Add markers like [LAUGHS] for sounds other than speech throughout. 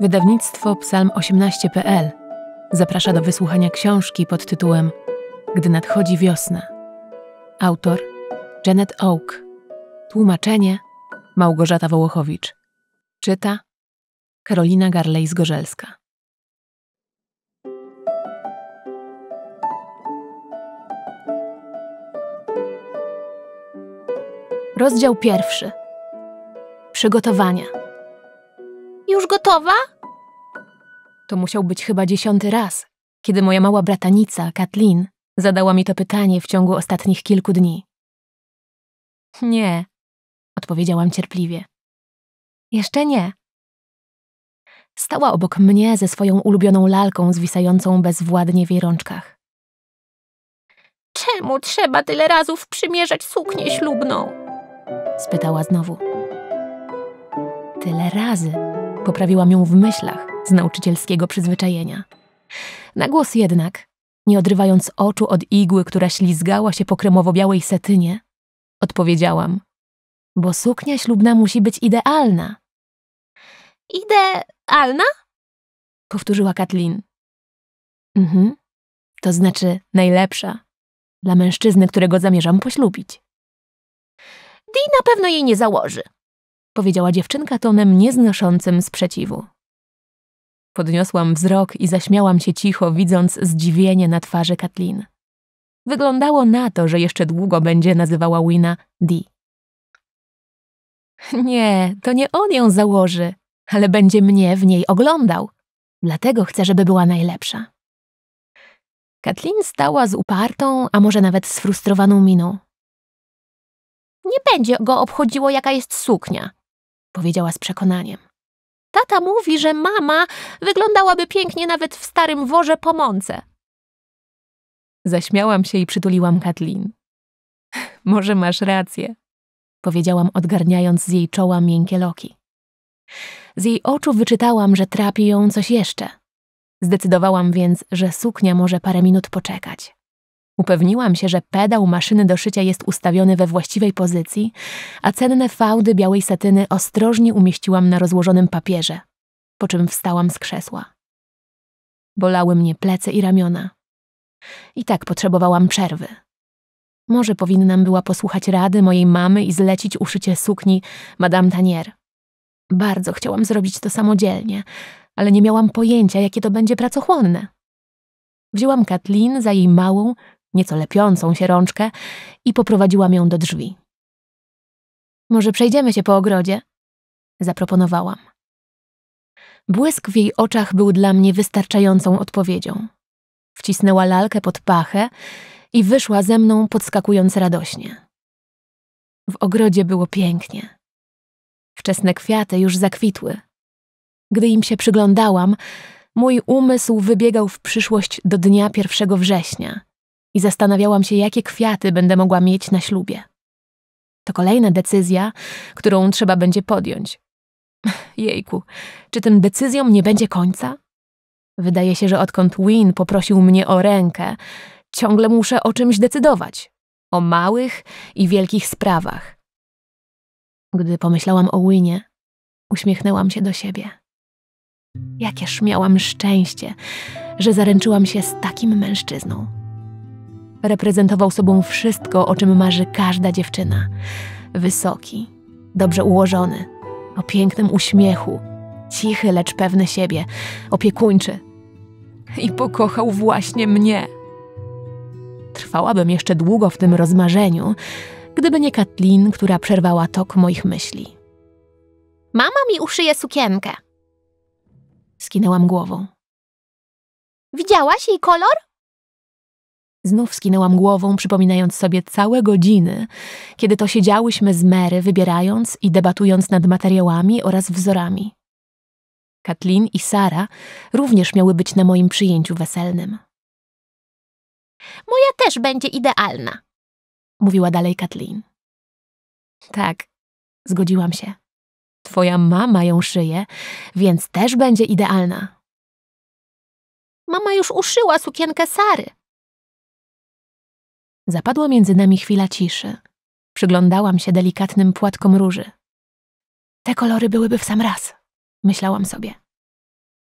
Wydawnictwo psalm18.pl zaprasza do wysłuchania książki pod tytułem Gdy nadchodzi wiosna. Autor Janet Oak. Tłumaczenie Małgorzata Wołochowicz. Czyta Karolina Garlej-Zgorzelska. Rozdział pierwszy. Przygotowania. Już gotowa? To musiał być chyba dziesiąty raz, kiedy moja mała bratanica, Katlin, zadała mi to pytanie w ciągu ostatnich kilku dni. Nie, odpowiedziałam cierpliwie. Jeszcze nie. Stała obok mnie ze swoją ulubioną lalką zwisającą bezwładnie w jej rączkach. Czemu trzeba tyle razów przymierzać suknię ślubną? spytała znowu. Tyle razy Poprawiłam ją w myślach z nauczycielskiego przyzwyczajenia. Na głos jednak, nie odrywając oczu od igły, która ślizgała się po kremowo-białej setynie, odpowiedziałam. Bo suknia ślubna musi być idealna. Idealna? Powtórzyła Katlin. Mhm. To znaczy najlepsza. Dla mężczyzny, którego zamierzam poślubić. Dee na pewno jej nie założy, powiedziała dziewczynka tonem nieznoszącym sprzeciwu. Podniosłam wzrok i zaśmiałam się cicho, widząc zdziwienie na twarzy Katlin. Wyglądało na to, że jeszcze długo będzie nazywała Wina Dee. Nie, to nie on ją założy, ale będzie mnie w niej oglądał. Dlatego chcę, żeby była najlepsza. Katlin stała z upartą, a może nawet sfrustrowaną miną. Nie będzie go obchodziło, jaka jest suknia powiedziała z przekonaniem. Tata mówi, że mama wyglądałaby pięknie nawet w starym worze pomące. Zaśmiałam się i przytuliłam Katlin. [LAUGHS] Może masz rację, powiedziałam, odgarniając z jej czoła miękkie loki. Z jej oczu wyczytałam, że trapi ją coś jeszcze. Zdecydowałam więc, że suknia może parę minut poczekać. Upewniłam się, że pedał maszyny do szycia jest ustawiony we właściwej pozycji, a cenne fałdy białej satyny ostrożnie umieściłam na rozłożonym papierze, po czym wstałam z krzesła. Bolały mnie plece i ramiona. I tak potrzebowałam przerwy. Może powinnam była posłuchać rady mojej mamy i zlecić uszycie sukni Madame Tanier. Bardzo chciałam zrobić to samodzielnie, ale nie miałam pojęcia, jakie to będzie pracochłonne. Wzięłam Katlin za jej małą, nieco lepiącą się rączkę i poprowadziłam ją do drzwi. Może przejdziemy się po ogrodzie? zaproponowałam. Błysk w jej oczach był dla mnie wystarczającą odpowiedzią. Wcisnęła lalkę pod pachę i wyszła ze mną, podskakując radośnie. W ogrodzie było pięknie. Wczesne kwiaty już zakwitły. Gdy im się przyglądałam, mój umysł wybiegał w przyszłość do dnia 1 września, i zastanawiałam się, jakie kwiaty będę mogła mieć na ślubie. To kolejna decyzja, którą trzeba będzie podjąć. [LAUGHS] Jejku, czy tym decyzjom nie będzie końca? Wydaje się, że odkąd Win poprosił mnie o rękę, ciągle muszę o czymś decydować. O małych i wielkich sprawach. Gdy pomyślałam o Winie, uśmiechnęłam się do siebie. Jakież miałam szczęście, że zaręczyłam się z takim mężczyzną reprezentował sobą wszystko, o czym marzy każda dziewczyna. Wysoki, dobrze ułożony, o pięknym uśmiechu, cichy, lecz pewny siebie, opiekuńczy. I pokochał właśnie mnie. Trwałabym jeszcze długo w tym rozmarzeniu, gdyby nie Katlin, która przerwała tok moich myśli. Mama mi uszyje sukienkę. Skinęłam głową. Widziałaś jej kolor? Znów skinęłam głową, przypominając sobie całe godziny, kiedy to siedziałyśmy z Mary, wybierając i debatując nad materiałami oraz wzorami. Katlin i Sara również miały być na moim przyjęciu weselnym. Moja też będzie idealna, mówiła dalej Katlin. Tak, zgodziłam się. Twoja mama ją szyje, więc też będzie idealna. Mama już uszyła sukienkę Sary, Zapadła między nami chwila ciszy. Przyglądałam się delikatnym płatkom róży. Te kolory byłyby w sam raz, myślałam sobie.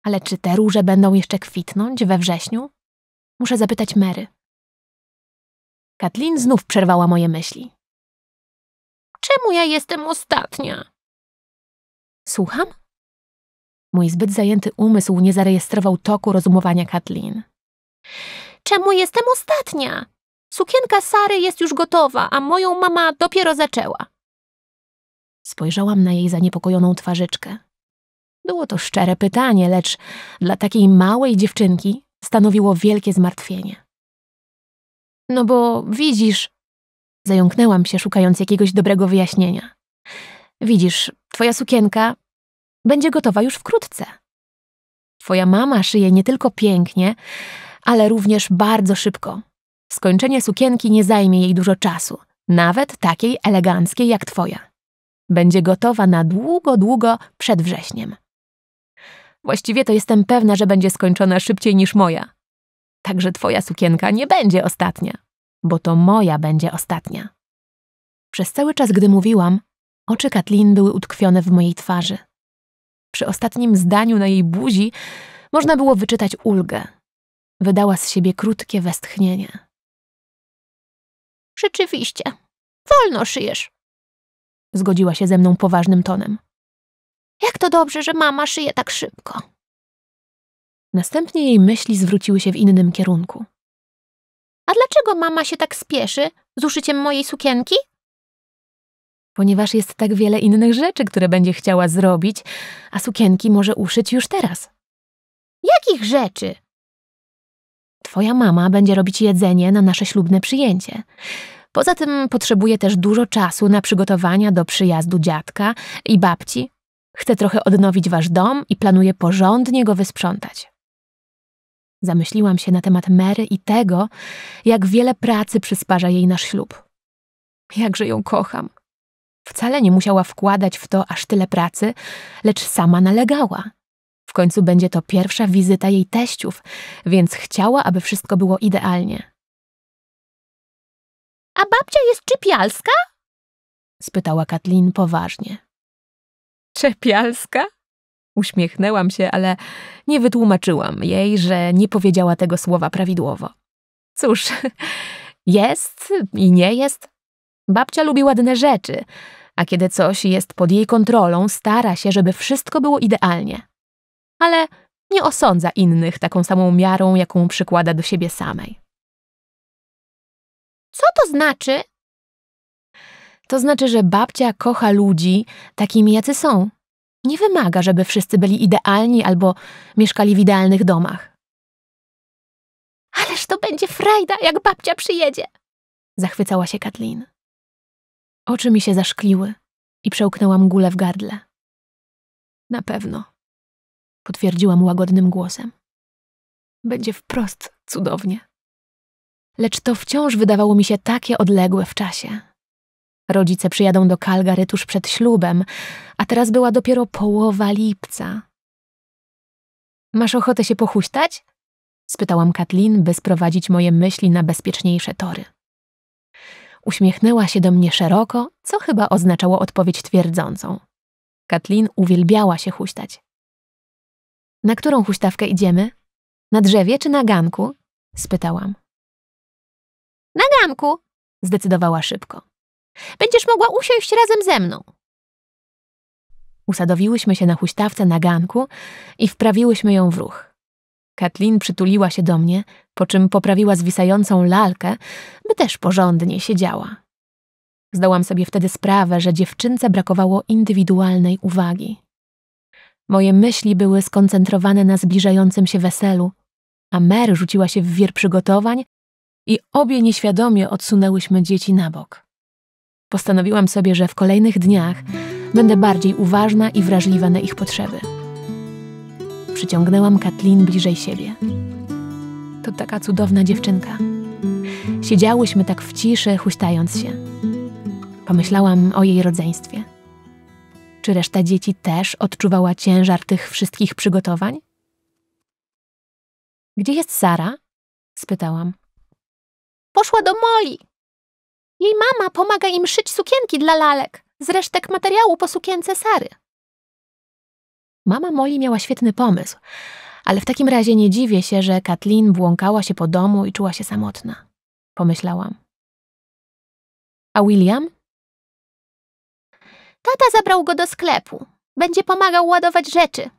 Ale czy te róże będą jeszcze kwitnąć we wrześniu? Muszę zapytać Mary. Katlin znów przerwała moje myśli. Czemu ja jestem ostatnia? Słucham? Mój zbyt zajęty umysł nie zarejestrował toku rozumowania Katlin. Czemu jestem ostatnia? Sukienka Sary jest już gotowa, a moją mama dopiero zaczęła. Spojrzałam na jej zaniepokojoną twarzyczkę. Było to szczere pytanie, lecz dla takiej małej dziewczynki stanowiło wielkie zmartwienie. No bo widzisz, zająknęłam się, szukając jakiegoś dobrego wyjaśnienia. Widzisz, twoja sukienka będzie gotowa już wkrótce. Twoja mama szyje nie tylko pięknie, ale również bardzo szybko, Skończenie sukienki nie zajmie jej dużo czasu, nawet takiej eleganckiej jak twoja. Będzie gotowa na długo, długo przed wrześniem. Właściwie to jestem pewna, że będzie skończona szybciej niż moja. Także twoja sukienka nie będzie ostatnia, bo to moja będzie ostatnia. Przez cały czas, gdy mówiłam, oczy Katlin były utkwione w mojej twarzy. Przy ostatnim zdaniu na jej buzi można było wyczytać ulgę. Wydała z siebie krótkie westchnienie. Rzeczywiście, wolno szyjesz. Zgodziła się ze mną poważnym tonem. Jak to dobrze, że mama szyje tak szybko. Następnie jej myśli zwróciły się w innym kierunku. A dlaczego mama się tak spieszy z uszyciem mojej sukienki? Ponieważ jest tak wiele innych rzeczy, które będzie chciała zrobić, a sukienki może uszyć już teraz. Jakich rzeczy? Twoja mama będzie robić jedzenie na nasze ślubne przyjęcie. Poza tym potrzebuje też dużo czasu na przygotowania do przyjazdu dziadka i babci. Chcę trochę odnowić wasz dom i planuję porządnie go wysprzątać. Zamyśliłam się na temat Mary i tego, jak wiele pracy przysparza jej nasz ślub. Jakże ją kocham. Wcale nie musiała wkładać w to aż tyle pracy, lecz sama nalegała końcu będzie to pierwsza wizyta jej teściów, więc chciała, aby wszystko było idealnie. A babcia jest czepialska? spytała Katlin poważnie. Czepialska? Uśmiechnęłam się, ale nie wytłumaczyłam jej, że nie powiedziała tego słowa prawidłowo. Cóż, [LAUGHS] jest i nie jest. Babcia lubi ładne rzeczy, a kiedy coś jest pod jej kontrolą, stara się, żeby wszystko było idealnie ale nie osądza innych taką samą miarą, jaką przykłada do siebie samej. Co to znaczy? To znaczy, że babcia kocha ludzi takimi, jacy są. Nie wymaga, żeby wszyscy byli idealni albo mieszkali w idealnych domach. Ależ to będzie frajda, jak babcia przyjedzie! Zachwycała się Katlin. Oczy mi się zaszkliły i przełknęłam gulę w gardle. Na pewno potwierdziłam łagodnym głosem. Będzie wprost cudownie. Lecz to wciąż wydawało mi się takie odległe w czasie. Rodzice przyjadą do Calgary tuż przed ślubem, a teraz była dopiero połowa lipca. Masz ochotę się pochuśtać? spytałam Katlin, by sprowadzić moje myśli na bezpieczniejsze tory. Uśmiechnęła się do mnie szeroko, co chyba oznaczało odpowiedź twierdzącą. Katlin uwielbiała się huśtać. Na którą huśtawkę idziemy? Na drzewie czy na ganku? spytałam. Na ganku, zdecydowała szybko. Będziesz mogła usiąść razem ze mną. Usadowiłyśmy się na huśtawce na ganku i wprawiłyśmy ją w ruch. Katlin przytuliła się do mnie, po czym poprawiła zwisającą lalkę, by też porządnie siedziała. Zdałam sobie wtedy sprawę, że dziewczynce brakowało indywidualnej uwagi. Moje myśli były skoncentrowane na zbliżającym się weselu, a Mary rzuciła się w wir przygotowań i obie nieświadomie odsunęłyśmy dzieci na bok. Postanowiłam sobie, że w kolejnych dniach będę bardziej uważna i wrażliwa na ich potrzeby. Przyciągnęłam Katlin bliżej siebie. To taka cudowna dziewczynka. Siedziałyśmy tak w ciszy, huśtając się. Pomyślałam o jej rodzeństwie. Czy reszta dzieci też odczuwała ciężar tych wszystkich przygotowań? Gdzie jest Sara? spytałam. Poszła do Moli. Jej mama pomaga im szyć sukienki dla lalek z resztek materiału po sukience Sary. Mama Moli miała świetny pomysł, ale w takim razie nie dziwię się, że Katlin błąkała się po domu i czuła się samotna. Pomyślałam. A William? Tata zabrał go do sklepu. Będzie pomagał ładować rzeczy.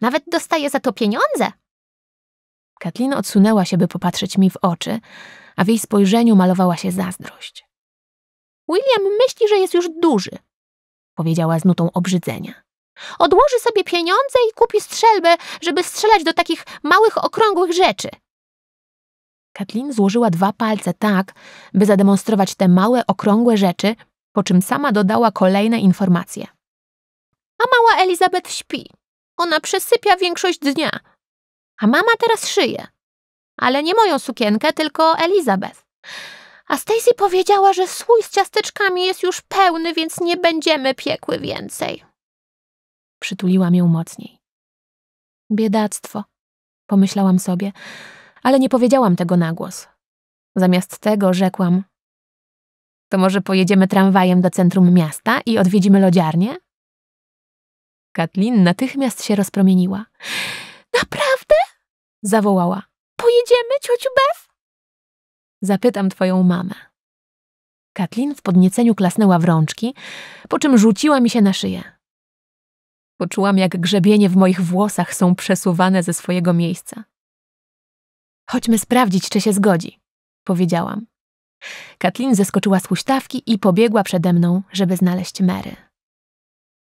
Nawet dostaje za to pieniądze. Katlin odsunęła się, by popatrzeć mi w oczy, a w jej spojrzeniu malowała się zazdrość. William myśli, że jest już duży, powiedziała z nutą obrzydzenia. Odłoży sobie pieniądze i kupi strzelbę, żeby strzelać do takich małych, okrągłych rzeczy. Katlin złożyła dwa palce tak, by zademonstrować te małe, okrągłe rzeczy – po czym sama dodała kolejne informacje. A mała Elizabeth śpi. Ona przesypia większość dnia. A mama teraz szyje. Ale nie moją sukienkę, tylko Elizabeth. A Stacy powiedziała, że słój z ciasteczkami jest już pełny, więc nie będziemy piekły więcej. Przytuliłam ją mocniej. Biedactwo, pomyślałam sobie, ale nie powiedziałam tego na głos. Zamiast tego rzekłam: to może pojedziemy tramwajem do centrum miasta i odwiedzimy lodziarnię? Katlin natychmiast się rozpromieniła. Naprawdę? zawołała. Pojedziemy, ciociu Bef? Zapytam twoją mamę. Katlin w podnieceniu klasnęła w rączki, po czym rzuciła mi się na szyję. Poczułam, jak grzebienie w moich włosach są przesuwane ze swojego miejsca. Chodźmy sprawdzić, czy się zgodzi, powiedziałam. Katlin zeskoczyła z huśtawki i pobiegła przede mną, żeby znaleźć Mary.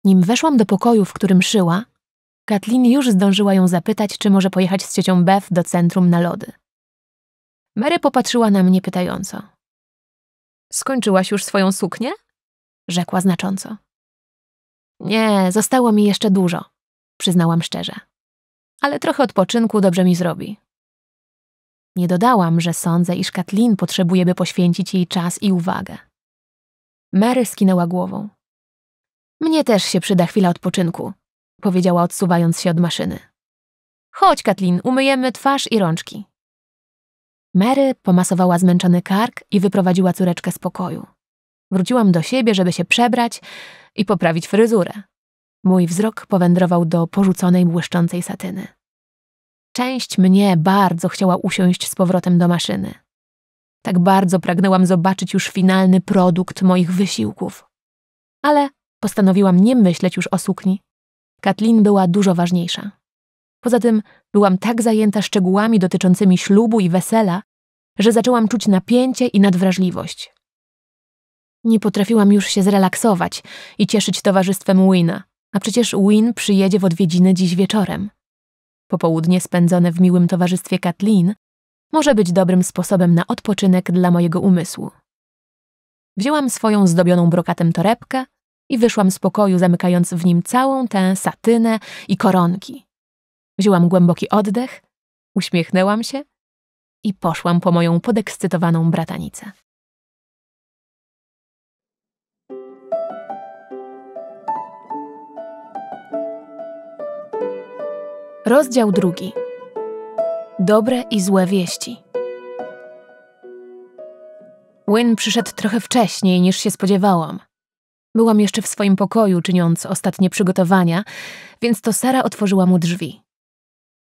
Nim weszłam do pokoju, w którym szyła, Katlin już zdążyła ją zapytać, czy może pojechać z ciocią Beth do centrum na lody. Mary popatrzyła na mnie pytająco. Skończyłaś już swoją suknię? Rzekła znacząco. Nie, zostało mi jeszcze dużo, przyznałam szczerze. Ale trochę odpoczynku dobrze mi zrobi. Nie dodałam, że sądzę, iż Katlin potrzebuje, by poświęcić jej czas i uwagę. Mary skinęła głową. Mnie też się przyda chwila odpoczynku, powiedziała odsuwając się od maszyny. Chodź, Katlin, umyjemy twarz i rączki. Mary pomasowała zmęczony kark i wyprowadziła córeczkę z pokoju. Wróciłam do siebie, żeby się przebrać i poprawić fryzurę. Mój wzrok powędrował do porzuconej błyszczącej satyny. Część mnie bardzo chciała usiąść z powrotem do maszyny. Tak bardzo pragnęłam zobaczyć już finalny produkt moich wysiłków. Ale postanowiłam nie myśleć już o sukni. Katlin była dużo ważniejsza. Poza tym byłam tak zajęta szczegółami dotyczącymi ślubu i wesela, że zaczęłam czuć napięcie i nadwrażliwość. Nie potrafiłam już się zrelaksować i cieszyć towarzystwem Wina, a przecież Win przyjedzie w odwiedziny dziś wieczorem. Popołudnie spędzone w miłym towarzystwie Katlin może być dobrym sposobem na odpoczynek dla mojego umysłu. Wzięłam swoją zdobioną brokatem torebkę i wyszłam z pokoju, zamykając w nim całą tę satynę i koronki. Wzięłam głęboki oddech, uśmiechnęłam się i poszłam po moją podekscytowaną bratanicę. Rozdział drugi. Dobre i złe wieści. Wyn przyszedł trochę wcześniej niż się spodziewałam. Byłam jeszcze w swoim pokoju, czyniąc ostatnie przygotowania, więc to Sara otworzyła mu drzwi.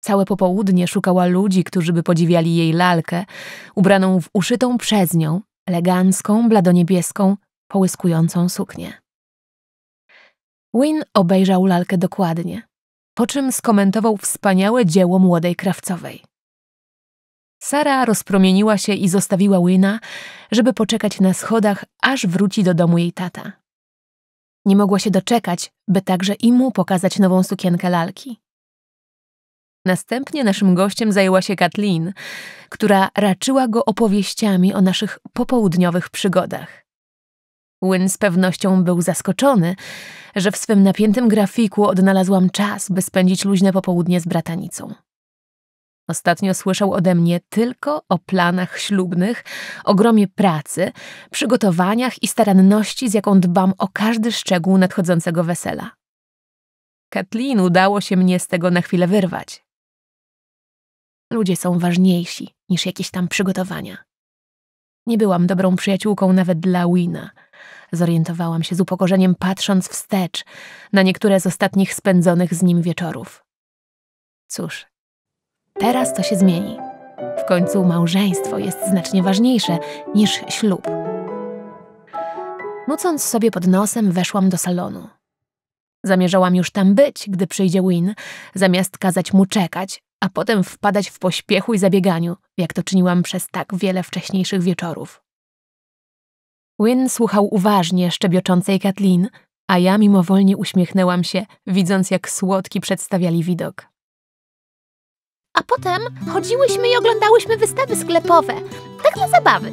Całe popołudnie szukała ludzi, którzy by podziwiali jej lalkę, ubraną w uszytą przez nią, elegancką, bladoniebieską, połyskującą suknię. Win obejrzał lalkę dokładnie po czym skomentował wspaniałe dzieło młodej krawcowej. Sara rozpromieniła się i zostawiła Łyna, żeby poczekać na schodach, aż wróci do domu jej tata. Nie mogła się doczekać, by także i mu pokazać nową sukienkę lalki. Następnie naszym gościem zajęła się Kathleen, która raczyła go opowieściami o naszych popołudniowych przygodach. Łyn z pewnością był zaskoczony, że w swym napiętym grafiku odnalazłam czas, by spędzić luźne popołudnie z bratanicą. Ostatnio słyszał ode mnie tylko o planach ślubnych, ogromie pracy, przygotowaniach i staranności, z jaką dbam o każdy szczegół nadchodzącego wesela. Katlin udało się mnie z tego na chwilę wyrwać. Ludzie są ważniejsi niż jakieś tam przygotowania. Nie byłam dobrą przyjaciółką nawet dla Wina – zorientowałam się z upokorzeniem, patrząc wstecz na niektóre z ostatnich spędzonych z nim wieczorów. Cóż, teraz to się zmieni. W końcu małżeństwo jest znacznie ważniejsze niż ślub. Nucąc sobie pod nosem, weszłam do salonu. Zamierzałam już tam być, gdy przyjdzie Win, zamiast kazać mu czekać, a potem wpadać w pośpiechu i zabieganiu, jak to czyniłam przez tak wiele wcześniejszych wieczorów. Wynn słuchał uważnie szczebioczącej Katlin, a ja mimowolnie uśmiechnęłam się, widząc jak słodki przedstawiali widok. A potem chodziłyśmy i oglądałyśmy wystawy sklepowe, tak dla zabawy,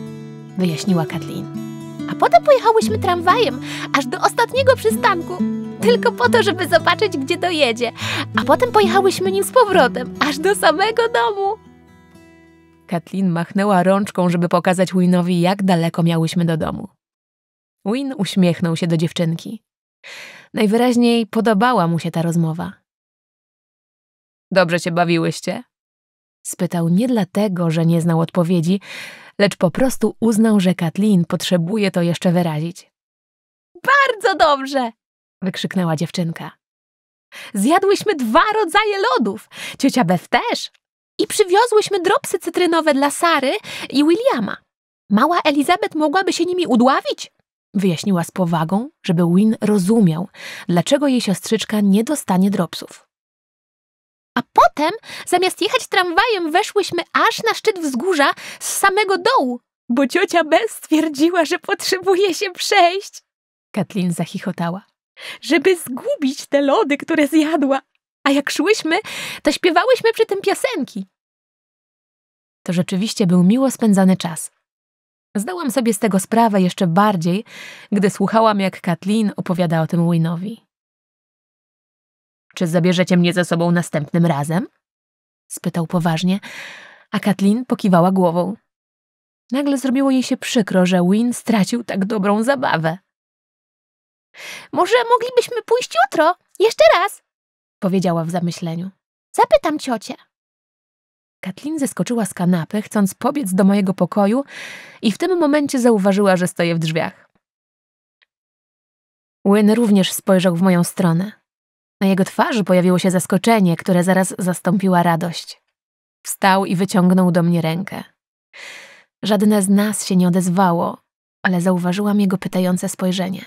wyjaśniła Katlin. A potem pojechałyśmy tramwajem, aż do ostatniego przystanku, tylko po to, żeby zobaczyć, gdzie dojedzie. A potem pojechałyśmy nim z powrotem, aż do samego domu. Kathleen machnęła rączką, żeby pokazać Winowi, jak daleko miałyśmy do domu. Win uśmiechnął się do dziewczynki. Najwyraźniej podobała mu się ta rozmowa. Dobrze się bawiłyście? Spytał nie dlatego, że nie znał odpowiedzi, lecz po prostu uznał, że Kathleen potrzebuje to jeszcze wyrazić. Bardzo dobrze! wykrzyknęła dziewczynka. Zjadłyśmy dwa rodzaje lodów. Ciocia Beth też i przywiozłyśmy dropsy cytrynowe dla Sary i Williama. Mała Elizabeth mogłaby się nimi udławić. Wyjaśniła z powagą, żeby Win rozumiał, dlaczego jej siostrzyczka nie dostanie dropsów. A potem, zamiast jechać tramwajem, weszłyśmy aż na szczyt wzgórza z samego dołu, bo ciocia Bez stwierdziła, że potrzebuje się przejść. Katlin zachichotała. Żeby zgubić te lody, które zjadła a jak szłyśmy, to śpiewałyśmy przy tym piosenki. To rzeczywiście był miło spędzany czas. Zdałam sobie z tego sprawę jeszcze bardziej, gdy słuchałam, jak Kathleen opowiada o tym Winowi. Czy zabierzecie mnie ze sobą następnym razem? spytał poważnie, a Kathleen pokiwała głową. Nagle zrobiło jej się przykro, że Win stracił tak dobrą zabawę. Może moglibyśmy pójść jutro, jeszcze raz, powiedziała w zamyśleniu. Zapytam ciocię. Katlin zeskoczyła z kanapy, chcąc pobiec do mojego pokoju i w tym momencie zauważyła, że stoję w drzwiach. Łyn również spojrzał w moją stronę. Na jego twarzy pojawiło się zaskoczenie, które zaraz zastąpiła radość. Wstał i wyciągnął do mnie rękę. Żadne z nas się nie odezwało, ale zauważyłam jego pytające spojrzenie.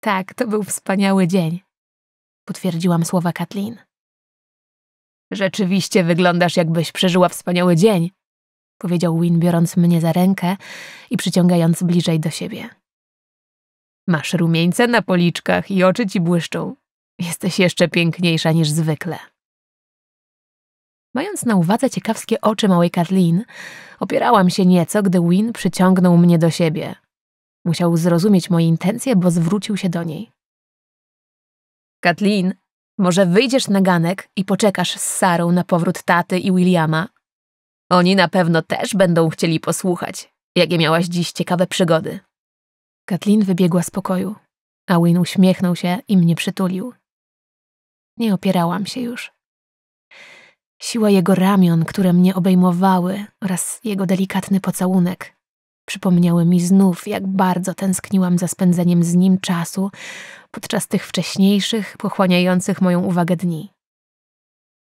Tak, to był wspaniały dzień potwierdziłam słowa Kathleen. Rzeczywiście wyglądasz, jakbyś przeżyła wspaniały dzień, powiedział Win, biorąc mnie za rękę i przyciągając bliżej do siebie. Masz rumieńce na policzkach i oczy ci błyszczą. Jesteś jeszcze piękniejsza niż zwykle. Mając na uwadze ciekawskie oczy małej Kathleen, opierałam się nieco, gdy Win przyciągnął mnie do siebie. Musiał zrozumieć moje intencje, bo zwrócił się do niej. Kathleen, może wyjdziesz na ganek i poczekasz z Sarą na powrót taty i Williama? Oni na pewno też będą chcieli posłuchać, jakie miałaś dziś ciekawe przygody. Kathleen wybiegła z pokoju, a Win uśmiechnął się i mnie przytulił. Nie opierałam się już. Siła jego ramion, które mnie obejmowały, oraz jego delikatny pocałunek Przypomniały mi znów, jak bardzo tęskniłam za spędzeniem z nim czasu podczas tych wcześniejszych, pochłaniających moją uwagę dni.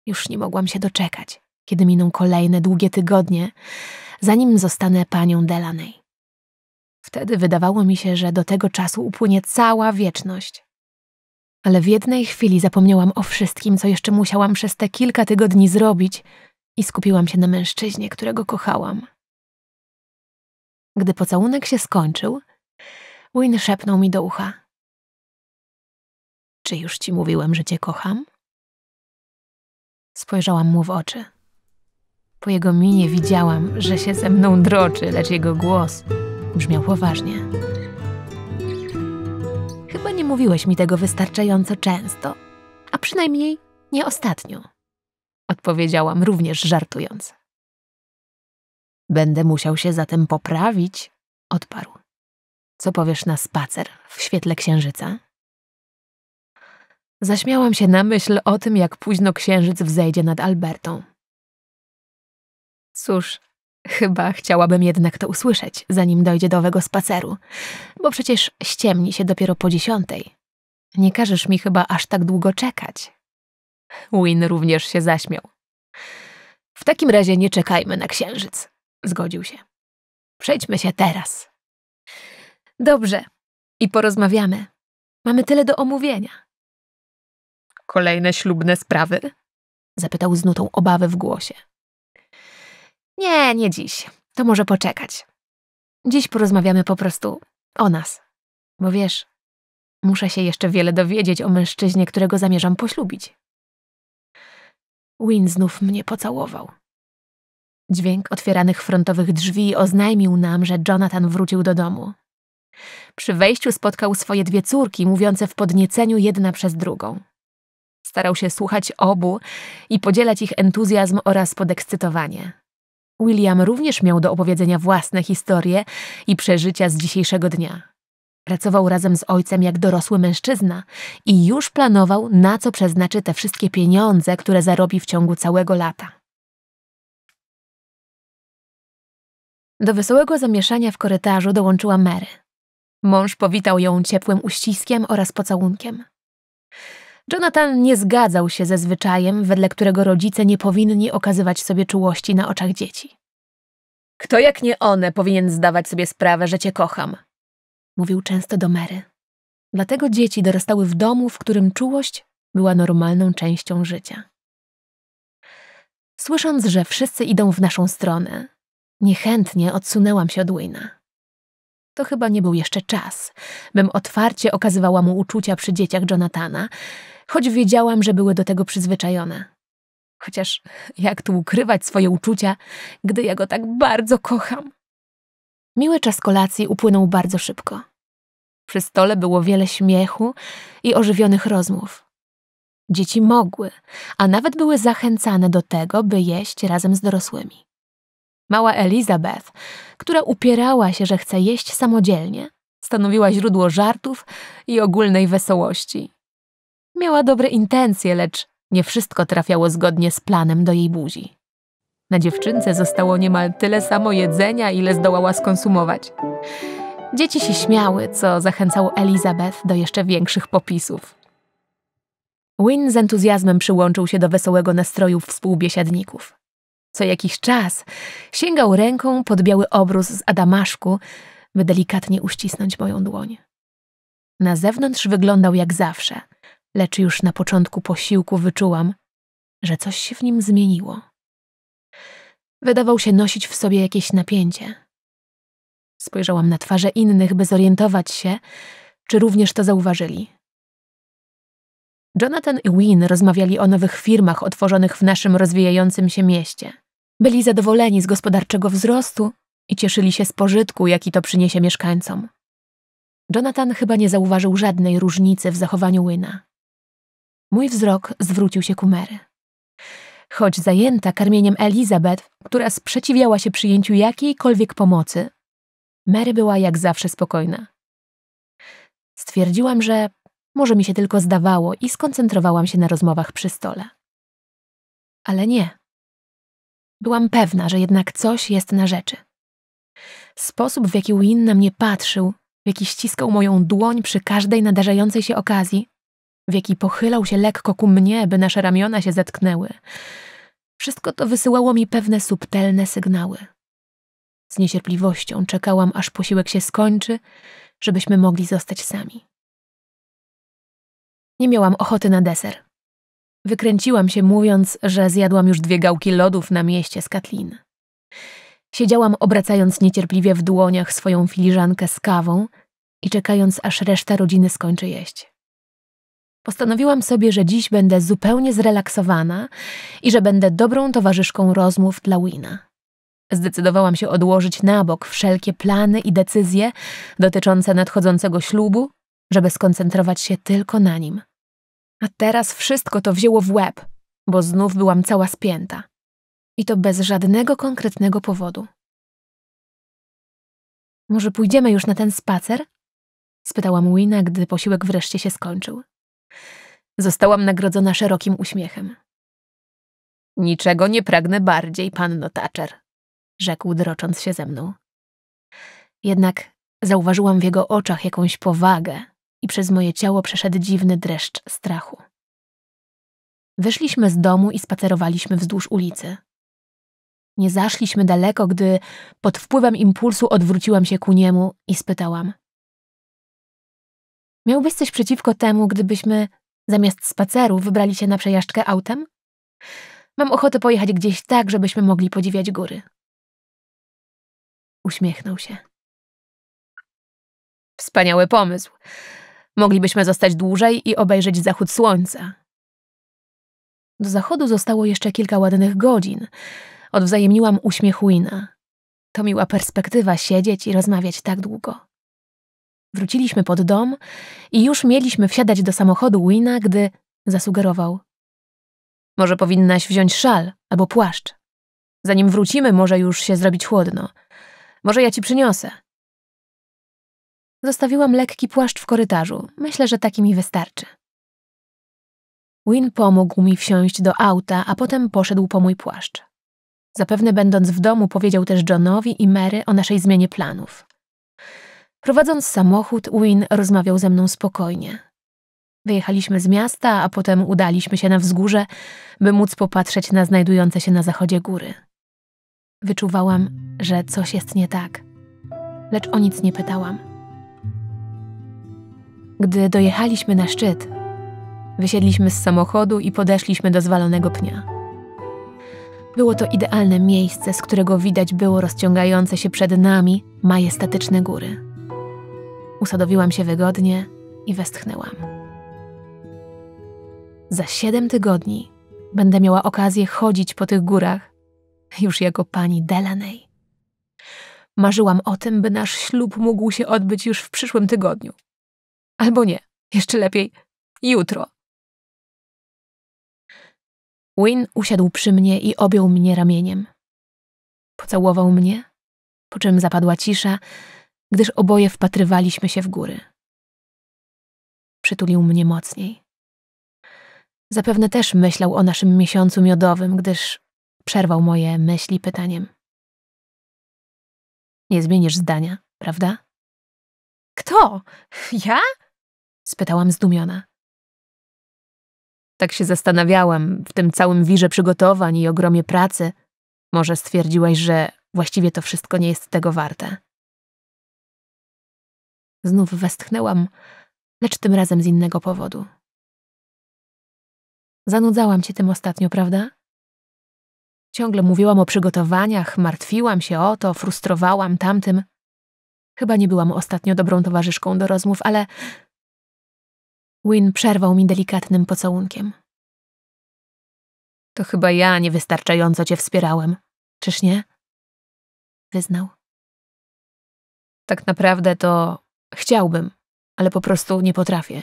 Już nie mogłam się doczekać, kiedy miną kolejne długie tygodnie, zanim zostanę panią Delaney. Wtedy wydawało mi się, że do tego czasu upłynie cała wieczność. Ale w jednej chwili zapomniałam o wszystkim, co jeszcze musiałam przez te kilka tygodni zrobić i skupiłam się na mężczyźnie, którego kochałam. Gdy pocałunek się skończył, Win szepnął mi do ucha. Czy już ci mówiłem, że cię kocham? Spojrzałam mu w oczy. Po jego minie widziałam, że się ze mną droczy, lecz jego głos brzmiał poważnie. Chyba nie mówiłeś mi tego wystarczająco często, a przynajmniej nie ostatnio, odpowiedziałam również żartując. Będę musiał się zatem poprawić, odparł. Co powiesz na spacer w świetle księżyca? Zaśmiałam się na myśl o tym, jak późno księżyc wzejdzie nad Albertą. Cóż, chyba chciałabym jednak to usłyszeć, zanim dojdzie do owego spaceru, bo przecież ściemni się dopiero po dziesiątej. Nie każesz mi chyba aż tak długo czekać. Win również się zaśmiał. W takim razie nie czekajmy na księżyc. Zgodził się. Przejdźmy się teraz. Dobrze. I porozmawiamy. Mamy tyle do omówienia. Kolejne ślubne sprawy? Zapytał z nutą obawy w głosie. Nie, nie dziś. To może poczekać. Dziś porozmawiamy po prostu o nas. Bo wiesz, muszę się jeszcze wiele dowiedzieć o mężczyźnie, którego zamierzam poślubić. Win znów mnie pocałował. Dźwięk otwieranych frontowych drzwi oznajmił nam, że Jonathan wrócił do domu. Przy wejściu spotkał swoje dwie córki, mówiące w podnieceniu jedna przez drugą. Starał się słuchać obu i podzielać ich entuzjazm oraz podekscytowanie. William również miał do opowiedzenia własne historie i przeżycia z dzisiejszego dnia. Pracował razem z ojcem jak dorosły mężczyzna i już planował, na co przeznaczy te wszystkie pieniądze, które zarobi w ciągu całego lata. Do wesołego zamieszania w korytarzu dołączyła Mary. Mąż powitał ją ciepłym uściskiem oraz pocałunkiem. Jonathan nie zgadzał się ze zwyczajem, wedle którego rodzice nie powinni okazywać sobie czułości na oczach dzieci. Kto jak nie one powinien zdawać sobie sprawę, że cię kocham? Mówił często do Mary. Dlatego dzieci dorastały w domu, w którym czułość była normalną częścią życia. Słysząc, że wszyscy idą w naszą stronę, Niechętnie odsunęłam się od Wayna. To chyba nie był jeszcze czas, bym otwarcie okazywała mu uczucia przy dzieciach Jonathana, choć wiedziałam, że były do tego przyzwyczajone. Chociaż jak tu ukrywać swoje uczucia, gdy ja go tak bardzo kocham? Miły czas kolacji upłynął bardzo szybko. Przy stole było wiele śmiechu i ożywionych rozmów. Dzieci mogły, a nawet były zachęcane do tego, by jeść razem z dorosłymi. Mała Elizabeth, która upierała się, że chce jeść samodzielnie, stanowiła źródło żartów i ogólnej wesołości. Miała dobre intencje, lecz nie wszystko trafiało zgodnie z planem do jej buzi. Na dziewczynce zostało niemal tyle samo jedzenia, ile zdołała skonsumować. Dzieci się śmiały, co zachęcało Elizabeth do jeszcze większych popisów. Win z entuzjazmem przyłączył się do wesołego nastroju współbiesiadników. Co jakiś czas sięgał ręką pod biały obrus z Adamaszku, by delikatnie uścisnąć moją dłoń. Na zewnątrz wyglądał jak zawsze, lecz już na początku posiłku wyczułam, że coś się w nim zmieniło. Wydawał się nosić w sobie jakieś napięcie. Spojrzałam na twarze innych, by zorientować się, czy również to zauważyli. Jonathan i Win rozmawiali o nowych firmach otworzonych w naszym rozwijającym się mieście. Byli zadowoleni z gospodarczego wzrostu i cieszyli się z pożytku, jaki to przyniesie mieszkańcom. Jonathan chyba nie zauważył żadnej różnicy w zachowaniu Łyna. Mój wzrok zwrócił się ku Mary. Choć zajęta karmieniem Elizabeth, która sprzeciwiała się przyjęciu jakiejkolwiek pomocy, Mary była jak zawsze spokojna. Stwierdziłam, że może mi się tylko zdawało i skoncentrowałam się na rozmowach przy stole. Ale nie. Byłam pewna, że jednak coś jest na rzeczy. Sposób, w jaki Win na mnie patrzył, w jaki ściskał moją dłoń przy każdej nadarzającej się okazji, w jaki pochylał się lekko ku mnie, by nasze ramiona się zetknęły. Wszystko to wysyłało mi pewne subtelne sygnały. Z niecierpliwością czekałam, aż posiłek się skończy, żebyśmy mogli zostać sami. Nie miałam ochoty na deser. Wykręciłam się mówiąc, że zjadłam już dwie gałki lodów na mieście z Katlin. Siedziałam obracając niecierpliwie w dłoniach swoją filiżankę z kawą i czekając, aż reszta rodziny skończy jeść. Postanowiłam sobie, że dziś będę zupełnie zrelaksowana i że będę dobrą towarzyszką rozmów dla Wina. Zdecydowałam się odłożyć na bok wszelkie plany i decyzje dotyczące nadchodzącego ślubu, żeby skoncentrować się tylko na nim. A teraz wszystko to wzięło w łeb, bo znów byłam cała spięta. I to bez żadnego konkretnego powodu. Może pójdziemy już na ten spacer? spytałam Wina, gdy posiłek wreszcie się skończył. Zostałam nagrodzona szerokim uśmiechem. Niczego nie pragnę bardziej, panno Thatcher, rzekł drocząc się ze mną. Jednak zauważyłam w jego oczach jakąś powagę, i przez moje ciało przeszedł dziwny dreszcz strachu. Wyszliśmy z domu i spacerowaliśmy wzdłuż ulicy. Nie zaszliśmy daleko, gdy pod wpływem impulsu odwróciłam się ku niemu i spytałam: Miałbyś coś przeciwko temu, gdybyśmy zamiast spaceru wybrali się na przejażdżkę autem? Mam ochotę pojechać gdzieś tak, żebyśmy mogli podziwiać góry. Uśmiechnął się. Wspaniały pomysł. Moglibyśmy zostać dłużej i obejrzeć zachód słońca. Do zachodu zostało jeszcze kilka ładnych godzin. Odwzajemniłam uśmiech Wina. To miła perspektywa siedzieć i rozmawiać tak długo. Wróciliśmy pod dom i już mieliśmy wsiadać do samochodu Wina, gdy zasugerował. Może powinnaś wziąć szal albo płaszcz. Zanim wrócimy, może już się zrobić chłodno. Może ja ci przyniosę. Zostawiłam lekki płaszcz w korytarzu. Myślę, że taki mi wystarczy. Win pomógł mi wsiąść do auta, a potem poszedł po mój płaszcz. Zapewne będąc w domu powiedział też Johnowi i Mary o naszej zmianie planów. Prowadząc samochód, Win rozmawiał ze mną spokojnie. Wyjechaliśmy z miasta, a potem udaliśmy się na wzgórze, by móc popatrzeć na znajdujące się na zachodzie góry. Wyczuwałam, że coś jest nie tak, lecz o nic nie pytałam. Gdy dojechaliśmy na szczyt, wysiedliśmy z samochodu i podeszliśmy do zwalonego pnia. Było to idealne miejsce, z którego widać było rozciągające się przed nami majestatyczne góry. Usadowiłam się wygodnie i westchnęłam. Za siedem tygodni będę miała okazję chodzić po tych górach już jako pani Delaney. Marzyłam o tym, by nasz ślub mógł się odbyć już w przyszłym tygodniu. Albo nie. Jeszcze lepiej jutro. Win usiadł przy mnie i objął mnie ramieniem. Pocałował mnie, po czym zapadła cisza, gdyż oboje wpatrywaliśmy się w góry. Przytulił mnie mocniej. Zapewne też myślał o naszym miesiącu miodowym, gdyż przerwał moje myśli pytaniem. Nie zmienisz zdania, prawda? Kto? Ja? spytałam zdumiona. Tak się zastanawiałam w tym całym wirze przygotowań i ogromie pracy. Może stwierdziłaś, że właściwie to wszystko nie jest tego warte. Znów westchnęłam, lecz tym razem z innego powodu. Zanudzałam cię tym ostatnio, prawda? Ciągle mówiłam o przygotowaniach, martwiłam się o to, frustrowałam tamtym. Chyba nie byłam ostatnio dobrą towarzyszką do rozmów, ale Win przerwał mi delikatnym pocałunkiem. To chyba ja niewystarczająco cię wspierałem, czyż nie? Wyznał. Tak naprawdę to chciałbym, ale po prostu nie potrafię.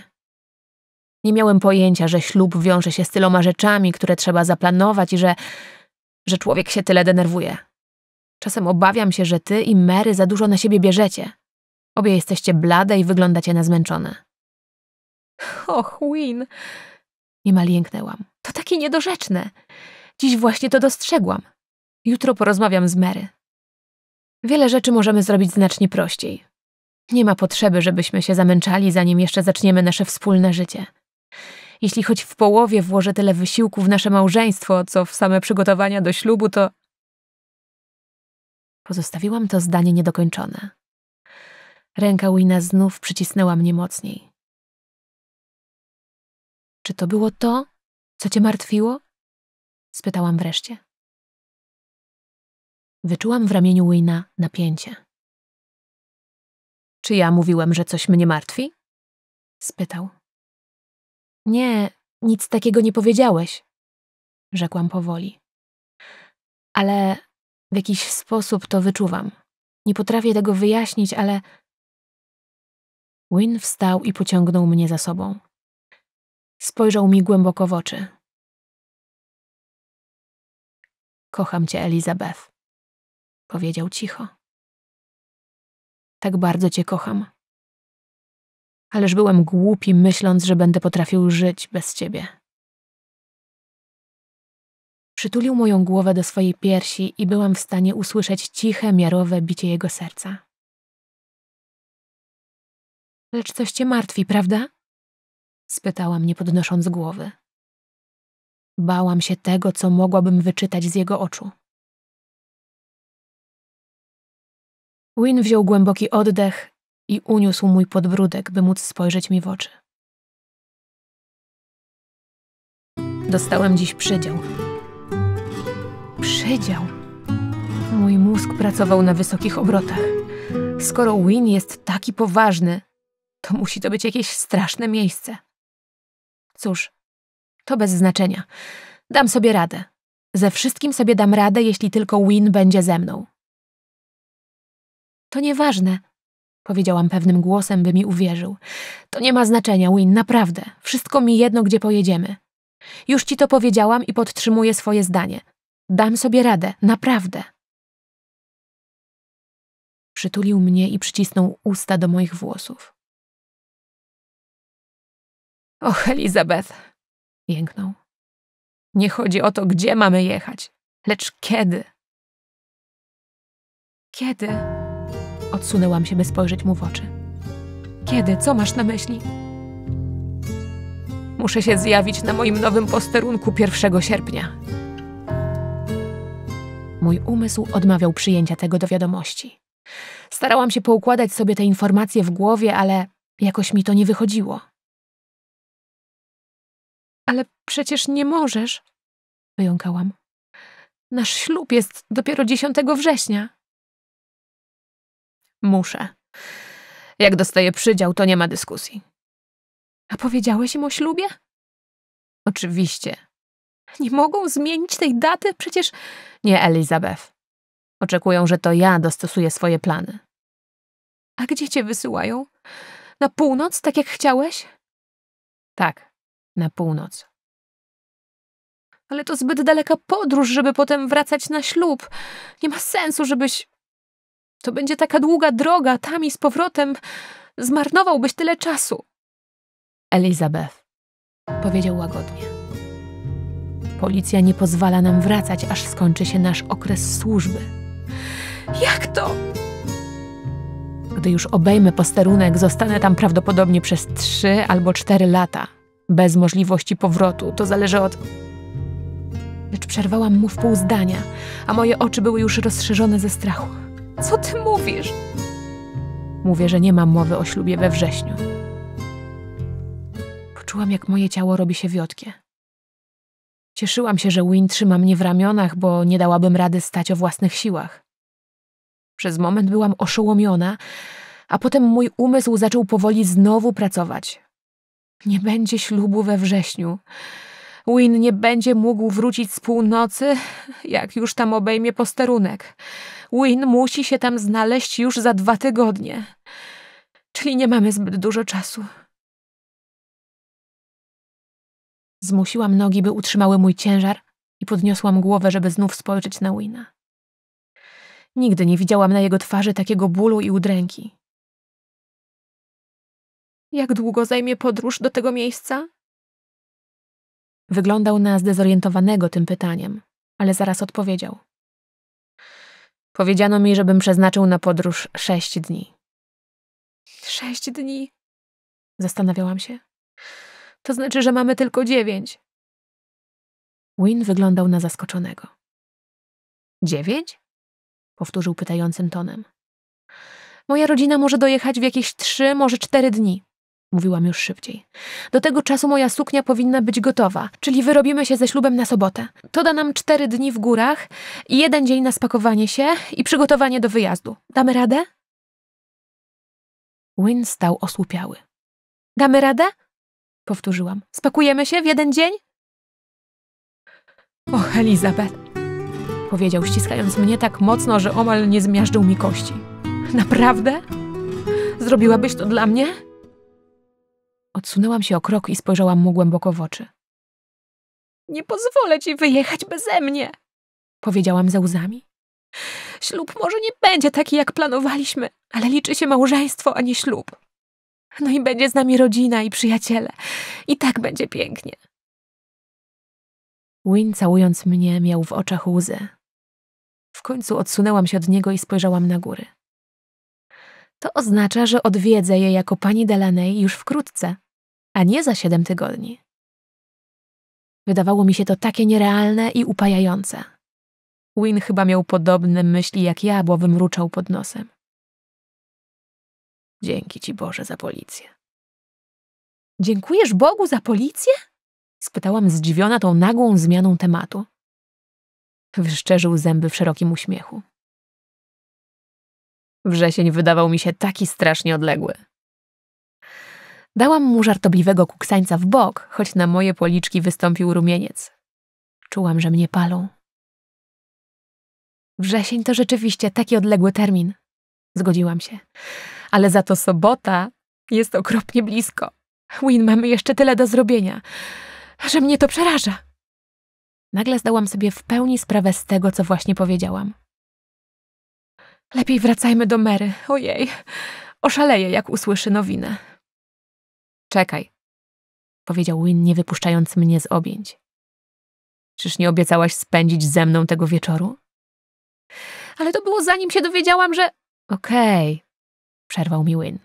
Nie miałem pojęcia, że ślub wiąże się z tyloma rzeczami, które trzeba zaplanować i że, że człowiek się tyle denerwuje. Czasem obawiam się, że ty i Mary za dużo na siebie bierzecie. Obie jesteście blade i wyglądacie na zmęczone. [LAUGHS] Och, Win! Niemal jęknęłam. To takie niedorzeczne. Dziś właśnie to dostrzegłam. Jutro porozmawiam z Mary. Wiele rzeczy możemy zrobić znacznie prościej. Nie ma potrzeby, żebyśmy się zamęczali, zanim jeszcze zaczniemy nasze wspólne życie. Jeśli choć w połowie włożę tyle wysiłku w nasze małżeństwo, co w same przygotowania do ślubu, to. Pozostawiłam to zdanie niedokończone. Ręka Wina znów przycisnęła mnie mocniej. Czy to było to, co cię martwiło? spytałam wreszcie. Wyczułam w ramieniu Wina napięcie. Czy ja mówiłem, że coś mnie martwi? spytał. Nie, nic takiego nie powiedziałeś, rzekłam powoli. Ale w jakiś sposób to wyczuwam. Nie potrafię tego wyjaśnić, ale. Win wstał i pociągnął mnie za sobą. Spojrzał mi głęboko w oczy. Kocham cię, Elizabeth, powiedział cicho. Tak bardzo cię kocham. Ależ byłem głupi, myśląc, że będę potrafił żyć bez ciebie. Przytulił moją głowę do swojej piersi i byłam w stanie usłyszeć ciche, miarowe bicie jego serca. Lecz coś cię martwi, prawda? spytałam, nie podnosząc głowy. Bałam się tego, co mogłabym wyczytać z jego oczu. Win wziął głęboki oddech i uniósł mój podbródek, by móc spojrzeć mi w oczy. Dostałem dziś przydział. Przydział. Mój mózg pracował na wysokich obrotach. Skoro Win jest taki poważny, to musi to być jakieś straszne miejsce. Cóż, to bez znaczenia. Dam sobie radę. Ze wszystkim sobie dam radę, jeśli tylko Win będzie ze mną. To nieważne, powiedziałam pewnym głosem, by mi uwierzył. To nie ma znaczenia, Win, naprawdę. Wszystko mi jedno, gdzie pojedziemy. Już ci to powiedziałam i podtrzymuję swoje zdanie. Dam sobie radę, naprawdę. Przytulił mnie i przycisnął usta do moich włosów. Och, Elizabeth, jęknął. Nie chodzi o to, gdzie mamy jechać, lecz kiedy. Kiedy? Odsunęłam się, by spojrzeć mu w oczy. Kiedy? Co masz na myśli? Muszę się zjawić na moim nowym posterunku 1 sierpnia. Mój umysł odmawiał przyjęcia tego do wiadomości. Starałam się poukładać sobie te informacje w głowie, ale jakoś mi to nie wychodziło. Ale przecież nie możesz, wyjąkałam. Nasz ślub jest dopiero 10 września. Muszę. Jak dostaję przydział, to nie ma dyskusji. A powiedziałeś im o ślubie? Oczywiście. Nie mogą zmienić tej daty? Przecież... Nie, Elizabeth. Oczekują, że to ja dostosuję swoje plany. A gdzie cię wysyłają? Na północ, tak jak chciałeś? Tak na północ. Ale to zbyt daleka podróż, żeby potem wracać na ślub. Nie ma sensu, żebyś. To będzie taka długa droga, tam i z powrotem. Zmarnowałbyś tyle czasu. Elizabeth, powiedział łagodnie. Policja nie pozwala nam wracać, aż skończy się nasz okres służby. Jak to? Gdy już obejmę posterunek, zostanę tam prawdopodobnie przez trzy albo cztery lata bez możliwości powrotu. To zależy od. Lecz przerwałam mu w pół zdania, a moje oczy były już rozszerzone ze strachu. Co ty mówisz? Mówię, że nie mam mowy o ślubie we wrześniu. Poczułam, jak moje ciało robi się wiotkie. Cieszyłam się, że Win trzyma mnie w ramionach, bo nie dałabym rady stać o własnych siłach. Przez moment byłam oszołomiona, a potem mój umysł zaczął powoli znowu pracować. Nie będzie ślubu we wrześniu. Win nie będzie mógł wrócić z północy, jak już tam obejmie posterunek. Win musi się tam znaleźć już za dwa tygodnie. Czyli nie mamy zbyt dużo czasu. Zmusiłam nogi, by utrzymały mój ciężar i podniosłam głowę, żeby znów spojrzeć na Wina. Nigdy nie widziałam na jego twarzy takiego bólu i udręki. Jak długo zajmie podróż do tego miejsca? Wyglądał na zdezorientowanego tym pytaniem, ale zaraz odpowiedział. Powiedziano mi, żebym przeznaczył na podróż sześć dni. Sześć dni? Zastanawiałam się. To znaczy, że mamy tylko dziewięć. Win wyglądał na zaskoczonego. Dziewięć? Powtórzył pytającym tonem. Moja rodzina może dojechać w jakieś trzy, może cztery dni. Mówiłam już szybciej. Do tego czasu moja suknia powinna być gotowa, czyli wyrobimy się ze ślubem na sobotę. To da nam cztery dni w górach jeden dzień na spakowanie się i przygotowanie do wyjazdu. Damy radę? Win stał osłupiały. Damy radę? Powtórzyłam. Spakujemy się w jeden dzień? Och, Elizabeth, powiedział ściskając mnie tak mocno, że omal nie zmiażdżył mi kości. Naprawdę? Zrobiłabyś to dla mnie? Odsunęłam się o krok i spojrzałam mu głęboko w oczy. Nie pozwolę ci wyjechać beze mnie, powiedziałam ze łzami. Ślub może nie będzie taki, jak planowaliśmy, ale liczy się małżeństwo, a nie ślub. No i będzie z nami rodzina i przyjaciele. I tak będzie pięknie. Win całując mnie miał w oczach łzy. W końcu odsunęłam się od niego i spojrzałam na góry. To oznacza, że odwiedzę je jako pani Delaney już wkrótce a nie za siedem tygodni. Wydawało mi się to takie nierealne i upajające. Win chyba miał podobne myśli jak ja, bo wymruczał pod nosem. Dzięki ci Boże za policję. Dziękujesz Bogu za policję? spytałam zdziwiona tą nagłą zmianą tematu. Wyszczerzył zęby w szerokim uśmiechu. Wrzesień wydawał mi się taki strasznie odległy. Dałam mu żartobliwego kuksańca w bok, choć na moje policzki wystąpił rumieniec. Czułam, że mnie palą. Wrzesień to rzeczywiście taki odległy termin. Zgodziłam się. Ale za to sobota jest okropnie blisko. Win, mamy jeszcze tyle do zrobienia, że mnie to przeraża. Nagle zdałam sobie w pełni sprawę z tego, co właśnie powiedziałam. Lepiej wracajmy do Mary. Ojej, oszaleje, jak usłyszy nowinę. Czekaj, powiedział Win, nie wypuszczając mnie z objęć. Czyż nie obiecałaś spędzić ze mną tego wieczoru? Ale to było zanim się dowiedziałam, że. Okej, okay, przerwał mi Win.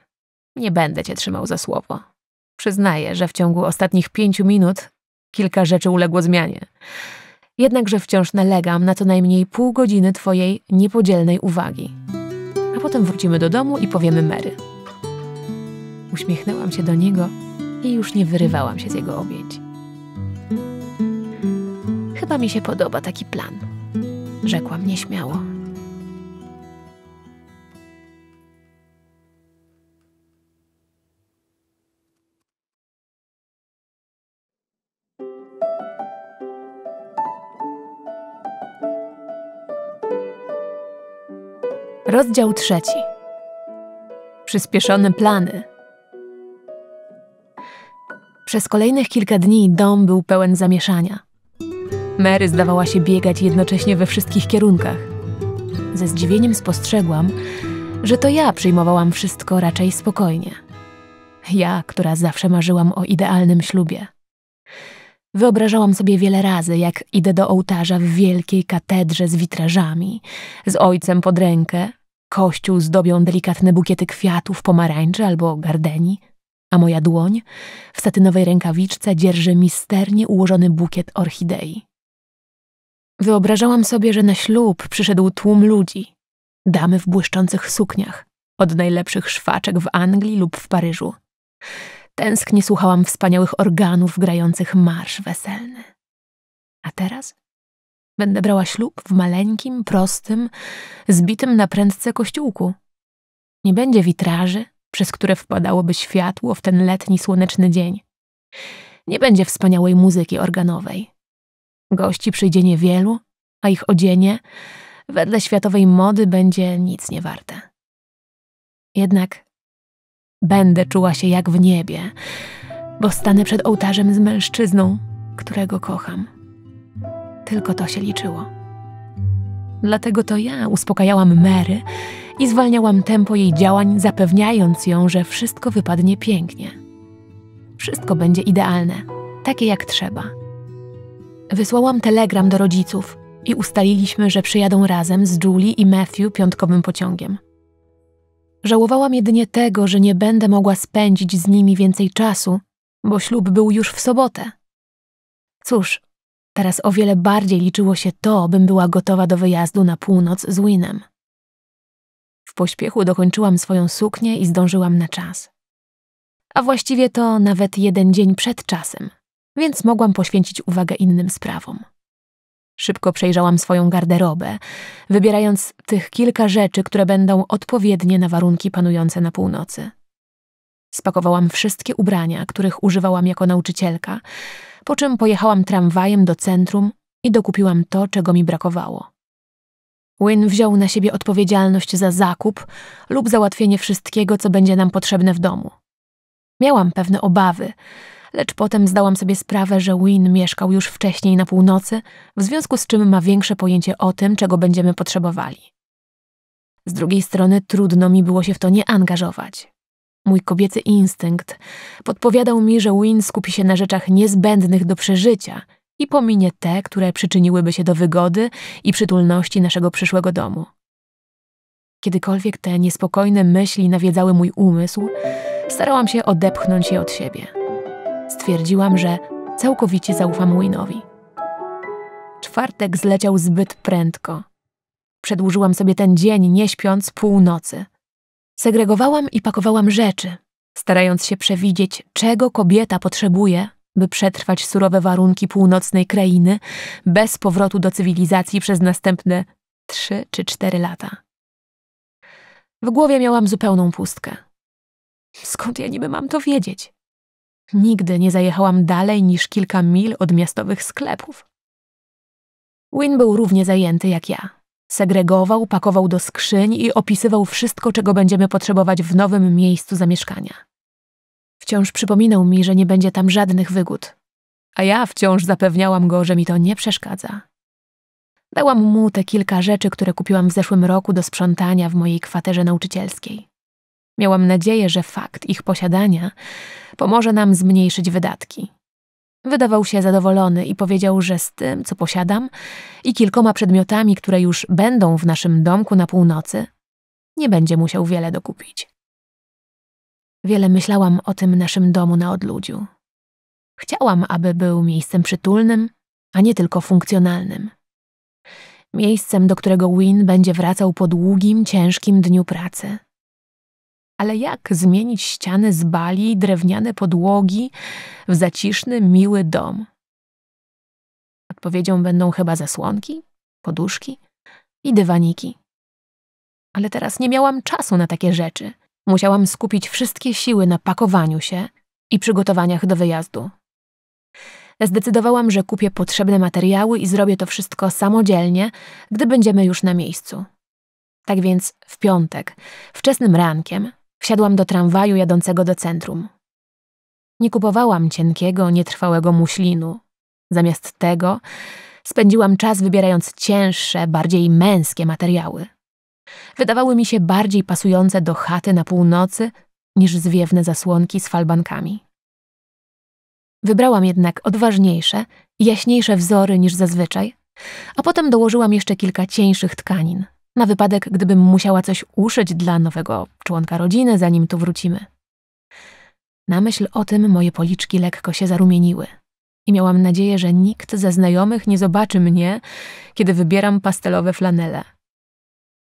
Nie będę cię trzymał za słowo. Przyznaję, że w ciągu ostatnich pięciu minut kilka rzeczy uległo zmianie. Jednakże wciąż nalegam na co najmniej pół godziny twojej niepodzielnej uwagi. A potem wrócimy do domu i powiemy Mary. Uśmiechnęłam się do niego i już nie wyrywałam się z jego objęć. Chyba mi się podoba taki plan, rzekłam nieśmiało. Rozdział trzeci. Przyspieszone plany. Przez kolejnych kilka dni dom był pełen zamieszania. Mary zdawała się biegać jednocześnie we wszystkich kierunkach. Ze zdziwieniem spostrzegłam, że to ja przyjmowałam wszystko raczej spokojnie. Ja, która zawsze marzyłam o idealnym ślubie. Wyobrażałam sobie wiele razy, jak idę do ołtarza w wielkiej katedrze z witrażami, z ojcem pod rękę, kościół zdobią delikatne bukiety kwiatów, pomarańczy albo gardenii a moja dłoń w satynowej rękawiczce dzierży misternie ułożony bukiet orchidei. Wyobrażałam sobie, że na ślub przyszedł tłum ludzi, damy w błyszczących sukniach, od najlepszych szwaczek w Anglii lub w Paryżu. Tęsknie słuchałam wspaniałych organów grających marsz weselny. A teraz? Będę brała ślub w maleńkim, prostym, zbitym na prędce kościółku. Nie będzie witraży, przez które wpadałoby światło w ten letni słoneczny dzień. Nie będzie wspaniałej muzyki organowej. Gości przyjdzie niewielu, a ich odzienie wedle światowej mody będzie nic nie warte. Jednak będę czuła się jak w niebie, bo stanę przed ołtarzem z mężczyzną, którego kocham. Tylko to się liczyło. Dlatego to ja uspokajałam Mary i zwalniałam tempo jej działań, zapewniając ją, że wszystko wypadnie pięknie. Wszystko będzie idealne, takie jak trzeba. Wysłałam telegram do rodziców i ustaliliśmy, że przyjadą razem z Julie i Matthew piątkowym pociągiem. Żałowałam jedynie tego, że nie będę mogła spędzić z nimi więcej czasu, bo ślub był już w sobotę. Cóż, teraz o wiele bardziej liczyło się to, bym była gotowa do wyjazdu na północ z Winem. W pośpiechu dokończyłam swoją suknię i zdążyłam na czas. A właściwie to nawet jeden dzień przed czasem, więc mogłam poświęcić uwagę innym sprawom. Szybko przejrzałam swoją garderobę, wybierając tych kilka rzeczy, które będą odpowiednie na warunki panujące na północy. Spakowałam wszystkie ubrania, których używałam jako nauczycielka, po czym pojechałam tramwajem do centrum i dokupiłam to, czego mi brakowało. Wynne wziął na siebie odpowiedzialność za zakup lub załatwienie wszystkiego, co będzie nam potrzebne w domu. Miałam pewne obawy, lecz potem zdałam sobie sprawę, że Wynne mieszkał już wcześniej na północy, w związku z czym ma większe pojęcie o tym, czego będziemy potrzebowali. Z drugiej strony trudno mi było się w to nie angażować. Mój kobiecy instynkt podpowiadał mi, że Win skupi się na rzeczach niezbędnych do przeżycia – i pominie te, które przyczyniłyby się do wygody i przytulności naszego przyszłego domu. Kiedykolwiek te niespokojne myśli nawiedzały mój umysł, starałam się odepchnąć je od siebie. Stwierdziłam, że całkowicie zaufam Winowi. Czwartek zleciał zbyt prędko. Przedłużyłam sobie ten dzień, nie śpiąc północy. Segregowałam i pakowałam rzeczy, starając się przewidzieć, czego kobieta potrzebuje, by przetrwać surowe warunki północnej krainy bez powrotu do cywilizacji przez następne trzy czy cztery lata. W głowie miałam zupełną pustkę. Skąd ja niby mam to wiedzieć? Nigdy nie zajechałam dalej niż kilka mil od miastowych sklepów. Win był równie zajęty jak ja. Segregował, pakował do skrzyń i opisywał wszystko, czego będziemy potrzebować w nowym miejscu zamieszkania. Wciąż przypominał mi, że nie będzie tam żadnych wygód, a ja wciąż zapewniałam go, że mi to nie przeszkadza. Dałam mu te kilka rzeczy, które kupiłam w zeszłym roku do sprzątania w mojej kwaterze nauczycielskiej. Miałam nadzieję, że fakt ich posiadania pomoże nam zmniejszyć wydatki. Wydawał się zadowolony i powiedział, że z tym, co posiadam i kilkoma przedmiotami, które już będą w naszym domku na północy, nie będzie musiał wiele dokupić. Wiele myślałam o tym naszym domu na odludziu. Chciałam, aby był miejscem przytulnym, a nie tylko funkcjonalnym. Miejscem, do którego Win będzie wracał po długim, ciężkim dniu pracy. Ale jak zmienić ściany z bali i drewniane podłogi w zaciszny, miły dom? Odpowiedzią będą chyba zasłonki, poduszki i dywaniki. Ale teraz nie miałam czasu na takie rzeczy – Musiałam skupić wszystkie siły na pakowaniu się i przygotowaniach do wyjazdu. Zdecydowałam, że kupię potrzebne materiały i zrobię to wszystko samodzielnie, gdy będziemy już na miejscu. Tak więc w piątek, wczesnym rankiem, wsiadłam do tramwaju jadącego do centrum. Nie kupowałam cienkiego, nietrwałego muślinu. Zamiast tego spędziłam czas wybierając cięższe, bardziej męskie materiały. Wydawały mi się bardziej pasujące do chaty na północy niż zwiewne zasłonki z falbankami. Wybrałam jednak odważniejsze, jaśniejsze wzory niż zazwyczaj, a potem dołożyłam jeszcze kilka cieńszych tkanin, na wypadek gdybym musiała coś uszyć dla nowego członka rodziny, zanim tu wrócimy. Na myśl o tym moje policzki lekko się zarumieniły i miałam nadzieję, że nikt ze znajomych nie zobaczy mnie, kiedy wybieram pastelowe flanele.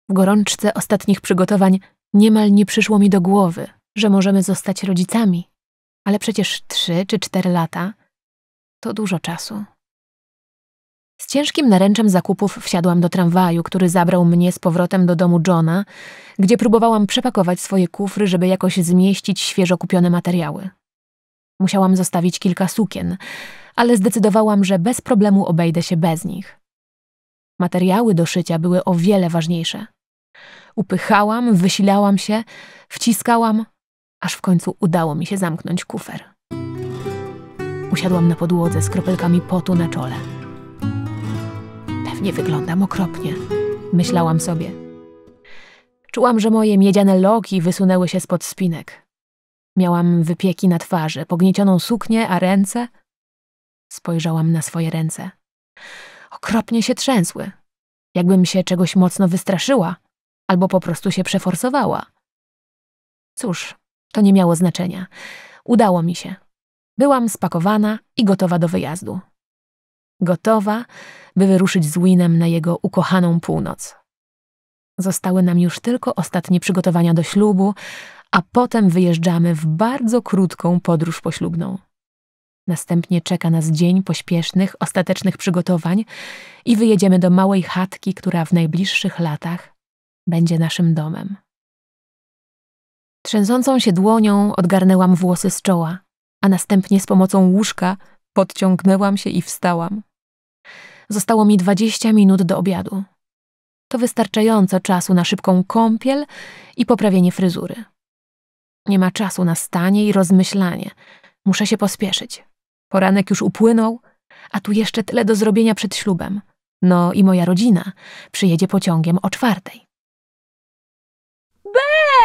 W gorączce ostatnich przygotowań niemal nie przyszło mi do głowy, że możemy zostać rodzicami, ale przecież trzy czy cztery lata to dużo czasu. Z ciężkim naręczem zakupów wsiadłam do tramwaju, który zabrał mnie z powrotem do domu Johna, gdzie próbowałam przepakować swoje kufry, żeby jakoś zmieścić świeżo kupione materiały. Musiałam zostawić kilka sukien, ale zdecydowałam, że bez problemu obejdę się bez nich. Materiały do szycia były o wiele ważniejsze. Upychałam, wysilałam się, wciskałam, aż w końcu udało mi się zamknąć kufer. Usiadłam na podłodze z kropelkami potu na czole. Pewnie wyglądam okropnie, myślałam sobie. Czułam, że moje miedziane loki wysunęły się spod spinek. Miałam wypieki na twarzy, pogniecioną suknię, a ręce. Spojrzałam na swoje ręce. Okropnie się trzęsły, jakbym się czegoś mocno wystraszyła albo po prostu się przeforsowała. Cóż, to nie miało znaczenia. Udało mi się. Byłam spakowana i gotowa do wyjazdu. Gotowa, by wyruszyć z Winem na jego ukochaną północ. Zostały nam już tylko ostatnie przygotowania do ślubu, a potem wyjeżdżamy w bardzo krótką podróż poślubną. Następnie czeka nas dzień pośpiesznych, ostatecznych przygotowań i wyjedziemy do małej chatki, która w najbliższych latach będzie naszym domem. Trzęsącą się dłonią odgarnęłam włosy z czoła, a następnie z pomocą łóżka podciągnęłam się i wstałam. Zostało mi dwadzieścia minut do obiadu. To wystarczająco czasu na szybką kąpiel i poprawienie fryzury. Nie ma czasu na stanie i rozmyślanie. Muszę się pospieszyć. Poranek już upłynął, a tu jeszcze tyle do zrobienia przed ślubem. No i moja rodzina przyjedzie pociągiem o czwartej.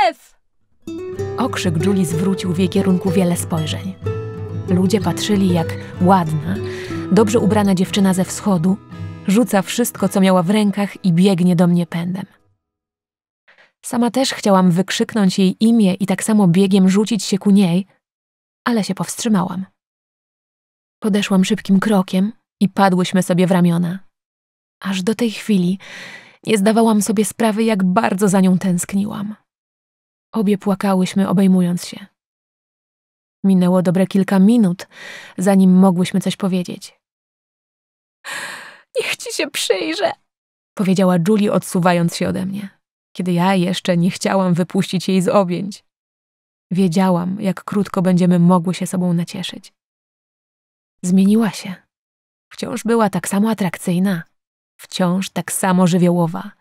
Szef! Okrzyk Julii zwrócił w jej kierunku wiele spojrzeń. Ludzie patrzyli, jak ładna, dobrze ubrana dziewczyna ze wschodu rzuca wszystko, co miała w rękach i biegnie do mnie pędem. Sama też chciałam wykrzyknąć jej imię i tak samo biegiem rzucić się ku niej, ale się powstrzymałam. Podeszłam szybkim krokiem i padłyśmy sobie w ramiona. Aż do tej chwili nie zdawałam sobie sprawy, jak bardzo za nią tęskniłam. Obie płakałyśmy, obejmując się. Minęło dobre kilka minut, zanim mogłyśmy coś powiedzieć. [SIGHS] Niech ci się przyjrzę, powiedziała Julie, odsuwając się ode mnie, kiedy ja jeszcze nie chciałam wypuścić jej z objęć. Wiedziałam, jak krótko będziemy mogły się sobą nacieszyć. Zmieniła się. Wciąż była tak samo atrakcyjna, wciąż tak samo żywiołowa,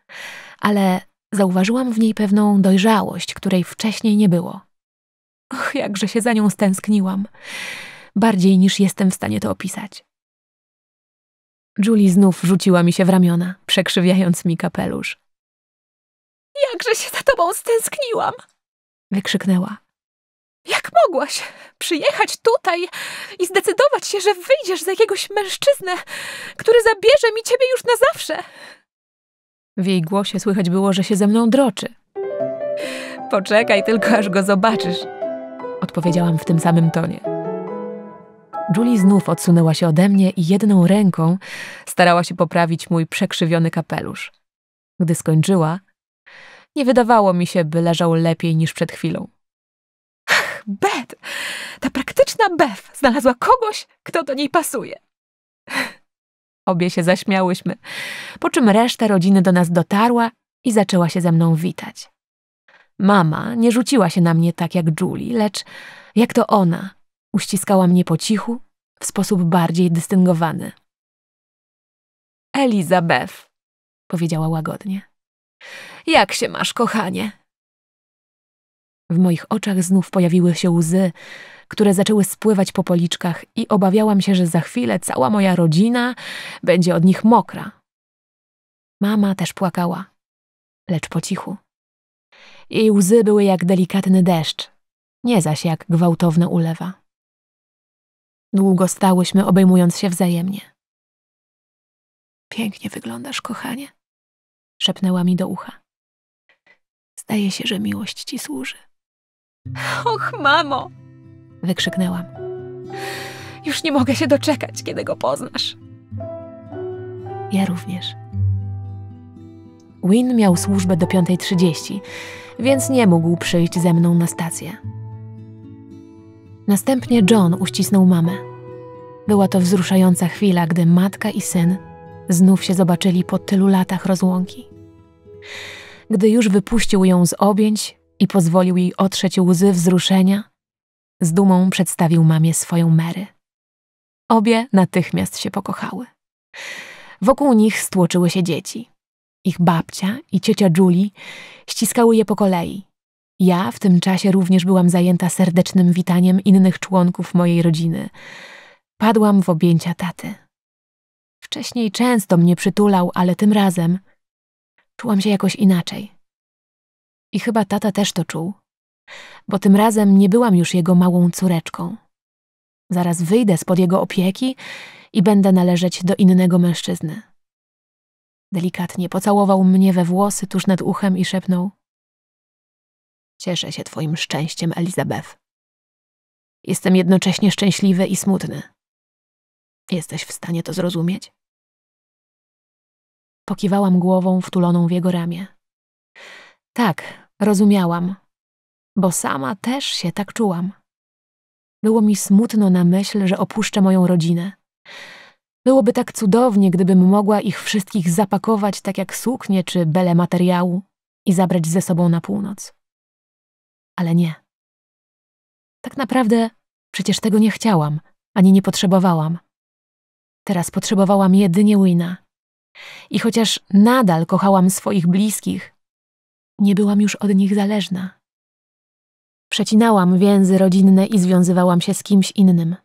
ale Zauważyłam w niej pewną dojrzałość, której wcześniej nie było. Och, jakże się za nią stęskniłam. Bardziej niż jestem w stanie to opisać. Julie znów rzuciła mi się w ramiona, przekrzywiając mi kapelusz. Jakże się za tobą stęskniłam! wykrzyknęła. Jak mogłaś przyjechać tutaj i zdecydować się, że wyjdziesz za jakiegoś mężczyznę, który zabierze mi ciebie już na zawsze? W jej głosie słychać było, że się ze mną droczy. Poczekaj tylko, aż go zobaczysz, odpowiedziałam w tym samym tonie. Julie znów odsunęła się ode mnie i jedną ręką starała się poprawić mój przekrzywiony kapelusz. Gdy skończyła, nie wydawało mi się, by leżał lepiej niż przed chwilą. Ach, Bet! Ta praktyczna Bef znalazła kogoś, kto do niej pasuje. Obie się zaśmiałyśmy, po czym reszta rodziny do nas dotarła i zaczęła się ze mną witać. Mama nie rzuciła się na mnie tak jak Julie, lecz jak to ona uściskała mnie po cichu, w sposób bardziej dystyngowany. Elizabeth, powiedziała łagodnie. Jak się masz, kochanie? W moich oczach znów pojawiły się łzy, które zaczęły spływać po policzkach i obawiałam się, że za chwilę cała moja rodzina będzie od nich mokra. Mama też płakała, lecz po cichu. Jej łzy były jak delikatny deszcz, nie zaś jak gwałtowne ulewa. Długo stałyśmy, obejmując się wzajemnie. Pięknie wyglądasz, kochanie, szepnęła mi do ucha. Zdaje się, że miłość ci służy. Och, mamo, wykrzyknęłam. Już nie mogę się doczekać, kiedy go poznasz. Ja również. Win miał służbę do 5.30, więc nie mógł przyjść ze mną na stację. Następnie John uścisnął mamę. Była to wzruszająca chwila, gdy matka i syn znów się zobaczyli po tylu latach rozłąki. Gdy już wypuścił ją z objęć i pozwolił jej otrzeć łzy wzruszenia, z dumą przedstawił mamie swoją Mary. Obie natychmiast się pokochały. Wokół nich stłoczyły się dzieci. Ich babcia i ciocia Julie ściskały je po kolei. Ja w tym czasie również byłam zajęta serdecznym witaniem innych członków mojej rodziny. Padłam w objęcia taty. Wcześniej często mnie przytulał, ale tym razem czułam się jakoś inaczej. I chyba tata też to czuł bo tym razem nie byłam już jego małą córeczką. Zaraz wyjdę spod jego opieki i będę należeć do innego mężczyzny. Delikatnie pocałował mnie we włosy tuż nad uchem i szepnął: Cieszę się twoim szczęściem, Elizabeth. Jestem jednocześnie szczęśliwy i smutny. Jesteś w stanie to zrozumieć? Pokiwałam głową wtuloną w jego ramię. Tak, rozumiałam, bo sama też się tak czułam. Było mi smutno na myśl, że opuszczę moją rodzinę. Byłoby tak cudownie, gdybym mogła ich wszystkich zapakować tak jak suknie czy bele materiału i zabrać ze sobą na północ. Ale nie. Tak naprawdę przecież tego nie chciałam, ani nie potrzebowałam. Teraz potrzebowałam jedynie Wina. I chociaż nadal kochałam swoich bliskich, nie byłam już od nich zależna. Przecinałam więzy rodzinne i związywałam się z kimś innym.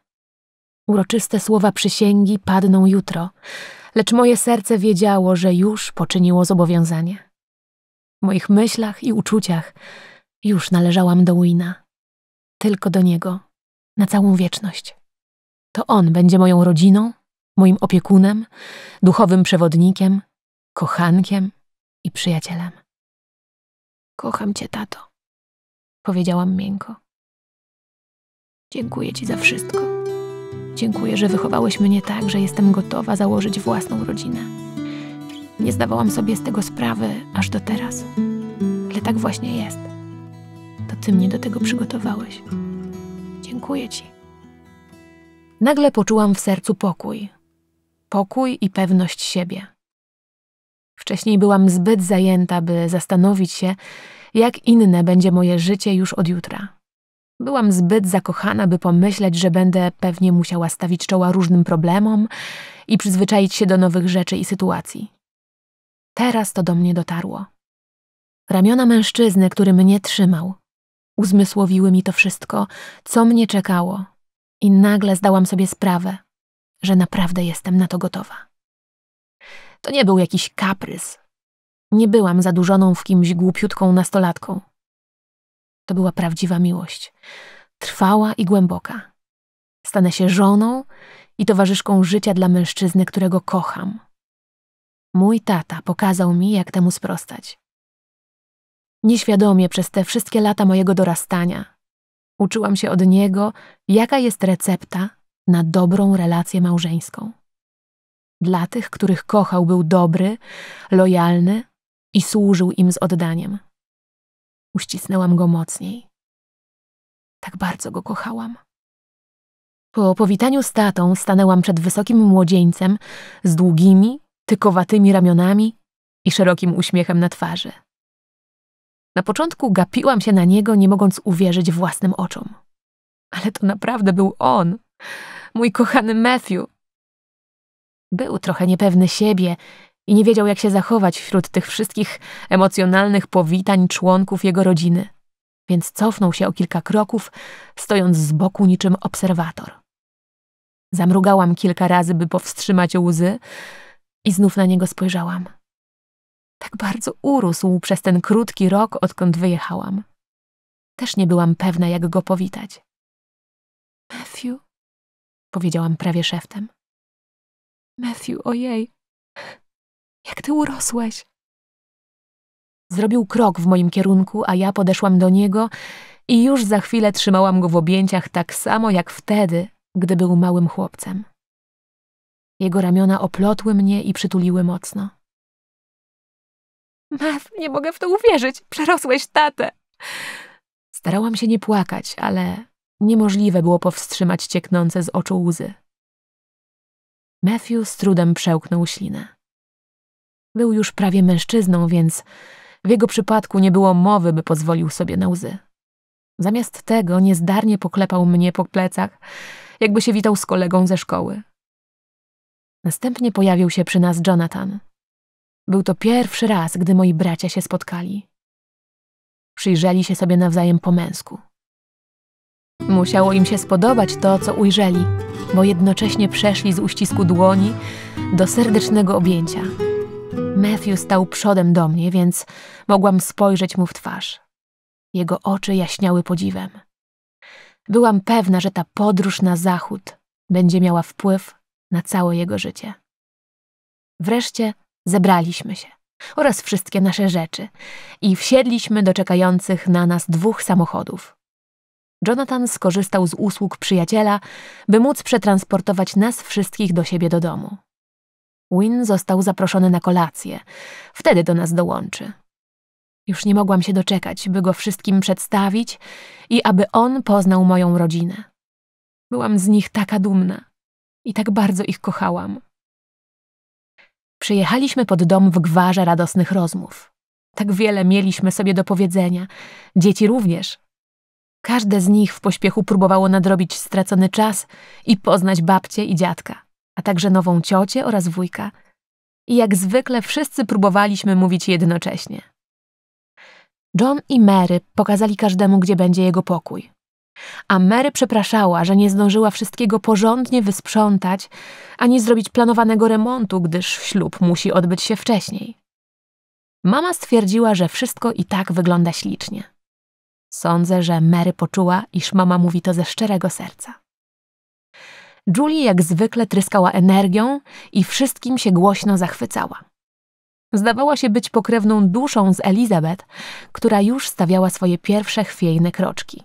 Uroczyste słowa przysięgi padną jutro, lecz moje serce wiedziało, że już poczyniło zobowiązanie. W moich myślach i uczuciach już należałam do Wina. Tylko do niego, na całą wieczność. To on będzie moją rodziną, moim opiekunem, duchowym przewodnikiem, kochankiem i przyjacielem. Kocham cię, tato. Powiedziałam miękko. Dziękuję Ci za wszystko. Dziękuję, że wychowałeś mnie tak, że jestem gotowa założyć własną rodzinę. Nie zdawałam sobie z tego sprawy aż do teraz, ale tak właśnie jest. To Ty mnie do tego przygotowałeś. Dziękuję Ci. Nagle poczułam w sercu pokój. Pokój i pewność siebie. Wcześniej byłam zbyt zajęta, by zastanowić się, jak inne będzie moje życie już od jutra. Byłam zbyt zakochana, by pomyśleć, że będę pewnie musiała stawić czoła różnym problemom i przyzwyczaić się do nowych rzeczy i sytuacji. Teraz to do mnie dotarło. Ramiona mężczyzny, który mnie trzymał, uzmysłowiły mi to wszystko, co mnie czekało, i nagle zdałam sobie sprawę, że naprawdę jestem na to gotowa. To nie był jakiś kaprys, nie byłam zadłużoną w kimś głupiutką nastolatką. To była prawdziwa miłość. Trwała i głęboka. Stanę się żoną i towarzyszką życia dla mężczyzny, którego kocham. Mój tata pokazał mi, jak temu sprostać. Nieświadomie przez te wszystkie lata mojego dorastania uczyłam się od niego, jaka jest recepta na dobrą relację małżeńską. Dla tych, których kochał, był dobry, lojalny, i służył im z oddaniem. Uścisnęłam go mocniej. Tak bardzo go kochałam. Po powitaniu z tatą stanęłam przed wysokim młodzieńcem z długimi, tykowatymi ramionami i szerokim uśmiechem na twarzy. Na początku gapiłam się na niego, nie mogąc uwierzyć własnym oczom. Ale to naprawdę był on, mój kochany Matthew. Był trochę niepewny siebie i nie wiedział, jak się zachować wśród tych wszystkich emocjonalnych powitań członków jego rodziny, więc cofnął się o kilka kroków, stojąc z boku niczym obserwator. Zamrugałam kilka razy, by powstrzymać łzy, i znów na niego spojrzałam. Tak bardzo urósł przez ten krótki rok, odkąd wyjechałam. Też nie byłam pewna, jak go powitać. Matthew, powiedziałam prawie szeftem. Matthew, ojej, jak ty urosłeś? Zrobił krok w moim kierunku, a ja podeszłam do niego i już za chwilę trzymałam go w objęciach tak samo jak wtedy, gdy był małym chłopcem. Jego ramiona oplotły mnie i przytuliły mocno. Mew, nie mogę w to uwierzyć, przerosłeś tatę. Starałam się nie płakać, ale niemożliwe było powstrzymać cieknące z oczu łzy. Matthew z trudem przełknął ślinę. Był już prawie mężczyzną, więc w jego przypadku nie było mowy, by pozwolił sobie na łzy. Zamiast tego niezdarnie poklepał mnie po plecach, jakby się witał z kolegą ze szkoły. Następnie pojawił się przy nas Jonathan. Był to pierwszy raz, gdy moi bracia się spotkali. Przyjrzeli się sobie nawzajem po męsku. Musiało im się spodobać to, co ujrzeli, bo jednocześnie przeszli z uścisku dłoni do serdecznego objęcia. Matthew stał przodem do mnie, więc mogłam spojrzeć mu w twarz. Jego oczy jaśniały podziwem. Byłam pewna, że ta podróż na zachód będzie miała wpływ na całe jego życie. Wreszcie zebraliśmy się oraz wszystkie nasze rzeczy i wsiedliśmy do czekających na nas dwóch samochodów. Jonathan skorzystał z usług przyjaciela, by móc przetransportować nas wszystkich do siebie do domu. Win został zaproszony na kolację. Wtedy do nas dołączy. Już nie mogłam się doczekać, by go wszystkim przedstawić i aby on poznał moją rodzinę. Byłam z nich taka dumna i tak bardzo ich kochałam. Przyjechaliśmy pod dom w gwarze radosnych rozmów. Tak wiele mieliśmy sobie do powiedzenia, dzieci również. Każde z nich w pośpiechu próbowało nadrobić stracony czas i poznać babcię i dziadka a także nową ciocię oraz wujka. I jak zwykle wszyscy próbowaliśmy mówić jednocześnie. John i Mary pokazali każdemu, gdzie będzie jego pokój. A Mary przepraszała, że nie zdążyła wszystkiego porządnie wysprzątać, ani zrobić planowanego remontu, gdyż ślub musi odbyć się wcześniej. Mama stwierdziła, że wszystko i tak wygląda ślicznie. Sądzę, że Mary poczuła, iż mama mówi to ze szczerego serca. Julie jak zwykle tryskała energią i wszystkim się głośno zachwycała. Zdawała się być pokrewną duszą z Elizabeth, która już stawiała swoje pierwsze chwiejne kroczki.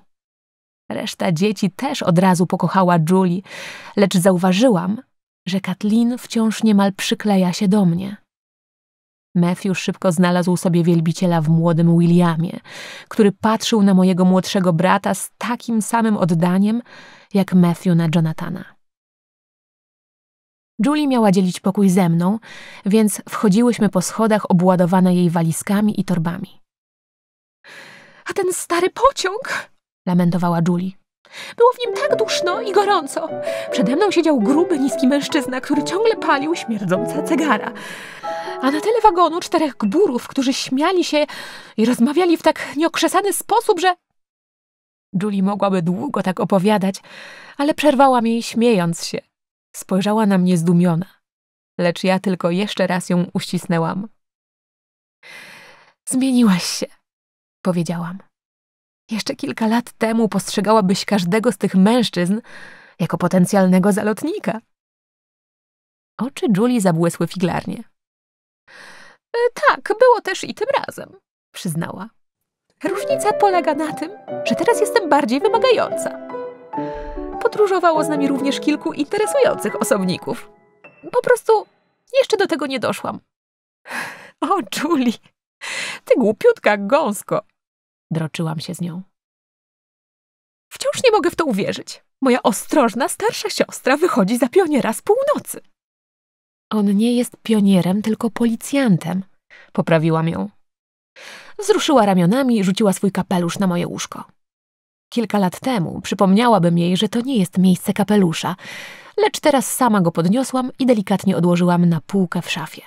Reszta dzieci też od razu pokochała Julie, lecz zauważyłam, że Katlin wciąż niemal przykleja się do mnie. Matthew szybko znalazł sobie wielbiciela w młodym Williamie, który patrzył na mojego młodszego brata z takim samym oddaniem, jak Matthew na Jonathana. Julie miała dzielić pokój ze mną, więc wchodziłyśmy po schodach obładowane jej walizkami i torbami. A ten stary pociąg! lamentowała Julie. Było w nim tak duszno i gorąco. Przede mną siedział gruby, niski mężczyzna, który ciągle palił śmierdzące cegara. A na tyle wagonu czterech gburów, którzy śmiali się i rozmawiali w tak nieokrzesany sposób, że... Julie mogłaby długo tak opowiadać, ale przerwałam jej śmiejąc się. Spojrzała na mnie zdumiona, lecz ja tylko jeszcze raz ją uścisnęłam. Zmieniłaś się, powiedziałam. Jeszcze kilka lat temu postrzegałabyś każdego z tych mężczyzn jako potencjalnego zalotnika. Oczy Julie zabłysły figlarnie. E, tak, było też i tym razem, przyznała. Różnica polega na tym, że teraz jestem bardziej wymagająca podróżowało z nami również kilku interesujących osobników. Po prostu jeszcze do tego nie doszłam. O, Julie, ty głupiutka gąsko! Droczyłam się z nią. Wciąż nie mogę w to uwierzyć. Moja ostrożna starsza siostra wychodzi za pioniera z północy. On nie jest pionierem, tylko policjantem. Poprawiłam ją. Wzruszyła ramionami i rzuciła swój kapelusz na moje łóżko. Kilka lat temu przypomniałabym jej, że to nie jest miejsce kapelusza, lecz teraz sama go podniosłam i delikatnie odłożyłam na półkę w szafie.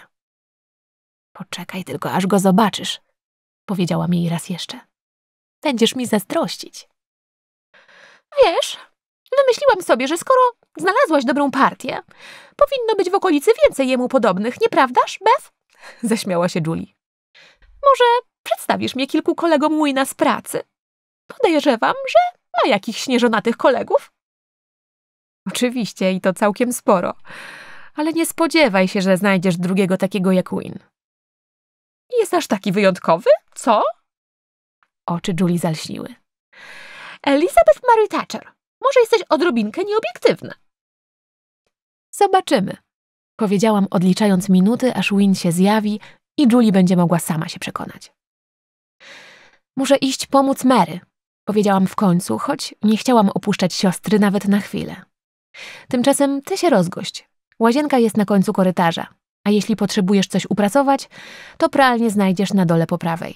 Poczekaj tylko, aż go zobaczysz, powiedziałam jej raz jeszcze. Będziesz mi zazdrościć. Wiesz, wymyśliłam sobie, że skoro znalazłaś dobrą partię, powinno być w okolicy więcej jemu podobnych, nieprawdaż, Beth? Zaśmiała się Julie. Może przedstawisz mnie kilku kolegom Wina z pracy? Podejrzewam, że ma jakichś śnieżonatych kolegów. Oczywiście i to całkiem sporo, ale nie spodziewaj się, że znajdziesz drugiego takiego jak Win. Jest aż taki wyjątkowy, co? Oczy Julie zalśniły. Elizabeth Mary Thatcher, może jesteś odrobinkę nieobiektywna. Zobaczymy, powiedziałam odliczając minuty, aż Win się zjawi i Julie będzie mogła sama się przekonać. Muszę iść pomóc Mary, Powiedziałam w końcu, choć nie chciałam opuszczać siostry nawet na chwilę. Tymczasem ty się rozgość. Łazienka jest na końcu korytarza, a jeśli potrzebujesz coś upracować, to pralnie znajdziesz na dole po prawej.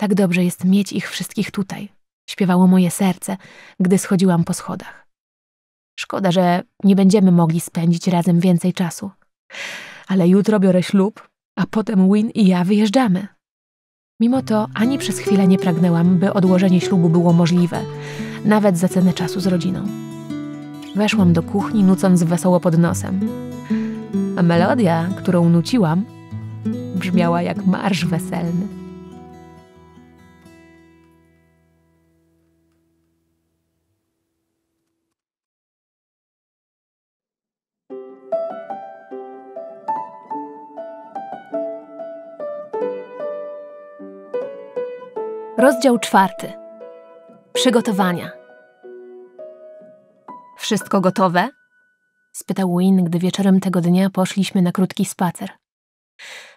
Tak dobrze jest mieć ich wszystkich tutaj, śpiewało moje serce, gdy schodziłam po schodach. Szkoda, że nie będziemy mogli spędzić razem więcej czasu. Ale jutro biorę ślub, a potem Win i ja wyjeżdżamy. Mimo to ani przez chwilę nie pragnęłam, by odłożenie ślubu było możliwe, nawet za cenę czasu z rodziną. Weszłam do kuchni, nucąc wesoło pod nosem. A melodia, którą nuciłam, brzmiała jak marsz weselny. Rozdział czwarty. Przygotowania. Wszystko gotowe? spytał Win, gdy wieczorem tego dnia poszliśmy na krótki spacer.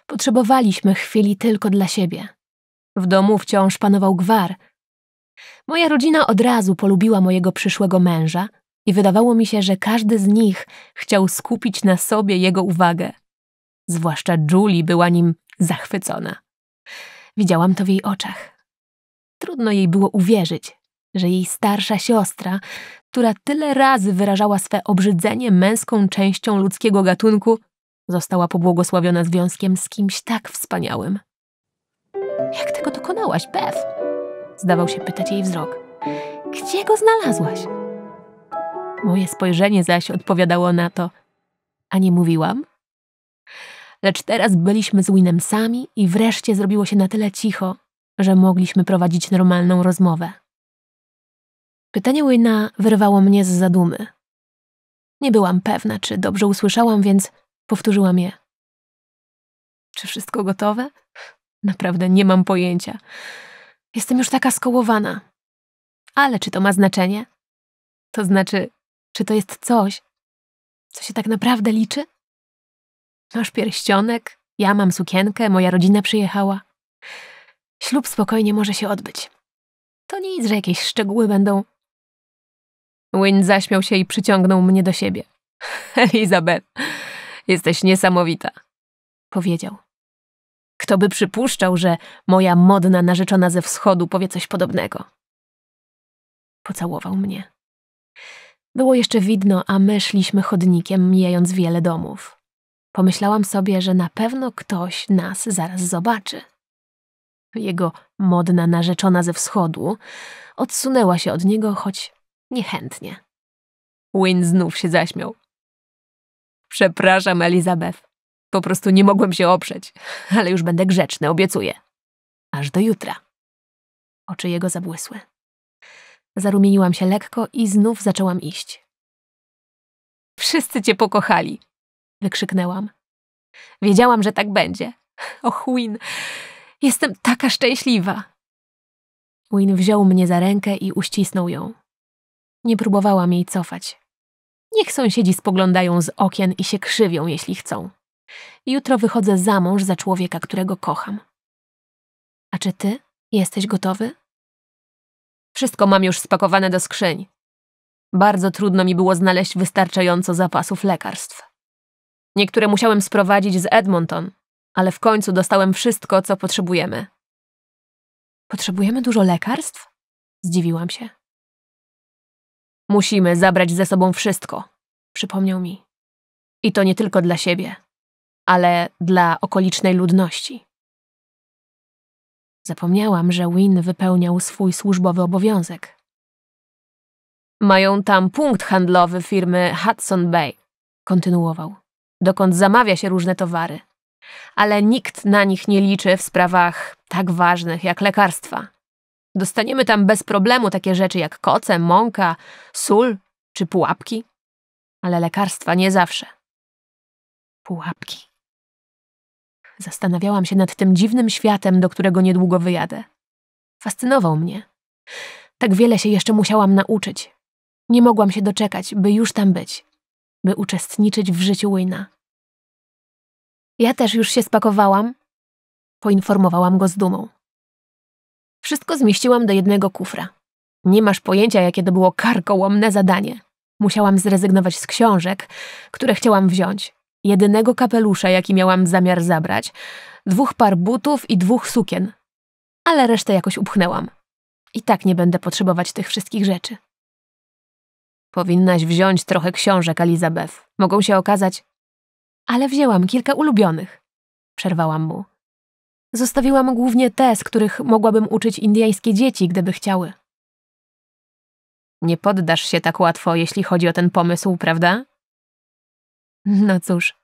Potrzebowaliśmy chwili tylko dla siebie. W domu wciąż panował gwar. Moja rodzina od razu polubiła mojego przyszłego męża i wydawało mi się, że każdy z nich chciał skupić na sobie jego uwagę. Zwłaszcza Julie była nim zachwycona. Widziałam to w jej oczach. Trudno jej było uwierzyć, że jej starsza siostra, która tyle razy wyrażała swe obrzydzenie męską częścią ludzkiego gatunku, została pobłogosławiona związkiem z kimś tak wspaniałym. Jak tego dokonałaś, Beth? Zdawał się pytać jej wzrok. Gdzie go znalazłaś? Moje spojrzenie zaś odpowiadało na to. A nie mówiłam? Lecz teraz byliśmy z Winem sami i wreszcie zrobiło się na tyle cicho, że mogliśmy prowadzić normalną rozmowę. Pytanie Wina wyrwało mnie z zadumy. Nie byłam pewna, czy dobrze usłyszałam, więc powtórzyłam je. Czy wszystko gotowe? Naprawdę nie mam pojęcia. Jestem już taka skołowana. Ale czy to ma znaczenie? To znaczy, czy to jest coś, co się tak naprawdę liczy? Masz pierścionek, ja mam sukienkę, moja rodzina przyjechała. Ślub spokojnie może się odbyć. To nic, że jakieś szczegóły będą. Wynne zaśmiał się i przyciągnął mnie do siebie. [LAUGHS] Elizabeth, jesteś niesamowita, powiedział. Kto by przypuszczał, że moja modna narzeczona ze wschodu powie coś podobnego? Pocałował mnie. Było jeszcze widno, a my szliśmy chodnikiem, mijając wiele domów. Pomyślałam sobie, że na pewno ktoś nas zaraz zobaczy. Jego modna narzeczona ze wschodu odsunęła się od niego, choć niechętnie. Win znów się zaśmiał. Przepraszam, Elizabeth. Po prostu nie mogłem się oprzeć, ale już będę grzeczny, obiecuję. Aż do jutra. Oczy jego zabłysły. Zarumieniłam się lekko i znów zaczęłam iść. Wszyscy cię pokochali, wykrzyknęłam. Wiedziałam, że tak będzie. Och, Win, Jestem taka szczęśliwa. Win wziął mnie za rękę i uścisnął ją. Nie próbowałam jej cofać. Niech sąsiedzi spoglądają z okien i się krzywią, jeśli chcą. Jutro wychodzę za mąż za człowieka, którego kocham. A czy ty jesteś gotowy? Wszystko mam już spakowane do skrzyń. Bardzo trudno mi było znaleźć wystarczająco zapasów lekarstw. Niektóre musiałem sprowadzić z Edmonton, ale w końcu dostałem wszystko, co potrzebujemy. Potrzebujemy dużo lekarstw? Zdziwiłam się. Musimy zabrać ze sobą wszystko, przypomniał mi. I to nie tylko dla siebie, ale dla okolicznej ludności. Zapomniałam, że Win wypełniał swój służbowy obowiązek. Mają tam punkt handlowy firmy Hudson Bay, kontynuował, dokąd zamawia się różne towary ale nikt na nich nie liczy w sprawach tak ważnych jak lekarstwa. Dostaniemy tam bez problemu takie rzeczy jak koce, mąka, sól czy pułapki, ale lekarstwa nie zawsze. Pułapki. Zastanawiałam się nad tym dziwnym światem, do którego niedługo wyjadę. Fascynował mnie. Tak wiele się jeszcze musiałam nauczyć. Nie mogłam się doczekać, by już tam być, by uczestniczyć w życiu Wina ja też już się spakowałam, poinformowałam go z dumą. Wszystko zmieściłam do jednego kufra. Nie masz pojęcia, jakie to było karkołomne zadanie. Musiałam zrezygnować z książek, które chciałam wziąć, jedynego kapelusza, jaki miałam zamiar zabrać, dwóch par butów i dwóch sukien. Ale resztę jakoś upchnęłam. I tak nie będę potrzebować tych wszystkich rzeczy. Powinnaś wziąć trochę książek, Elizabeth. Mogą się okazać ale wzięłam kilka ulubionych, przerwałam mu. Zostawiłam głównie te, z których mogłabym uczyć indyjskie dzieci, gdyby chciały. Nie poddasz się tak łatwo, jeśli chodzi o ten pomysł, prawda? No cóż,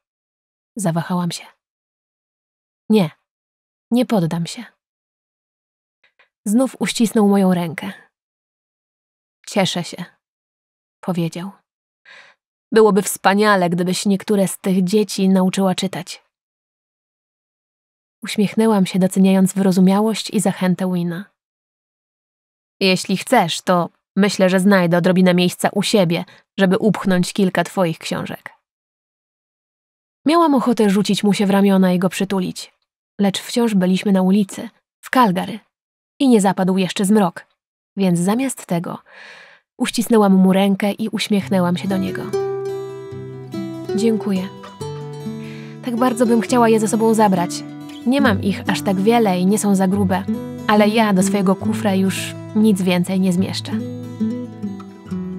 zawahałam się. Nie, nie poddam się. Znów uścisnął moją rękę. Cieszę się, powiedział. Byłoby wspaniale, gdybyś niektóre z tych dzieci nauczyła czytać. Uśmiechnęłam się, doceniając wyrozumiałość i zachętę Wina. Jeśli chcesz, to myślę, że znajdę odrobinę miejsca u siebie, żeby upchnąć kilka twoich książek. Miałam ochotę rzucić mu się w ramiona i go przytulić, lecz wciąż byliśmy na ulicy, w Calgary, i nie zapadł jeszcze zmrok, więc zamiast tego uścisnęłam mu rękę i uśmiechnęłam się do niego. Dziękuję. Tak bardzo bym chciała je ze sobą zabrać. Nie mam ich aż tak wiele i nie są za grube, ale ja do swojego kufra już nic więcej nie zmieszczę.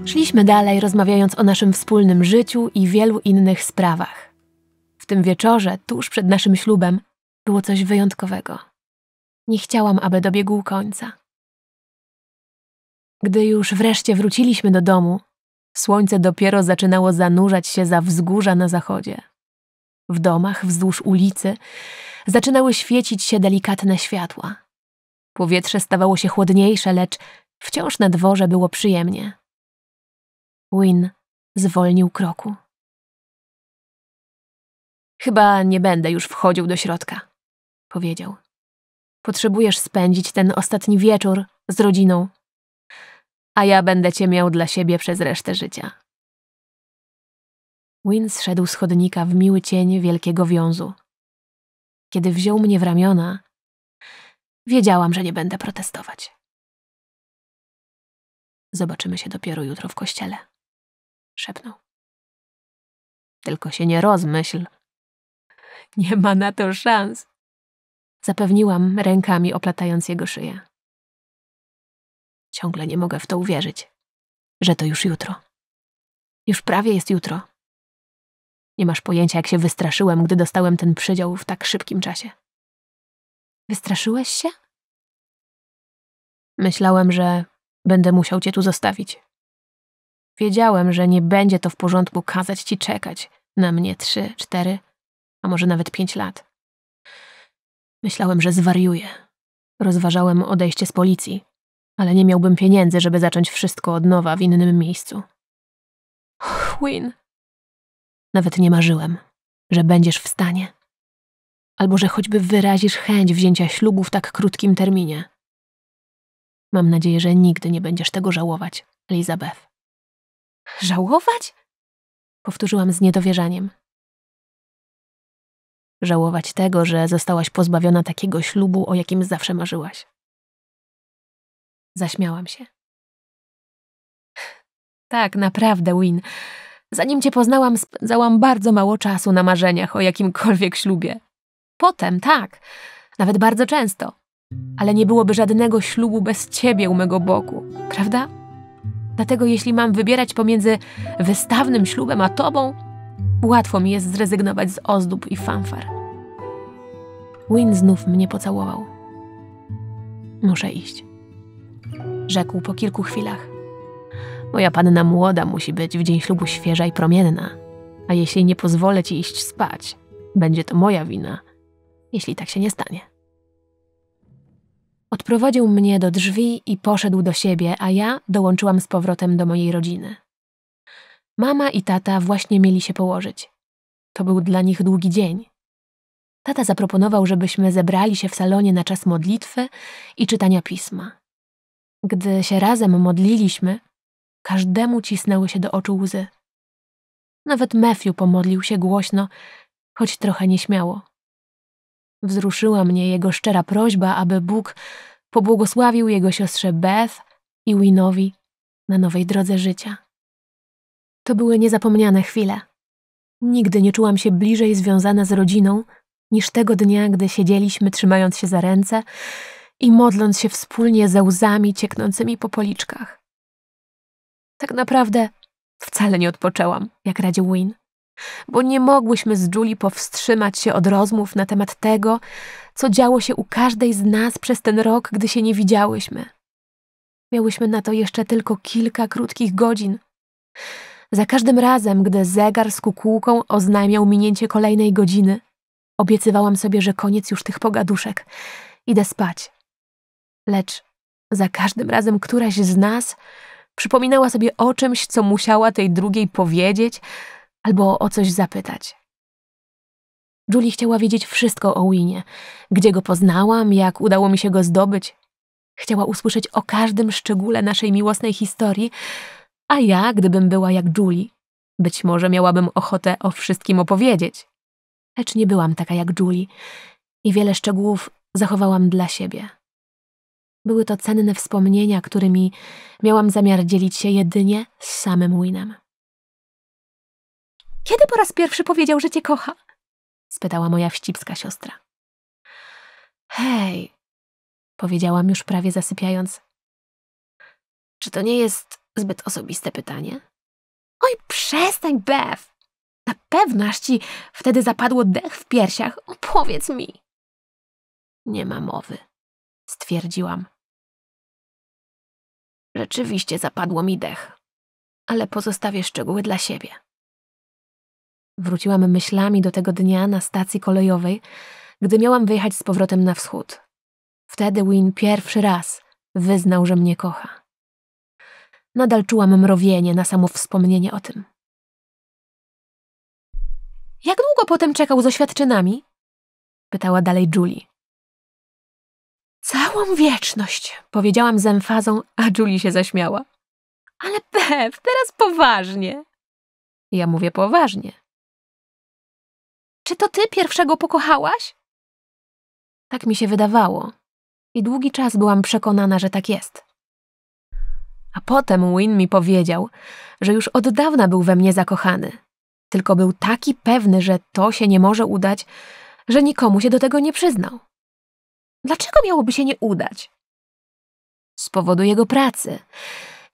Szliśmy dalej, rozmawiając o naszym wspólnym życiu i wielu innych sprawach. W tym wieczorze, tuż przed naszym ślubem, było coś wyjątkowego. Nie chciałam, aby dobiegł końca. Gdy już wreszcie wróciliśmy do domu, Słońce dopiero zaczynało zanurzać się za wzgórza na zachodzie. W domach wzdłuż ulicy zaczynały świecić się delikatne światła. Powietrze stawało się chłodniejsze, lecz wciąż na dworze było przyjemnie. Win zwolnił kroku. Chyba nie będę już wchodził do środka, powiedział. Potrzebujesz spędzić ten ostatni wieczór z rodziną a ja będę cię miał dla siebie przez resztę życia. Wins szedł z chodnika w miły cień wielkiego wiązu. Kiedy wziął mnie w ramiona, wiedziałam, że nie będę protestować. Zobaczymy się dopiero jutro w kościele, szepnął. Tylko się nie rozmyśl. Nie ma na to szans. Zapewniłam rękami oplatając jego szyję. Ciągle nie mogę w to uwierzyć, że to już jutro. Już prawie jest jutro. Nie masz pojęcia, jak się wystraszyłem, gdy dostałem ten przydział w tak szybkim czasie. Wystraszyłeś się? Myślałem, że będę musiał cię tu zostawić. Wiedziałem, że nie będzie to w porządku kazać ci czekać na mnie trzy, cztery, a może nawet pięć lat. Myślałem, że zwariuję. Rozważałem odejście z policji ale nie miałbym pieniędzy, żeby zacząć wszystko od nowa w innym miejscu. Win. Nawet nie marzyłem, że będziesz w stanie. Albo że choćby wyrazisz chęć wzięcia ślubu w tak krótkim terminie. Mam nadzieję, że nigdy nie będziesz tego żałować, Elizabeth. Żałować? Powtórzyłam z niedowierzaniem. Żałować tego, że zostałaś pozbawiona takiego ślubu, o jakim zawsze marzyłaś. Zaśmiałam się. Tak, naprawdę, Win. Zanim cię poznałam, spędzałam bardzo mało czasu na marzeniach o jakimkolwiek ślubie. Potem, tak, nawet bardzo często. Ale nie byłoby żadnego ślubu bez ciebie u mego boku, prawda? Dlatego jeśli mam wybierać pomiędzy wystawnym ślubem a tobą, łatwo mi jest zrezygnować z ozdób i fanfar. Win znów mnie pocałował. Muszę iść rzekł po kilku chwilach. Moja panna młoda musi być w dzień ślubu świeża i promienna, a jeśli nie pozwolę ci iść spać, będzie to moja wina, jeśli tak się nie stanie. Odprowadził mnie do drzwi i poszedł do siebie, a ja dołączyłam z powrotem do mojej rodziny. Mama i tata właśnie mieli się położyć. To był dla nich długi dzień. Tata zaproponował, żebyśmy zebrali się w salonie na czas modlitwy i czytania pisma. Gdy się razem modliliśmy, każdemu cisnęły się do oczu łzy. Nawet Matthew pomodlił się głośno, choć trochę nieśmiało. Wzruszyła mnie jego szczera prośba, aby Bóg pobłogosławił jego siostrze Beth i Winowi na nowej drodze życia. To były niezapomniane chwile. Nigdy nie czułam się bliżej związana z rodziną niż tego dnia, gdy siedzieliśmy trzymając się za ręce i modląc się wspólnie ze łzami cieknącymi po policzkach. Tak naprawdę wcale nie odpoczęłam, jak radził Win, bo nie mogłyśmy z Julie powstrzymać się od rozmów na temat tego, co działo się u każdej z nas przez ten rok, gdy się nie widziałyśmy. Miałyśmy na to jeszcze tylko kilka krótkich godzin. Za każdym razem, gdy zegar z kukułką oznajmiał minięcie kolejnej godziny, obiecywałam sobie, że koniec już tych pogaduszek. Idę spać lecz za każdym razem któraś z nas przypominała sobie o czymś, co musiała tej drugiej powiedzieć albo o coś zapytać. Julie chciała wiedzieć wszystko o Winie, gdzie go poznałam, jak udało mi się go zdobyć. Chciała usłyszeć o każdym szczególe naszej miłosnej historii, a ja, gdybym była jak Julie, być może miałabym ochotę o wszystkim opowiedzieć. Lecz nie byłam taka jak Julie i wiele szczegółów zachowałam dla siebie. Były to cenne wspomnienia, którymi miałam zamiar dzielić się jedynie z samym Winem. Kiedy po raz pierwszy powiedział, że cię kocha? spytała moja wścibska siostra. Hej, powiedziałam już prawie zasypiając. Czy to nie jest zbyt osobiste pytanie? Oj, przestań, Bev! Na pewno aż ci wtedy zapadło dech w piersiach. Opowiedz mi. Nie ma mowy stwierdziłam. Rzeczywiście zapadło mi dech, ale pozostawię szczegóły dla siebie. Wróciłam myślami do tego dnia na stacji kolejowej, gdy miałam wyjechać z powrotem na wschód. Wtedy Win pierwszy raz wyznał, że mnie kocha. Nadal czułam mrowienie na samo wspomnienie o tym. Jak długo potem czekał z oświadczynami? Pytała dalej Julie. Całą wieczność, powiedziałam z emfazą, a Julie się zaśmiała. Ale Bev, teraz poważnie. Ja mówię poważnie. Czy to ty pierwszego pokochałaś? Tak mi się wydawało. I długi czas byłam przekonana, że tak jest. A potem Win mi powiedział, że już od dawna był we mnie zakochany. Tylko był taki pewny, że to się nie może udać, że nikomu się do tego nie przyznał. Dlaczego miałoby się nie udać? Z powodu jego pracy.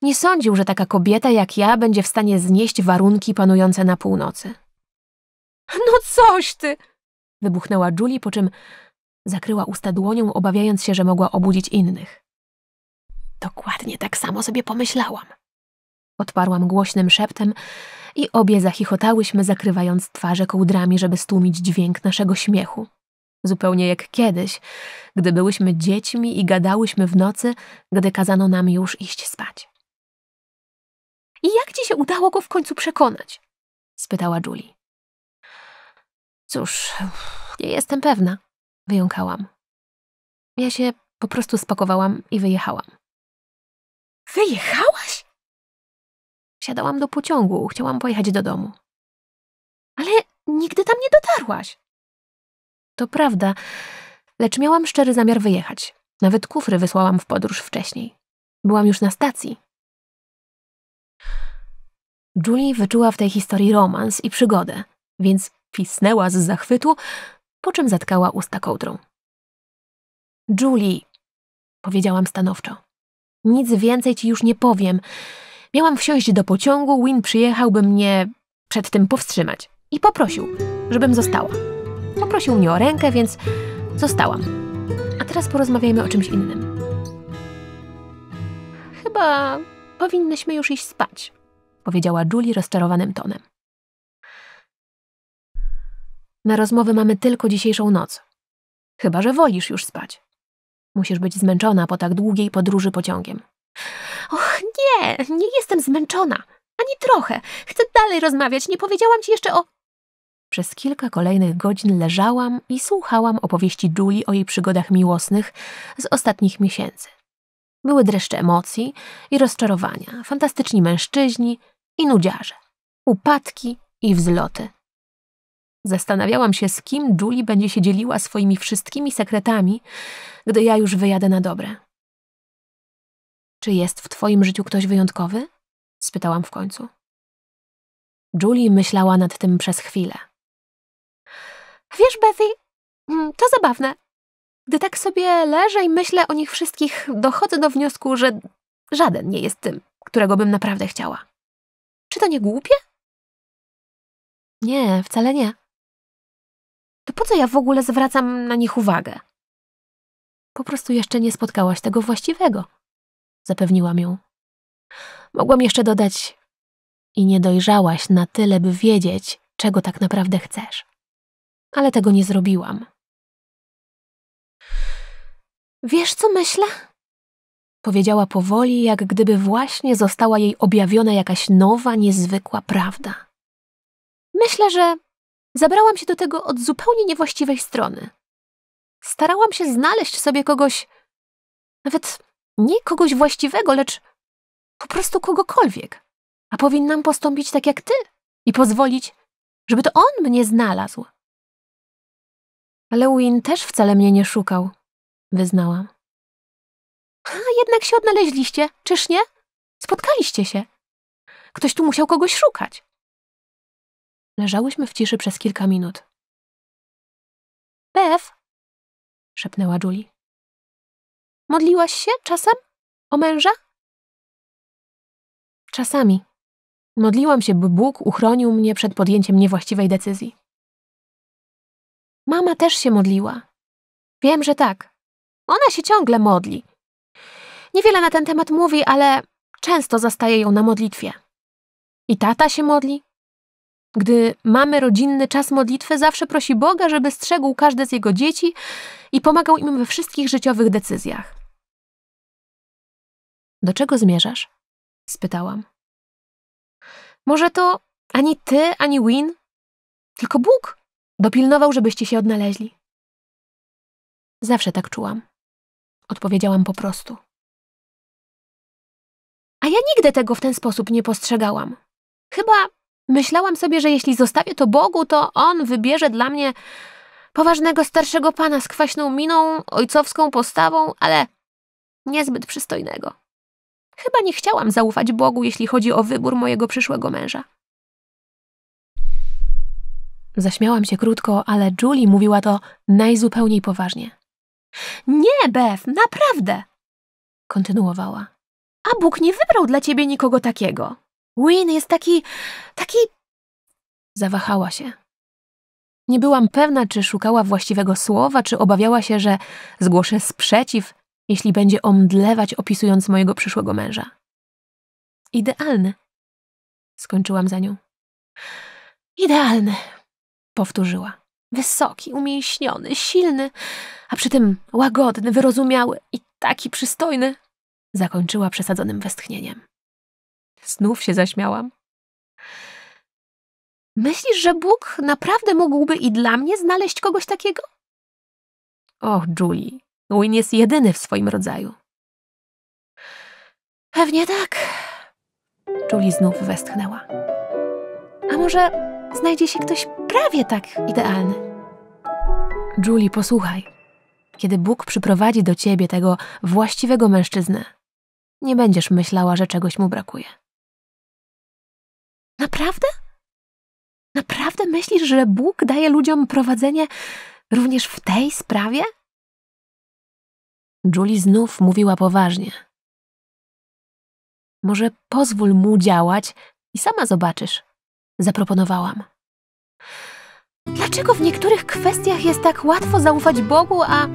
Nie sądził, że taka kobieta jak ja będzie w stanie znieść warunki panujące na północy. No coś ty! Wybuchnęła Julie, po czym zakryła usta dłonią, obawiając się, że mogła obudzić innych. Dokładnie tak samo sobie pomyślałam. Odparłam głośnym szeptem i obie zachichotałyśmy, zakrywając twarze kołdrami, żeby stłumić dźwięk naszego śmiechu zupełnie jak kiedyś, gdy byłyśmy dziećmi i gadałyśmy w nocy, gdy kazano nam już iść spać. I jak ci się udało go w końcu przekonać? spytała Julie. Cóż, nie jestem pewna, wyjąkałam. Ja się po prostu spakowałam i wyjechałam. Wyjechałaś? Wsiadałam do pociągu, chciałam pojechać do domu. Ale nigdy tam nie dotarłaś. To prawda, lecz miałam szczery zamiar wyjechać. Nawet kufry wysłałam w podróż wcześniej. Byłam już na stacji. Julie wyczuła w tej historii romans i przygodę, więc pisnęła z zachwytu, po czym zatkała usta kołdrą. Julie, powiedziałam stanowczo, nic więcej ci już nie powiem. Miałam wsiąść do pociągu, Win przyjechałby mnie przed tym powstrzymać i poprosił, żebym została. Poprosił mnie o rękę, więc zostałam. A teraz porozmawiajmy o czymś innym. Chyba powinnyśmy już iść spać, powiedziała Julie rozczarowanym tonem. Na rozmowy mamy tylko dzisiejszą noc. Chyba, że wolisz już spać. Musisz być zmęczona po tak długiej podróży pociągiem. Och, nie, nie jestem zmęczona. Ani trochę. Chcę dalej rozmawiać. Nie powiedziałam ci jeszcze o. Przez kilka kolejnych godzin leżałam i słuchałam opowieści Julie o jej przygodach miłosnych z ostatnich miesięcy. Były dreszcze emocji i rozczarowania, fantastyczni mężczyźni i nudziarze, upadki i wzloty. Zastanawiałam się, z kim Julie będzie się dzieliła swoimi wszystkimi sekretami, gdy ja już wyjadę na dobre. Czy jest w twoim życiu ktoś wyjątkowy? spytałam w końcu. Julie myślała nad tym przez chwilę. Wiesz, Bethy, mm, to zabawne. Gdy tak sobie leżę i myślę o nich wszystkich, dochodzę do wniosku, że żaden nie jest tym, którego bym naprawdę chciała. Czy to nie głupie? Nie, wcale nie. To po co ja w ogóle zwracam na nich uwagę? Po prostu jeszcze nie spotkałaś tego właściwego, zapewniłam ją. Mogłam jeszcze dodać: I nie dojrzałaś na tyle, by wiedzieć, czego tak naprawdę chcesz ale tego nie zrobiłam. Wiesz, co myślę? Powiedziała powoli, jak gdyby właśnie została jej objawiona jakaś nowa, niezwykła prawda. Myślę, że zabrałam się do tego od zupełnie niewłaściwej strony. Starałam się znaleźć sobie kogoś, nawet nie kogoś właściwego, lecz po prostu kogokolwiek. A powinnam postąpić tak jak ty i pozwolić, żeby to on mnie znalazł. Ale Win też wcale mnie nie szukał, wyznałam. A jednak się odnaleźliście, czyż nie? Spotkaliście się. Ktoś tu musiał kogoś szukać. Leżałyśmy w ciszy przez kilka minut. Bev, szepnęła Julie. Modliłaś się czasem o męża? Czasami. Modliłam się, by Bóg uchronił mnie przed podjęciem niewłaściwej decyzji. Mama też się modliła. Wiem, że tak. Ona się ciągle modli. Niewiele na ten temat mówi, ale często zastaje ją na modlitwie. I tata się modli. Gdy mamy rodzinny czas modlitwy, zawsze prosi Boga, żeby strzegł każde z jego dzieci i pomagał im we wszystkich życiowych decyzjach. Do czego zmierzasz? spytałam. Może to ani ty, ani Win, tylko Bóg? Dopilnował, żebyście się odnaleźli. Zawsze tak czułam. Odpowiedziałam po prostu. A ja nigdy tego w ten sposób nie postrzegałam. Chyba myślałam sobie, że jeśli zostawię to Bogu, to On wybierze dla mnie poważnego starszego pana z kwaśną miną, ojcowską postawą, ale niezbyt przystojnego. Chyba nie chciałam zaufać Bogu, jeśli chodzi o wybór mojego przyszłego męża. Zaśmiałam się krótko, ale Julie mówiła to najzupełniej poważnie. Nie, Bef, naprawdę! Kontynuowała. A Bóg nie wybrał dla ciebie nikogo takiego. Win jest taki. taki. Zawahała się. Nie byłam pewna, czy szukała właściwego słowa, czy obawiała się, że zgłoszę sprzeciw, jeśli będzie omdlewać opisując mojego przyszłego męża. Idealny. Skończyłam za nią. Idealny powtórzyła. Wysoki, umięśniony, silny, a przy tym łagodny, wyrozumiały i taki przystojny, zakończyła przesadzonym westchnieniem. Znów się zaśmiałam. Myślisz, że Bóg naprawdę mógłby i dla mnie znaleźć kogoś takiego? Och, Julie, Win jest jedyny w swoim rodzaju. Pewnie tak. Julie znów westchnęła. A może znajdzie się ktoś prawie tak idealny. Julie, posłuchaj. Kiedy Bóg przyprowadzi do ciebie tego właściwego mężczyznę, nie będziesz myślała, że czegoś mu brakuje. Naprawdę? Naprawdę myślisz, że Bóg daje ludziom prowadzenie również w tej sprawie? Julie znów mówiła poważnie. Może pozwól mu działać i sama zobaczysz. Zaproponowałam. Dlaczego w niektórych kwestiach jest tak łatwo zaufać Bogu, a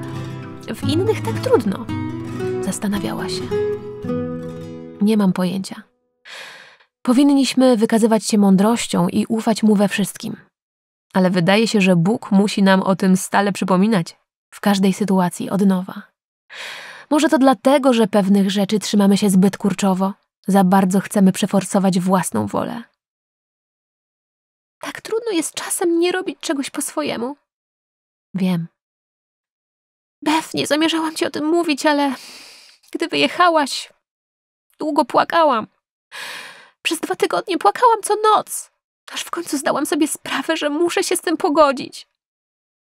w innych tak trudno? Zastanawiała się. Nie mam pojęcia. Powinniśmy wykazywać się mądrością i ufać Mu we wszystkim. Ale wydaje się, że Bóg musi nam o tym stale przypominać, w każdej sytuacji od nowa. Może to dlatego, że pewnych rzeczy trzymamy się zbyt kurczowo, za bardzo chcemy przeforsować własną wolę. Tak trudno jest czasem nie robić czegoś po swojemu. Wiem. Bef, nie zamierzałam ci o tym mówić, ale gdy wyjechałaś, długo płakałam. Przez dwa tygodnie płakałam co noc, aż w końcu zdałam sobie sprawę, że muszę się z tym pogodzić.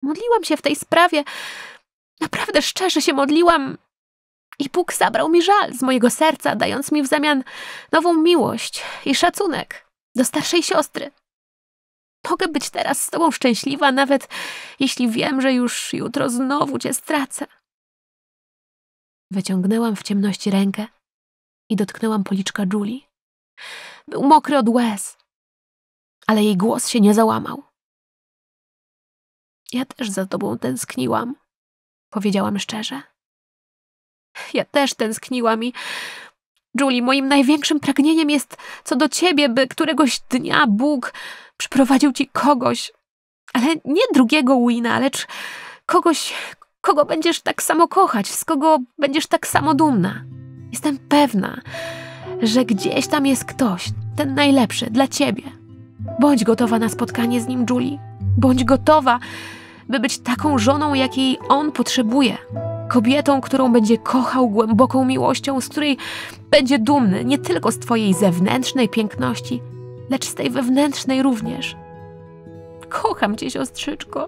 Modliłam się w tej sprawie, naprawdę szczerze się modliłam i Bóg zabrał mi żal z mojego serca, dając mi w zamian nową miłość i szacunek do starszej siostry. Mogę być teraz z tobą szczęśliwa, nawet jeśli wiem, że już jutro znowu cię stracę. Wyciągnęłam w ciemności rękę i dotknęłam policzka Julie. Był mokry od łez, ale jej głos się nie załamał. Ja też za tobą tęskniłam, powiedziałam szczerze. Ja też tęskniłam i Julie, moim największym pragnieniem jest co do ciebie, by któregoś dnia Bóg przyprowadził ci kogoś, ale nie drugiego Wina, lecz kogoś, kogo będziesz tak samo kochać, z kogo będziesz tak samo dumna. Jestem pewna, że gdzieś tam jest ktoś, ten najlepszy dla ciebie. Bądź gotowa na spotkanie z nim, Julie. Bądź gotowa, by być taką żoną, jakiej on potrzebuje. Kobietą, którą będzie kochał głęboką miłością, z której będzie dumny nie tylko z Twojej zewnętrznej piękności, lecz z tej wewnętrznej również. Kocham Cię, siostrzyczko.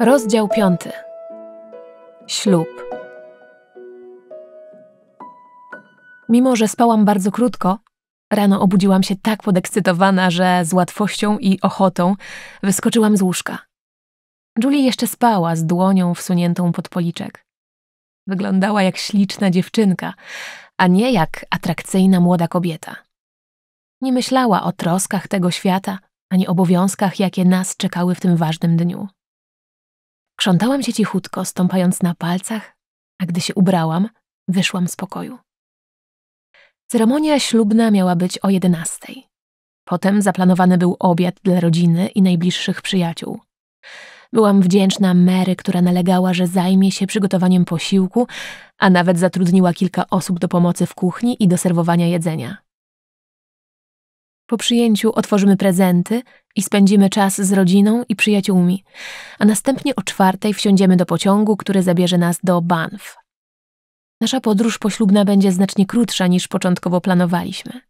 Rozdział piąty. Ślub. Mimo, że spałam bardzo krótko, rano obudziłam się tak podekscytowana, że z łatwością i ochotą wyskoczyłam z łóżka. Julie jeszcze spała z dłonią wsuniętą pod policzek. Wyglądała jak śliczna dziewczynka, a nie jak atrakcyjna młoda kobieta. Nie myślała o troskach tego świata, ani obowiązkach, jakie nas czekały w tym ważnym dniu. Krzątałam się cichutko, stąpając na palcach, a gdy się ubrałam, wyszłam z pokoju. Ceremonia ślubna miała być o 11. Potem zaplanowany był obiad dla rodziny i najbliższych przyjaciół. Byłam wdzięczna Mary, która nalegała, że zajmie się przygotowaniem posiłku, a nawet zatrudniła kilka osób do pomocy w kuchni i do serwowania jedzenia. Po przyjęciu otworzymy prezenty i spędzimy czas z rodziną i przyjaciółmi, a następnie o czwartej wsiądziemy do pociągu, który zabierze nas do Banff. Nasza podróż poślubna będzie znacznie krótsza niż początkowo planowaliśmy.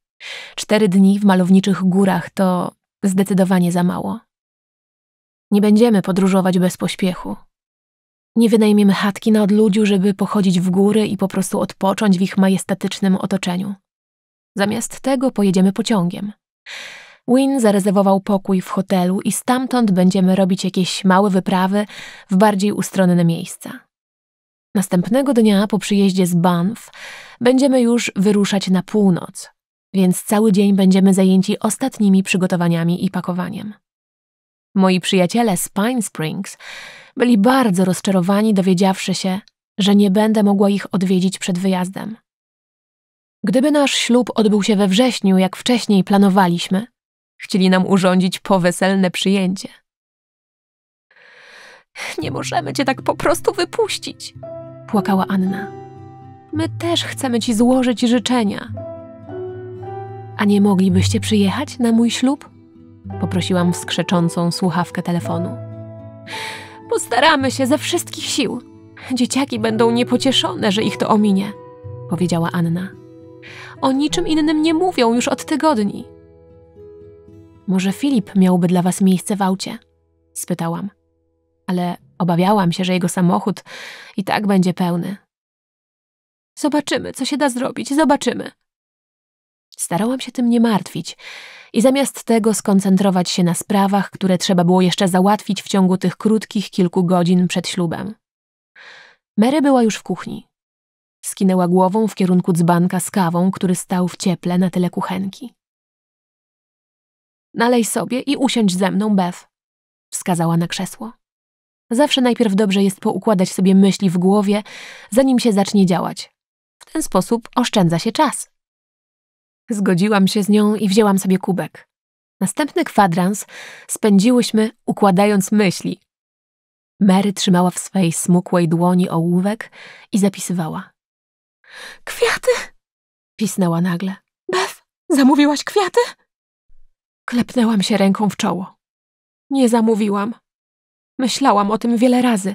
Cztery dni w malowniczych górach to zdecydowanie za mało. Nie będziemy podróżować bez pośpiechu. Nie wynajmiemy chatki na odludziu, żeby pochodzić w góry i po prostu odpocząć w ich majestatycznym otoczeniu. Zamiast tego pojedziemy pociągiem. Win zarezerwował pokój w hotelu i stamtąd będziemy robić jakieś małe wyprawy w bardziej ustronne miejsca. Następnego dnia po przyjeździe z Banff będziemy już wyruszać na północ, więc cały dzień będziemy zajęci ostatnimi przygotowaniami i pakowaniem. Moi przyjaciele z Pine Springs byli bardzo rozczarowani, dowiedziawszy się, że nie będę mogła ich odwiedzić przed wyjazdem. Gdyby nasz ślub odbył się we wrześniu, jak wcześniej planowaliśmy, chcieli nam urządzić poweselne przyjęcie. Nie możemy cię tak po prostu wypuścić, płakała Anna. My też chcemy ci złożyć życzenia. A nie moglibyście przyjechać na mój ślub? Poprosiłam skrzeczącą słuchawkę telefonu. Postaramy się ze wszystkich sił. Dzieciaki będą niepocieszone, że ich to ominie, powiedziała Anna. O niczym innym nie mówią już od tygodni. Może Filip miałby dla was miejsce w aucie? spytałam. Ale Obawiałam się, że jego samochód i tak będzie pełny. Zobaczymy, co się da zrobić, zobaczymy. Starałam się tym nie martwić i zamiast tego skoncentrować się na sprawach, które trzeba było jeszcze załatwić w ciągu tych krótkich kilku godzin przed ślubem. Mary była już w kuchni. Skinęła głową w kierunku dzbanka z kawą, który stał w cieple na tyle kuchenki. Nalej sobie i usiądź ze mną, Beth, wskazała na krzesło. Zawsze najpierw dobrze jest poukładać sobie myśli w głowie, zanim się zacznie działać. W ten sposób oszczędza się czas. Zgodziłam się z nią i wzięłam sobie kubek. Następny kwadrans spędziłyśmy układając myśli. Mary trzymała w swej smukłej dłoni ołówek i zapisywała. Kwiaty! pisnęła nagle. Bef, zamówiłaś kwiaty? Klepnęłam się ręką w czoło. Nie zamówiłam. Myślałam o tym wiele razy,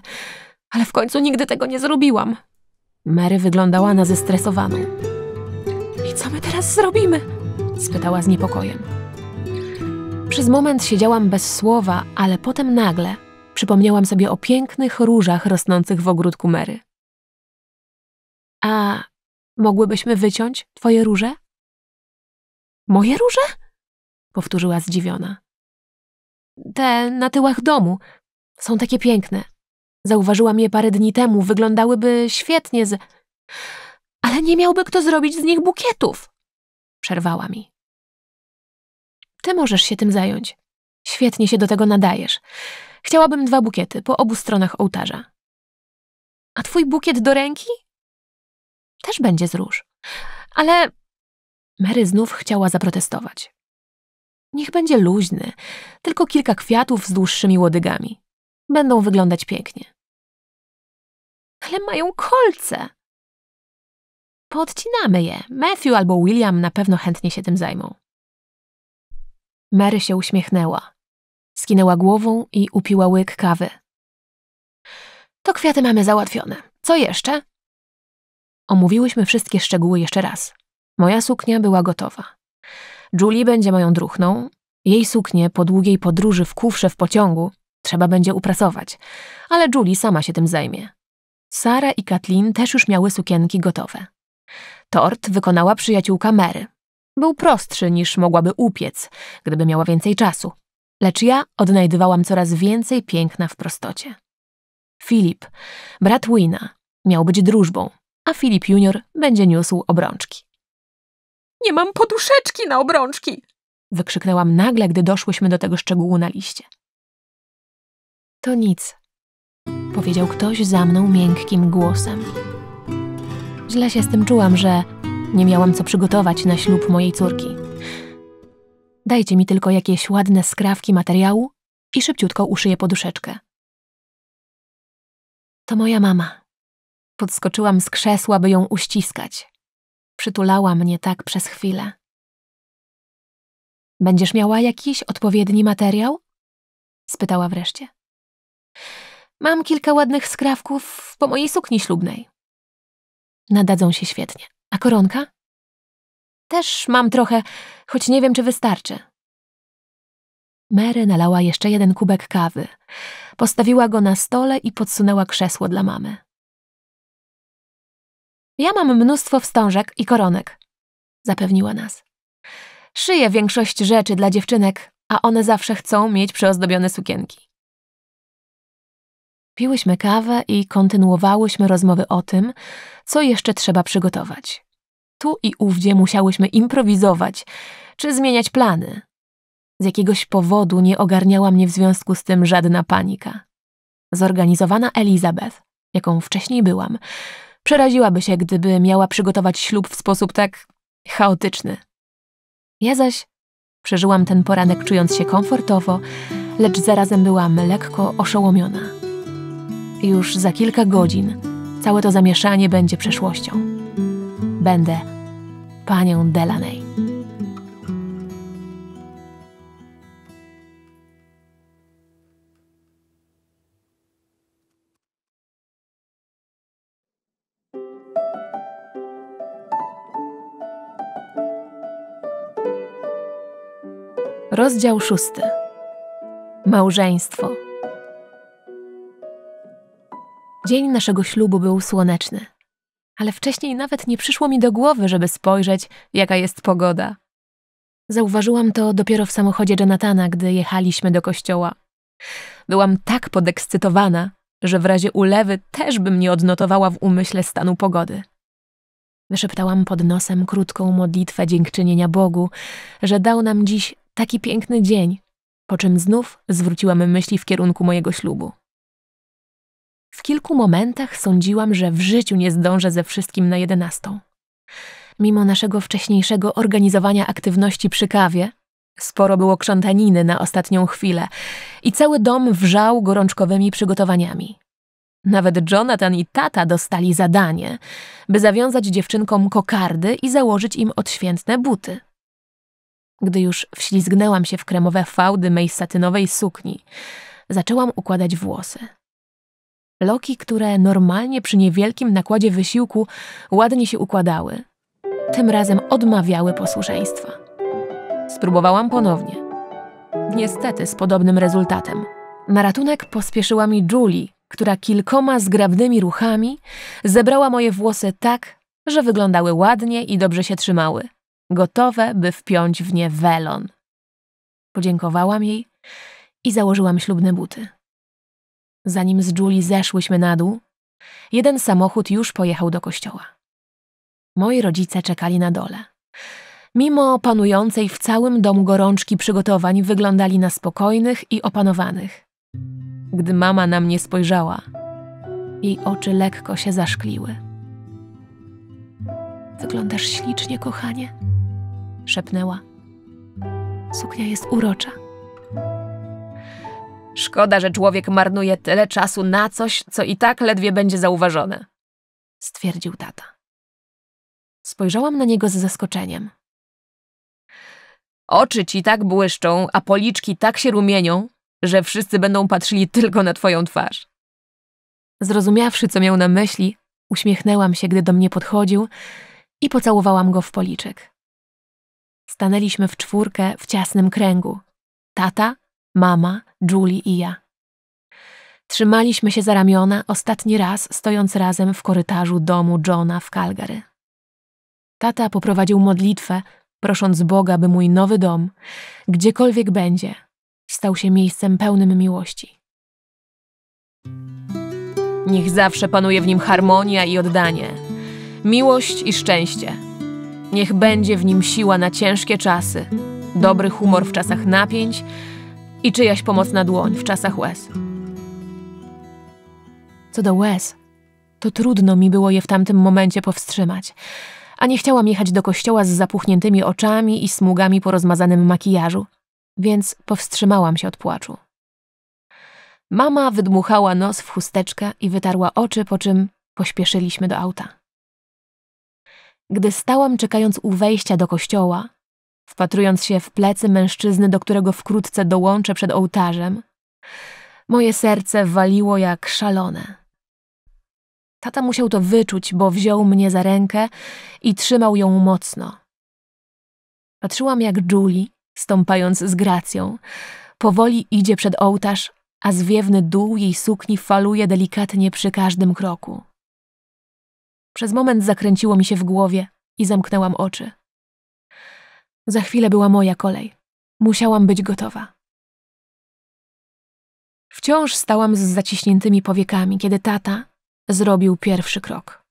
ale w końcu nigdy tego nie zrobiłam. Mary wyglądała na zestresowaną. I co my teraz zrobimy? spytała z niepokojem. Przez moment siedziałam bez słowa, ale potem nagle przypomniałam sobie o pięknych różach rosnących w ogródku Mary. A mogłybyśmy wyciąć twoje róże? Moje róże? powtórzyła zdziwiona. Te na tyłach domu, są takie piękne. Zauważyłam je parę dni temu, wyglądałyby świetnie z... Ale nie miałby kto zrobić z nich bukietów! Przerwała mi. Ty możesz się tym zająć. Świetnie się do tego nadajesz. Chciałabym dwa bukiety po obu stronach ołtarza. A twój bukiet do ręki? Też będzie z róż. Ale... Mary znów chciała zaprotestować. Niech będzie luźny, tylko kilka kwiatów z dłuższymi łodygami. Będą wyglądać pięknie. Ale mają kolce! Podcinamy je. Matthew albo William na pewno chętnie się tym zajmą. Mary się uśmiechnęła. Skinęła głową i upiła łyk kawy. To kwiaty mamy załatwione. Co jeszcze? Omówiłyśmy wszystkie szczegóły jeszcze raz. Moja suknia była gotowa. Julie będzie moją druchną. Jej suknię po długiej podróży w kufrze w pociągu Trzeba będzie uprasować, ale Julie sama się tym zajmie. Sara i Kathleen też już miały sukienki gotowe. Tort wykonała przyjaciółka Mary. Był prostszy niż mogłaby upiec, gdyby miała więcej czasu. Lecz ja odnajdywałam coraz więcej piękna w prostocie. Filip, brat Wina, miał być drużbą, a Filip Junior będzie niósł obrączki. Nie mam poduszeczki na obrączki! Wykrzyknęłam nagle, gdy doszłyśmy do tego szczegółu na liście. To nic, powiedział ktoś za mną miękkim głosem. Źle się z tym czułam, że nie miałam co przygotować na ślub mojej córki. Dajcie mi tylko jakieś ładne skrawki materiału i szybciutko uszyję poduszeczkę. To moja mama. Podskoczyłam z krzesła, by ją uściskać. Przytulała mnie tak przez chwilę. Będziesz miała jakiś odpowiedni materiał? spytała wreszcie. Mam kilka ładnych skrawków po mojej sukni ślubnej. Nadadzą się świetnie. A koronka? Też mam trochę, choć nie wiem, czy wystarczy. Mary nalała jeszcze jeden kubek kawy. Postawiła go na stole i podsunęła krzesło dla mamy. Ja mam mnóstwo wstążek i koronek, zapewniła nas. Szyję większość rzeczy dla dziewczynek, a one zawsze chcą mieć przeozdobione sukienki. Piłyśmy kawę i kontynuowałyśmy rozmowy o tym, co jeszcze trzeba przygotować. Tu i ówdzie musiałyśmy improwizować czy zmieniać plany. Z jakiegoś powodu nie ogarniała mnie w związku z tym żadna panika. Zorganizowana Elizabeth, jaką wcześniej byłam, przeraziłaby się, gdyby miała przygotować ślub w sposób tak chaotyczny. Ja zaś przeżyłam ten poranek czując się komfortowo, lecz zarazem byłam lekko oszołomiona już za kilka godzin całe to zamieszanie będzie przeszłością. Będę panią Delaney. Rozdział szósty. Małżeństwo. Dzień naszego ślubu był słoneczny, ale wcześniej nawet nie przyszło mi do głowy, żeby spojrzeć, jaka jest pogoda. Zauważyłam to dopiero w samochodzie Jonathana, gdy jechaliśmy do kościoła. Byłam tak podekscytowana, że w razie ulewy też bym nie odnotowała w umyśle stanu pogody. Wyszeptałam pod nosem krótką modlitwę dziękczynienia Bogu, że dał nam dziś taki piękny dzień, po czym znów zwróciłam myśli w kierunku mojego ślubu. W kilku momentach sądziłam, że w życiu nie zdążę ze wszystkim na jedenastą. Mimo naszego wcześniejszego organizowania aktywności przy kawie, sporo było krzątaniny na ostatnią chwilę i cały dom wrzał gorączkowymi przygotowaniami. Nawet Jonathan i tata dostali zadanie, by zawiązać dziewczynkom kokardy i założyć im odświętne buty. Gdy już wślizgnęłam się w kremowe fałdy mej satynowej sukni, zaczęłam układać włosy. Loki, które normalnie przy niewielkim nakładzie wysiłku ładnie się układały, tym razem odmawiały posłuszeństwa. Spróbowałam ponownie. Niestety z podobnym rezultatem. Na ratunek pospieszyła mi Julie, która kilkoma zgrabnymi ruchami zebrała moje włosy tak, że wyglądały ładnie i dobrze się trzymały, gotowe, by wpiąć w nie welon. Podziękowałam jej i założyłam ślubne buty. Zanim z Julie zeszłyśmy na dół, jeden samochód już pojechał do kościoła. Moi rodzice czekali na dole. Mimo panującej w całym domu gorączki przygotowań, wyglądali na spokojnych i opanowanych. Gdy mama na mnie spojrzała, jej oczy lekko się zaszkliły. Wyglądasz ślicznie, kochanie, szepnęła. Suknia jest urocza. Szkoda, że człowiek marnuje tyle czasu na coś, co i tak ledwie będzie zauważone, stwierdził tata. Spojrzałam na niego z zaskoczeniem. Oczy ci tak błyszczą, a policzki tak się rumienią, że wszyscy będą patrzyli tylko na twoją twarz. Zrozumiawszy, co miał na myśli, uśmiechnęłam się, gdy do mnie podchodził i pocałowałam go w policzek. Stanęliśmy w czwórkę w ciasnym kręgu. Tata, mama, Julie i ja. Trzymaliśmy się za ramiona ostatni raz, stojąc razem w korytarzu domu Johna w Calgary. Tata poprowadził modlitwę, prosząc Boga, by mój nowy dom, gdziekolwiek będzie, stał się miejscem pełnym miłości. Niech zawsze panuje w nim harmonia i oddanie, miłość i szczęście. Niech będzie w nim siła na ciężkie czasy, dobry humor w czasach napięć, i czyjaś pomocna dłoń w czasach łez. Co do łez, to trudno mi było je w tamtym momencie powstrzymać, a nie chciałam jechać do kościoła z zapuchniętymi oczami i smugami po rozmazanym makijażu, więc powstrzymałam się od płaczu. Mama wydmuchała nos w chusteczkę i wytarła oczy, po czym pośpieszyliśmy do auta. Gdy stałam czekając u wejścia do kościoła, wpatrując się w plecy mężczyzny, do którego wkrótce dołączę przed ołtarzem. Moje serce waliło jak szalone. Tata musiał to wyczuć, bo wziął mnie za rękę i trzymał ją mocno. Patrzyłam jak Julie, stąpając z gracją, powoli idzie przed ołtarz, a zwiewny dół jej sukni faluje delikatnie przy każdym kroku. Przez moment zakręciło mi się w głowie i zamknęłam oczy. Za chwilę była moja kolej. Musiałam być gotowa. Wciąż stałam z zaciśniętymi powiekami, kiedy tata zrobił pierwszy krok.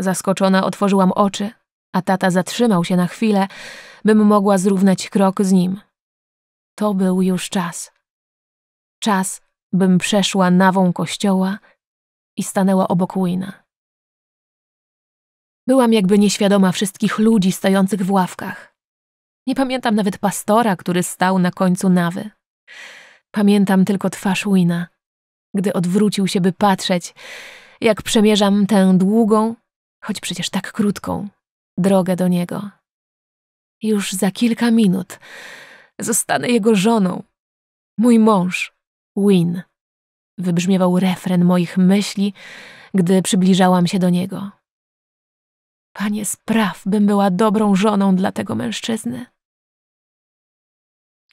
Zaskoczona otworzyłam oczy, a tata zatrzymał się na chwilę, bym mogła zrównać krok z nim. To był już czas. Czas, bym przeszła nawą kościoła i stanęła obok Wina. Byłam jakby nieświadoma wszystkich ludzi stojących w ławkach. Nie pamiętam nawet pastora, który stał na końcu nawy. Pamiętam tylko twarz Wina, gdy odwrócił się, by patrzeć, jak przemierzam tę długą, choć przecież tak krótką, drogę do niego. Już za kilka minut zostanę jego żoną. Mój mąż, Win, wybrzmiewał refren moich myśli, gdy przybliżałam się do niego. Panie, spraw, bym była dobrą żoną dla tego mężczyzny.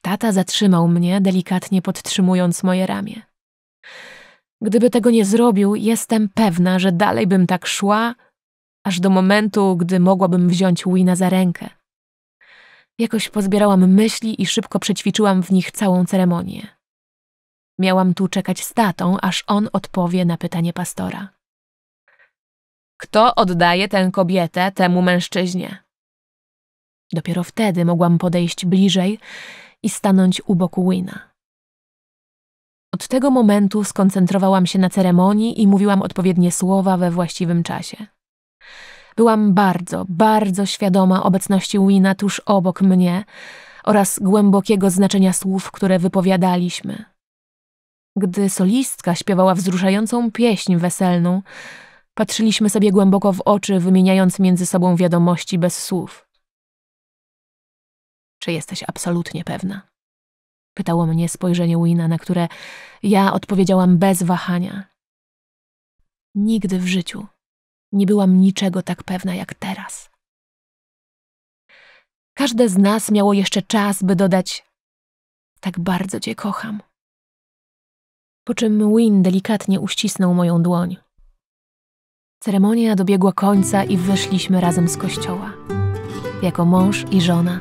Tata zatrzymał mnie, delikatnie podtrzymując moje ramię. Gdyby tego nie zrobił, jestem pewna, że dalej bym tak szła, aż do momentu, gdy mogłabym wziąć Wina za rękę. Jakoś pozbierałam myśli i szybko przećwiczyłam w nich całą ceremonię. Miałam tu czekać z tatą, aż on odpowie na pytanie pastora. Kto oddaje tę kobietę temu mężczyźnie? Dopiero wtedy mogłam podejść bliżej i stanąć u boku Wina. Od tego momentu skoncentrowałam się na ceremonii i mówiłam odpowiednie słowa we właściwym czasie. Byłam bardzo, bardzo świadoma obecności Wina tuż obok mnie oraz głębokiego znaczenia słów, które wypowiadaliśmy. Gdy solistka śpiewała wzruszającą pieśń weselną, Patrzyliśmy sobie głęboko w oczy, wymieniając między sobą wiadomości bez słów. Czy jesteś absolutnie pewna? Pytało mnie spojrzenie Wina, na które ja odpowiedziałam bez wahania. Nigdy w życiu nie byłam niczego tak pewna jak teraz. Każde z nas miało jeszcze czas, by dodać: Tak bardzo Cię kocham. Po czym Win delikatnie uścisnął moją dłoń. Ceremonia dobiegła końca i wyszliśmy razem z kościoła. Jako mąż i żona.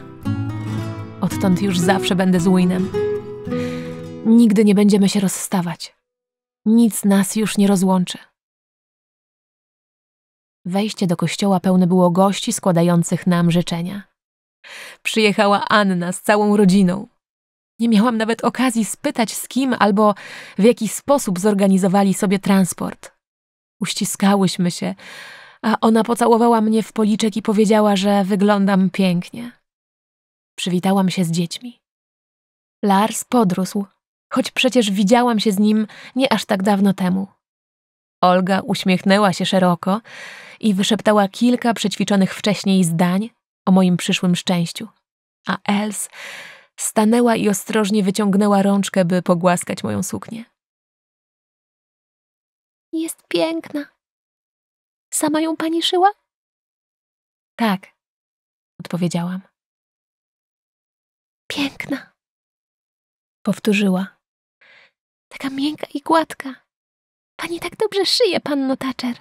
Odtąd już zawsze będę z Winem. Nigdy nie będziemy się rozstawać. Nic nas już nie rozłączy. Wejście do kościoła pełne było gości składających nam życzenia. Przyjechała Anna z całą rodziną. Nie miałam nawet okazji spytać z kim albo w jaki sposób zorganizowali sobie transport. Uściskałyśmy się, a ona pocałowała mnie w policzek i powiedziała, że wyglądam pięknie. Przywitałam się z dziećmi. Lars podrósł, choć przecież widziałam się z nim nie aż tak dawno temu. Olga uśmiechnęła się szeroko i wyszeptała kilka przećwiczonych wcześniej zdań o moim przyszłym szczęściu. A Els stanęła i ostrożnie wyciągnęła rączkę, by pogłaskać moją suknię. Jest piękna. Sama ją pani szyła? Tak, odpowiedziałam. Piękna, powtórzyła. Taka miękka i gładka. Pani tak dobrze szyje, panno Thatcher.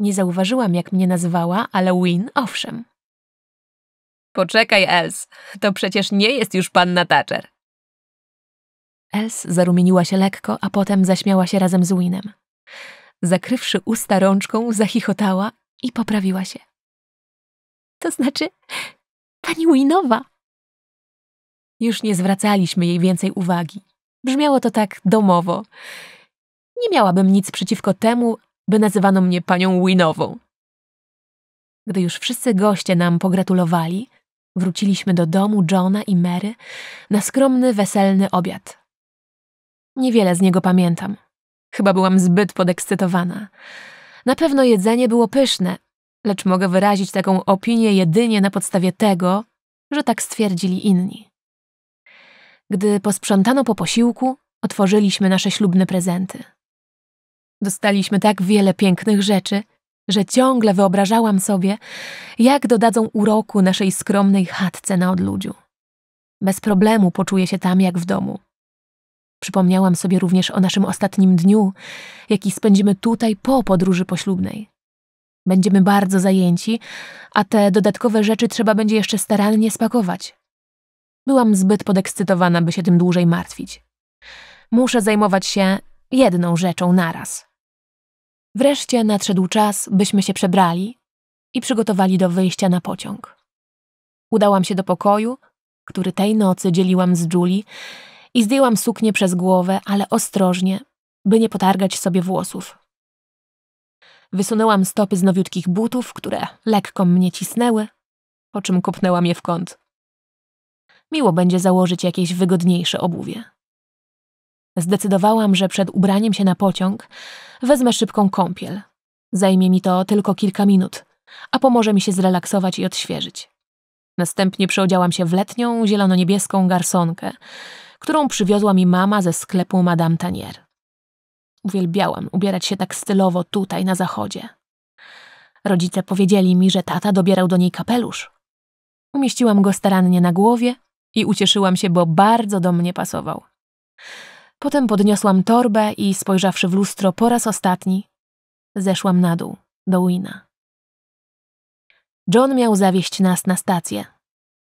Nie zauważyłam, jak mnie nazywała, ale Win owszem. Poczekaj, Els, to przecież nie jest już panna Thatcher. Els zarumieniła się lekko, a potem zaśmiała się razem z Winem. Zakrywszy usta rączką, zachichotała i poprawiła się. To znaczy, pani Winowa! Już nie zwracaliśmy jej więcej uwagi. Brzmiało to tak domowo. Nie miałabym nic przeciwko temu, by nazywano mnie panią Winową. Gdy już wszyscy goście nam pogratulowali, wróciliśmy do domu Johna i Mary na skromny, weselny obiad. Niewiele z niego pamiętam. Chyba byłam zbyt podekscytowana. Na pewno jedzenie było pyszne, lecz mogę wyrazić taką opinię jedynie na podstawie tego, że tak stwierdzili inni. Gdy posprzątano po posiłku, otworzyliśmy nasze ślubne prezenty. Dostaliśmy tak wiele pięknych rzeczy, że ciągle wyobrażałam sobie, jak dodadzą uroku naszej skromnej chatce na odludziu. Bez problemu poczuję się tam jak w domu. Przypomniałam sobie również o naszym ostatnim dniu, jaki spędzimy tutaj po podróży poślubnej. Będziemy bardzo zajęci, a te dodatkowe rzeczy trzeba będzie jeszcze starannie spakować. Byłam zbyt podekscytowana, by się tym dłużej martwić. Muszę zajmować się jedną rzeczą naraz. Wreszcie nadszedł czas, byśmy się przebrali i przygotowali do wyjścia na pociąg. Udałam się do pokoju, który tej nocy dzieliłam z Julie i zdjęłam suknię przez głowę, ale ostrożnie, by nie potargać sobie włosów. Wysunęłam stopy z nowiutkich butów, które lekko mnie cisnęły, po czym kopnęłam je w kąt. Miło będzie założyć jakieś wygodniejsze obuwie. Zdecydowałam, że przed ubraniem się na pociąg wezmę szybką kąpiel. Zajmie mi to tylko kilka minut, a pomoże mi się zrelaksować i odświeżyć. Następnie przeodziałam się w letnią, zielono-niebieską garsonkę, którą przywiozła mi mama ze sklepu Madame Tanier. Uwielbiałam ubierać się tak stylowo tutaj, na zachodzie. Rodzice powiedzieli mi, że tata dobierał do niej kapelusz. Umieściłam go starannie na głowie i ucieszyłam się, bo bardzo do mnie pasował. Potem podniosłam torbę i spojrzawszy w lustro po raz ostatni, zeszłam na dół, do Wina. John miał zawieść nas na stację,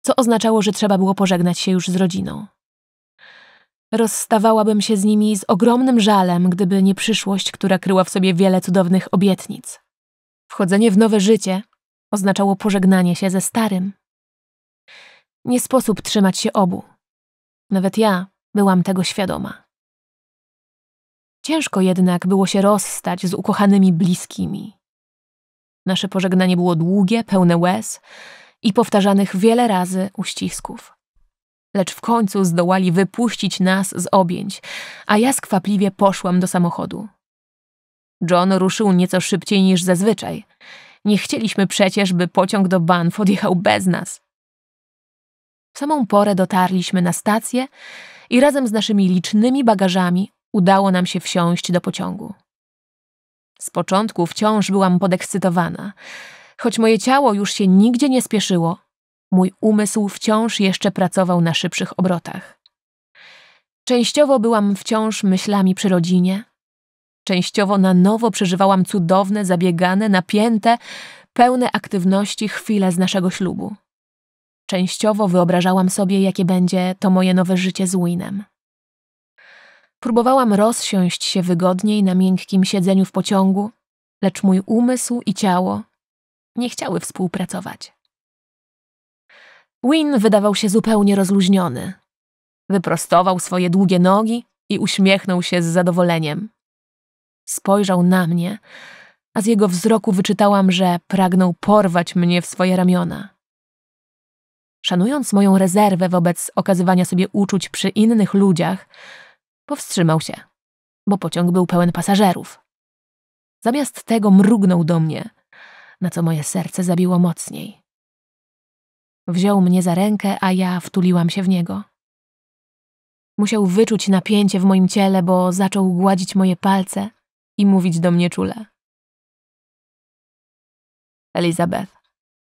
co oznaczało, że trzeba było pożegnać się już z rodziną. Rozstawałabym się z nimi z ogromnym żalem, gdyby nie przyszłość, która kryła w sobie wiele cudownych obietnic. Wchodzenie w nowe życie oznaczało pożegnanie się ze starym. Nie sposób trzymać się obu. Nawet ja byłam tego świadoma. Ciężko jednak było się rozstać z ukochanymi bliskimi. Nasze pożegnanie było długie, pełne łez i powtarzanych wiele razy uścisków lecz w końcu zdołali wypuścić nas z objęć, a ja skwapliwie poszłam do samochodu. John ruszył nieco szybciej niż zazwyczaj. Nie chcieliśmy przecież, by pociąg do Banff odjechał bez nas. W samą porę dotarliśmy na stację i razem z naszymi licznymi bagażami udało nam się wsiąść do pociągu. Z początku wciąż byłam podekscytowana. Choć moje ciało już się nigdzie nie spieszyło, Mój umysł wciąż jeszcze pracował na szybszych obrotach. Częściowo byłam wciąż myślami przy rodzinie, częściowo na nowo przeżywałam cudowne, zabiegane, napięte, pełne aktywności chwile z naszego ślubu. Częściowo wyobrażałam sobie, jakie będzie to moje nowe życie z Winem. Próbowałam rozsiąść się wygodniej na miękkim siedzeniu w pociągu, lecz mój umysł i ciało nie chciały współpracować. Win wydawał się zupełnie rozluźniony. Wyprostował swoje długie nogi i uśmiechnął się z zadowoleniem. Spojrzał na mnie, a z jego wzroku wyczytałam, że pragnął porwać mnie w swoje ramiona. Szanując moją rezerwę wobec okazywania sobie uczuć przy innych ludziach, powstrzymał się, bo pociąg był pełen pasażerów. Zamiast tego mrugnął do mnie, na co moje serce zabiło mocniej. Wziął mnie za rękę, a ja wtuliłam się w niego. Musiał wyczuć napięcie w moim ciele, bo zaczął gładzić moje palce i mówić do mnie czule. Elizabeth,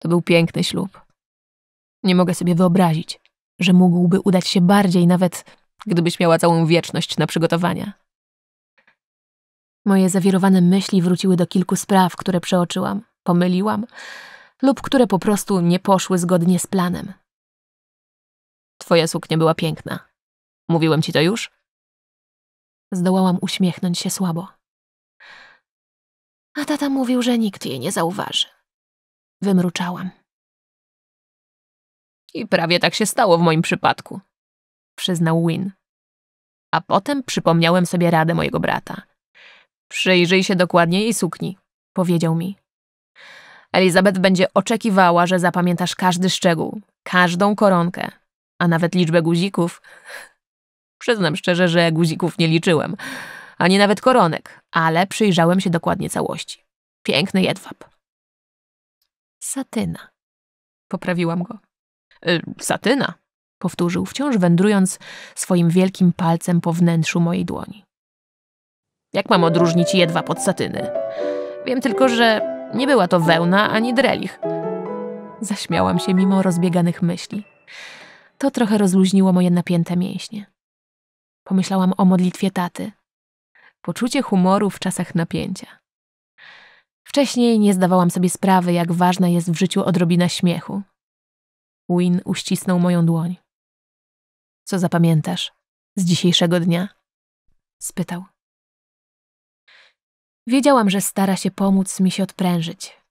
to był piękny ślub. Nie mogę sobie wyobrazić, że mógłby udać się bardziej, nawet gdybyś miała całą wieczność na przygotowania. Moje zawirowane myśli wróciły do kilku spraw, które przeoczyłam, pomyliłam, lub które po prostu nie poszły zgodnie z planem. Twoja suknia była piękna. Mówiłem ci to już? Zdołałam uśmiechnąć się słabo. A tata mówił, że nikt jej nie zauważy. Wymruczałam. I prawie tak się stało w moim przypadku, przyznał Win. A potem przypomniałem sobie radę mojego brata. Przyjrzyj się dokładnie jej sukni, powiedział mi. Elizabeth będzie oczekiwała, że zapamiętasz każdy szczegół, każdą koronkę, a nawet liczbę guzików. Przyznam szczerze, że guzików nie liczyłem, ani nawet koronek, ale przyjrzałem się dokładnie całości. Piękny jedwab. Satyna. Poprawiłam go. Y, satyna, powtórzył, wciąż wędrując swoim wielkim palcem po wnętrzu mojej dłoni. Jak mam odróżnić jedwab od satyny? Wiem tylko, że nie była to wełna ani drelich. Zaśmiałam się mimo rozbieganych myśli. To trochę rozluźniło moje napięte mięśnie. Pomyślałam o modlitwie taty. Poczucie humoru w czasach napięcia. Wcześniej nie zdawałam sobie sprawy, jak ważna jest w życiu odrobina śmiechu. Win uścisnął moją dłoń. Co zapamiętasz z dzisiejszego dnia? spytał. Wiedziałam, że stara się pomóc mi się odprężyć.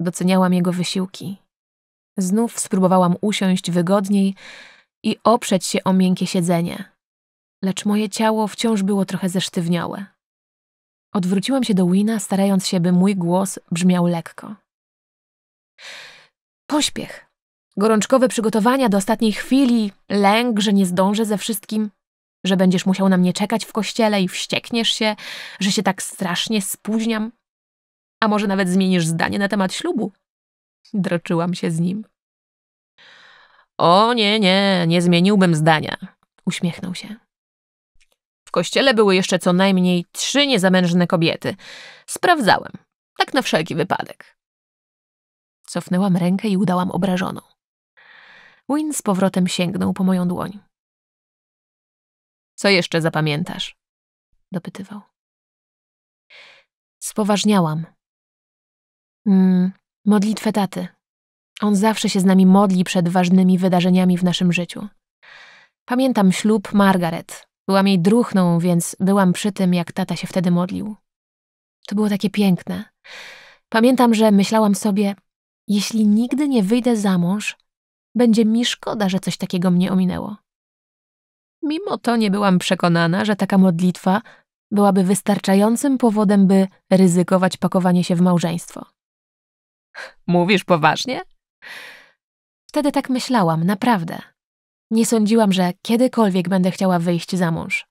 Doceniałam jego wysiłki. Znów spróbowałam usiąść wygodniej i oprzeć się o miękkie siedzenie, lecz moje ciało wciąż było trochę zesztywniałe. Odwróciłam się do Wina, starając się, by mój głos brzmiał lekko. Pośpiech, gorączkowe przygotowania do ostatniej chwili, lęk, że nie zdążę ze wszystkim, że będziesz musiał na mnie czekać w kościele i wściekniesz się, że się tak strasznie spóźniam? A może nawet zmienisz zdanie na temat ślubu? Droczyłam się z nim. O nie, nie, nie zmieniłbym zdania, uśmiechnął się. W kościele były jeszcze co najmniej trzy niezamężne kobiety. Sprawdzałem, tak na wszelki wypadek. Cofnęłam rękę i udałam obrażoną. Win z powrotem sięgnął po moją dłoń. Co jeszcze zapamiętasz? dopytywał. Spoważniałam. Mm, modlitwę taty. On zawsze się z nami modli przed ważnymi wydarzeniami w naszym życiu. Pamiętam ślub Margaret. Byłam jej druchną, więc byłam przy tym, jak tata się wtedy modlił. To było takie piękne. Pamiętam, że myślałam sobie, jeśli nigdy nie wyjdę za mąż, będzie mi szkoda, że coś takiego mnie ominęło. Mimo to nie byłam przekonana, że taka modlitwa byłaby wystarczającym powodem, by ryzykować pakowanie się w małżeństwo. Mówisz poważnie? Wtedy tak myślałam, naprawdę. Nie sądziłam, że kiedykolwiek będę chciała wyjść za mąż.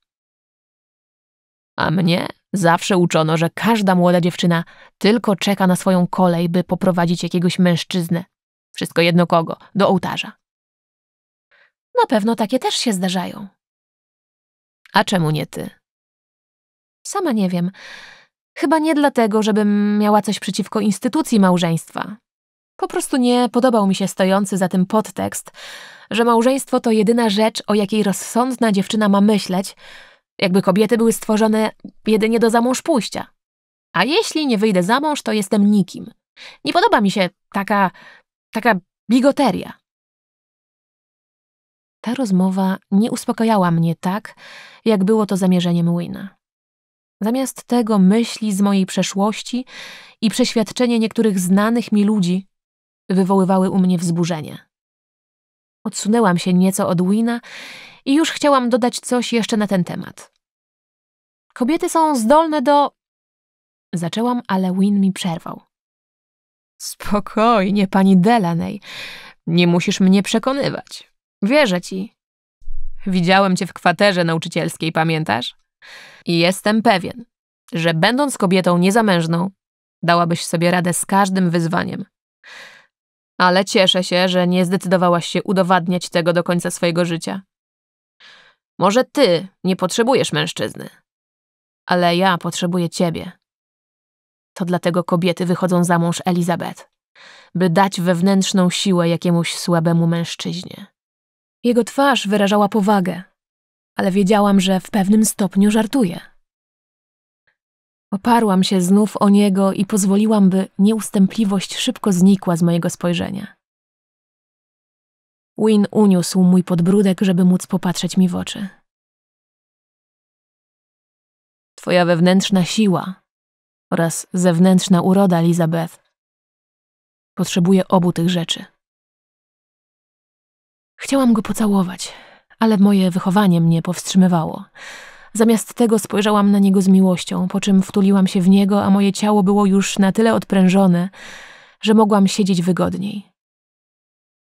A mnie zawsze uczono, że każda młoda dziewczyna tylko czeka na swoją kolej, by poprowadzić jakiegoś mężczyznę, wszystko jedno kogo, do ołtarza. Na pewno takie też się zdarzają, a czemu nie ty? Sama nie wiem. Chyba nie dlatego, żebym miała coś przeciwko instytucji małżeństwa. Po prostu nie podobał mi się stojący za tym podtekst, że małżeństwo to jedyna rzecz, o jakiej rozsądna dziewczyna ma myśleć, jakby kobiety były stworzone jedynie do zamąż pójścia. A jeśli nie wyjdę za mąż, to jestem nikim. Nie podoba mi się taka, taka bigoteria. Ta rozmowa nie uspokajała mnie tak, jak było to zamierzeniem Wina. Zamiast tego myśli z mojej przeszłości i przeświadczenie niektórych znanych mi ludzi wywoływały u mnie wzburzenie. Odsunęłam się nieco od Wina i już chciałam dodać coś jeszcze na ten temat. Kobiety są zdolne do. Zaczęłam, ale Win mi przerwał. Spokojnie, pani Delaney. Nie musisz mnie przekonywać. Wierzę ci. Widziałem cię w kwaterze nauczycielskiej, pamiętasz? I jestem pewien, że będąc kobietą niezamężną, dałabyś sobie radę z każdym wyzwaniem. Ale cieszę się, że nie zdecydowałaś się udowadniać tego do końca swojego życia. Może ty nie potrzebujesz mężczyzny, ale ja potrzebuję ciebie. To dlatego kobiety wychodzą za mąż Elizabeth, by dać wewnętrzną siłę jakiemuś słabemu mężczyźnie. Jego twarz wyrażała powagę, ale wiedziałam, że w pewnym stopniu żartuje. Oparłam się znów o niego i pozwoliłam, by nieustępliwość szybko znikła z mojego spojrzenia. Win uniósł mój podbródek, żeby móc popatrzeć mi w oczy. Twoja wewnętrzna siła oraz zewnętrzna uroda, Elizabeth. Potrzebuje obu tych rzeczy. Chciałam go pocałować, ale moje wychowanie mnie powstrzymywało. Zamiast tego spojrzałam na niego z miłością, po czym wtuliłam się w niego, a moje ciało było już na tyle odprężone, że mogłam siedzieć wygodniej.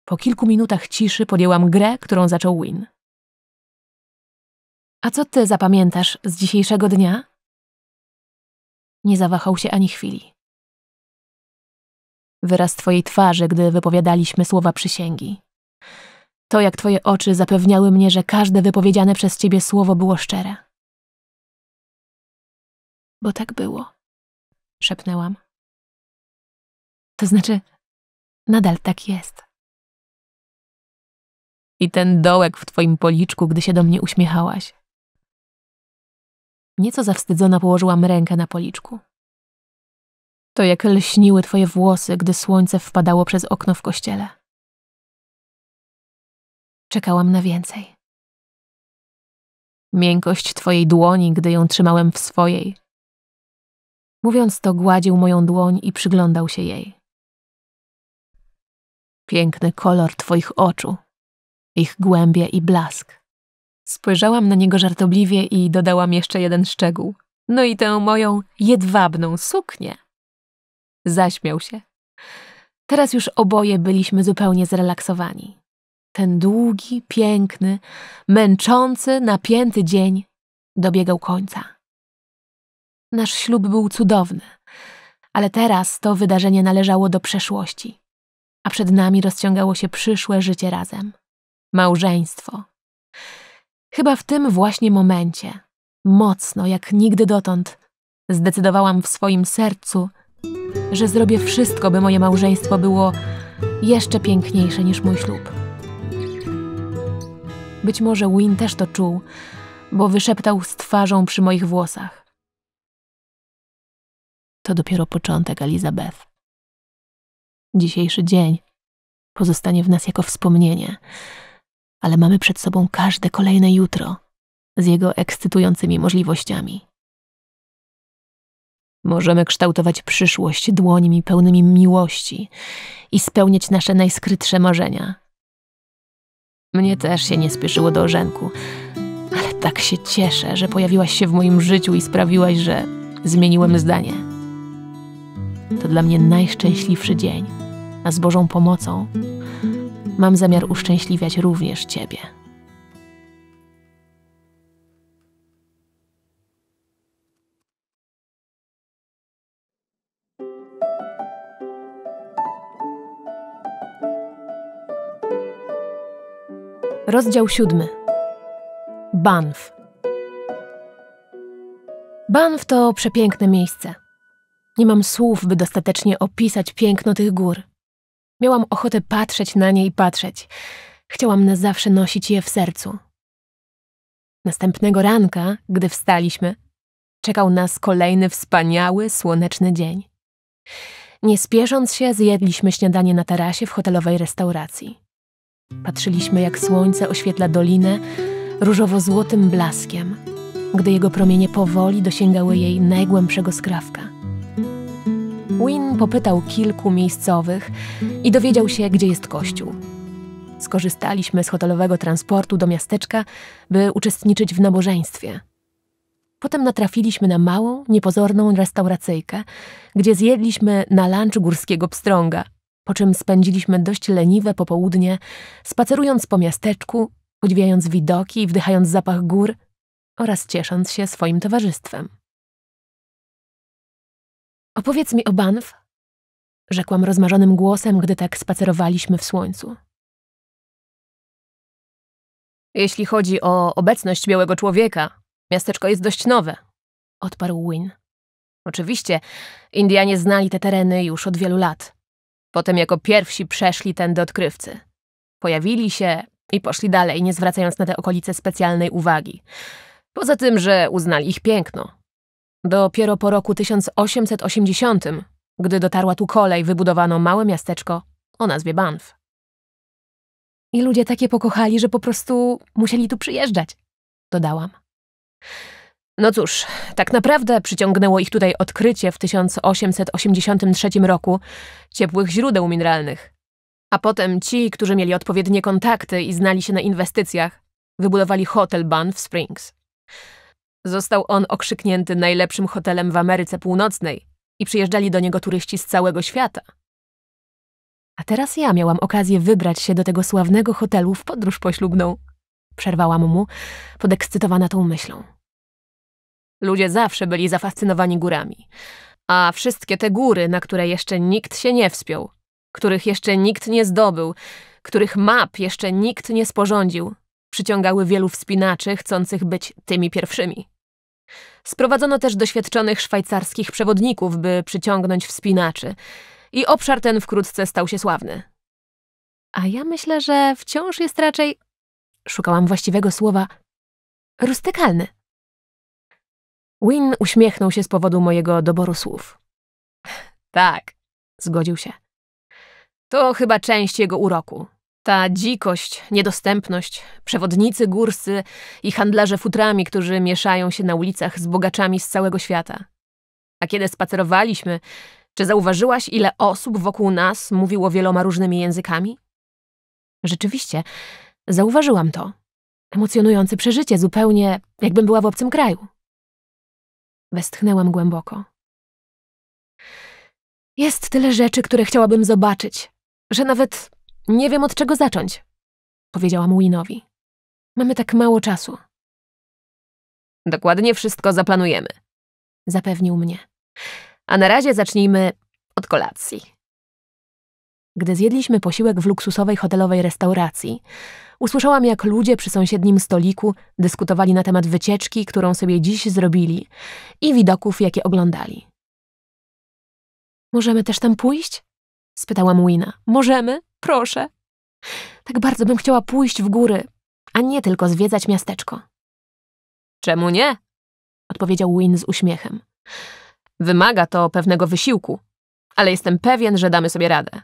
Po kilku minutach ciszy podjęłam grę, którą zaczął Win. A co ty zapamiętasz z dzisiejszego dnia? Nie zawahał się ani chwili. Wyraz twojej twarzy, gdy wypowiadaliśmy słowa przysięgi to, jak Twoje oczy zapewniały mnie, że każde wypowiedziane przez Ciebie słowo było szczere. Bo tak było, szepnęłam. To znaczy, nadal tak jest. I ten dołek w Twoim policzku, gdy się do mnie uśmiechałaś. Nieco zawstydzona położyłam rękę na policzku. To jak lśniły Twoje włosy, gdy słońce wpadało przez okno w kościele. Czekałam na więcej. Miękkość twojej dłoni, gdy ją trzymałem w swojej. Mówiąc to, gładził moją dłoń i przyglądał się jej. Piękny kolor twoich oczu, ich głębie i blask. Spojrzałam na niego żartobliwie i dodałam jeszcze jeden szczegół. No i tę moją jedwabną suknię. Zaśmiał się. Teraz już oboje byliśmy zupełnie zrelaksowani. Ten długi, piękny, męczący, napięty dzień dobiegał końca. Nasz ślub był cudowny, ale teraz to wydarzenie należało do przeszłości, a przed nami rozciągało się przyszłe życie razem małżeństwo. Chyba w tym właśnie momencie, mocno jak nigdy dotąd, zdecydowałam w swoim sercu, że zrobię wszystko, by moje małżeństwo było jeszcze piękniejsze niż mój ślub. Być może Win też to czuł, bo wyszeptał z twarzą przy moich włosach. To dopiero początek, Elizabeth. Dzisiejszy dzień pozostanie w nas jako wspomnienie, ale mamy przed sobą każde kolejne jutro z jego ekscytującymi możliwościami. Możemy kształtować przyszłość dłońmi pełnymi miłości i spełniać nasze najskrytsze marzenia. Mnie też się nie spieszyło do orzenku, ale tak się cieszę, że pojawiłaś się w moim życiu i sprawiłaś, że zmieniłem zdanie. To dla mnie najszczęśliwszy dzień, a z Bożą pomocą mam zamiar uszczęśliwiać również Ciebie. Rozdział 7. Banff. Banff to przepiękne miejsce. Nie mam słów, by dostatecznie opisać piękno tych gór. Miałam ochotę patrzeć na nie i patrzeć. Chciałam na zawsze nosić je w sercu. Następnego ranka, gdy wstaliśmy, czekał nas kolejny wspaniały, słoneczny dzień. Nie spiesząc się, zjedliśmy śniadanie na tarasie w hotelowej restauracji. Patrzyliśmy, jak słońce oświetla dolinę różowo-złotym blaskiem, gdy jego promienie powoli dosięgały jej najgłębszego skrawka. Win popytał kilku miejscowych i dowiedział się, gdzie jest kościół. Skorzystaliśmy z hotelowego transportu do miasteczka, by uczestniczyć w nabożeństwie. Potem natrafiliśmy na małą, niepozorną restauracyjkę, gdzie zjedliśmy na lunch górskiego pstrąga – po czym spędziliśmy dość leniwe popołudnie, spacerując po miasteczku, podziwiając widoki i wdychając zapach gór oraz ciesząc się swoim towarzystwem. Opowiedz mi o Banff, rzekłam rozmarzonym głosem, gdy tak spacerowaliśmy w słońcu. Jeśli chodzi o obecność białego człowieka, miasteczko jest dość nowe, odparł Win. Oczywiście, Indianie znali te tereny już od wielu lat. Potem jako pierwsi przeszli ten do odkrywcy. Pojawili się i poszli dalej, nie zwracając na te okolice specjalnej uwagi. Poza tym, że uznali ich piękno. Dopiero po roku 1880, gdy dotarła tu kolej, wybudowano małe miasteczko o nazwie Banff. I ludzie takie pokochali, że po prostu musieli tu przyjeżdżać, dodałam. No cóż, tak naprawdę przyciągnęło ich tutaj odkrycie w 1883 roku ciepłych źródeł mineralnych. A potem ci, którzy mieli odpowiednie kontakty i znali się na inwestycjach, wybudowali hotel ban w Springs. Został on okrzyknięty najlepszym hotelem w Ameryce Północnej i przyjeżdżali do niego turyści z całego świata. A teraz ja miałam okazję wybrać się do tego sławnego hotelu w podróż poślubną. Przerwałam mu, podekscytowana tą myślą. Ludzie zawsze byli zafascynowani górami. A wszystkie te góry, na które jeszcze nikt się nie wspiął, których jeszcze nikt nie zdobył, których map jeszcze nikt nie sporządził, przyciągały wielu wspinaczy chcących być tymi pierwszymi. Sprowadzono też doświadczonych szwajcarskich przewodników, by przyciągnąć wspinaczy, i obszar ten wkrótce stał się sławny. A ja myślę, że wciąż jest raczej szukałam właściwego słowa rustykalny. Win uśmiechnął się z powodu mojego doboru słów. Tak, zgodził się. To chyba część jego uroku. Ta dzikość, niedostępność, przewodnicy górscy i handlarze futrami, którzy mieszają się na ulicach z bogaczami z całego świata. A kiedy spacerowaliśmy, czy zauważyłaś, ile osób wokół nas mówiło wieloma różnymi językami? Rzeczywiście, zauważyłam to. Emocjonujące przeżycie, zupełnie jakbym była w obcym kraju. Westchnęłam głęboko. Jest tyle rzeczy, które chciałabym zobaczyć, że nawet nie wiem od czego zacząć, powiedziałam Winowi. Mamy tak mało czasu. Dokładnie wszystko zaplanujemy, zapewnił mnie. A na razie zacznijmy od kolacji. Gdy zjedliśmy posiłek w luksusowej hotelowej restauracji, usłyszałam, jak ludzie przy sąsiednim stoliku dyskutowali na temat wycieczki, którą sobie dziś zrobili i widoków, jakie oglądali. Możemy też tam pójść? spytałam Wina. Możemy, proszę. Tak bardzo bym chciała pójść w góry, a nie tylko zwiedzać miasteczko. Czemu nie? odpowiedział Win z uśmiechem. Wymaga to pewnego wysiłku, ale jestem pewien, że damy sobie radę.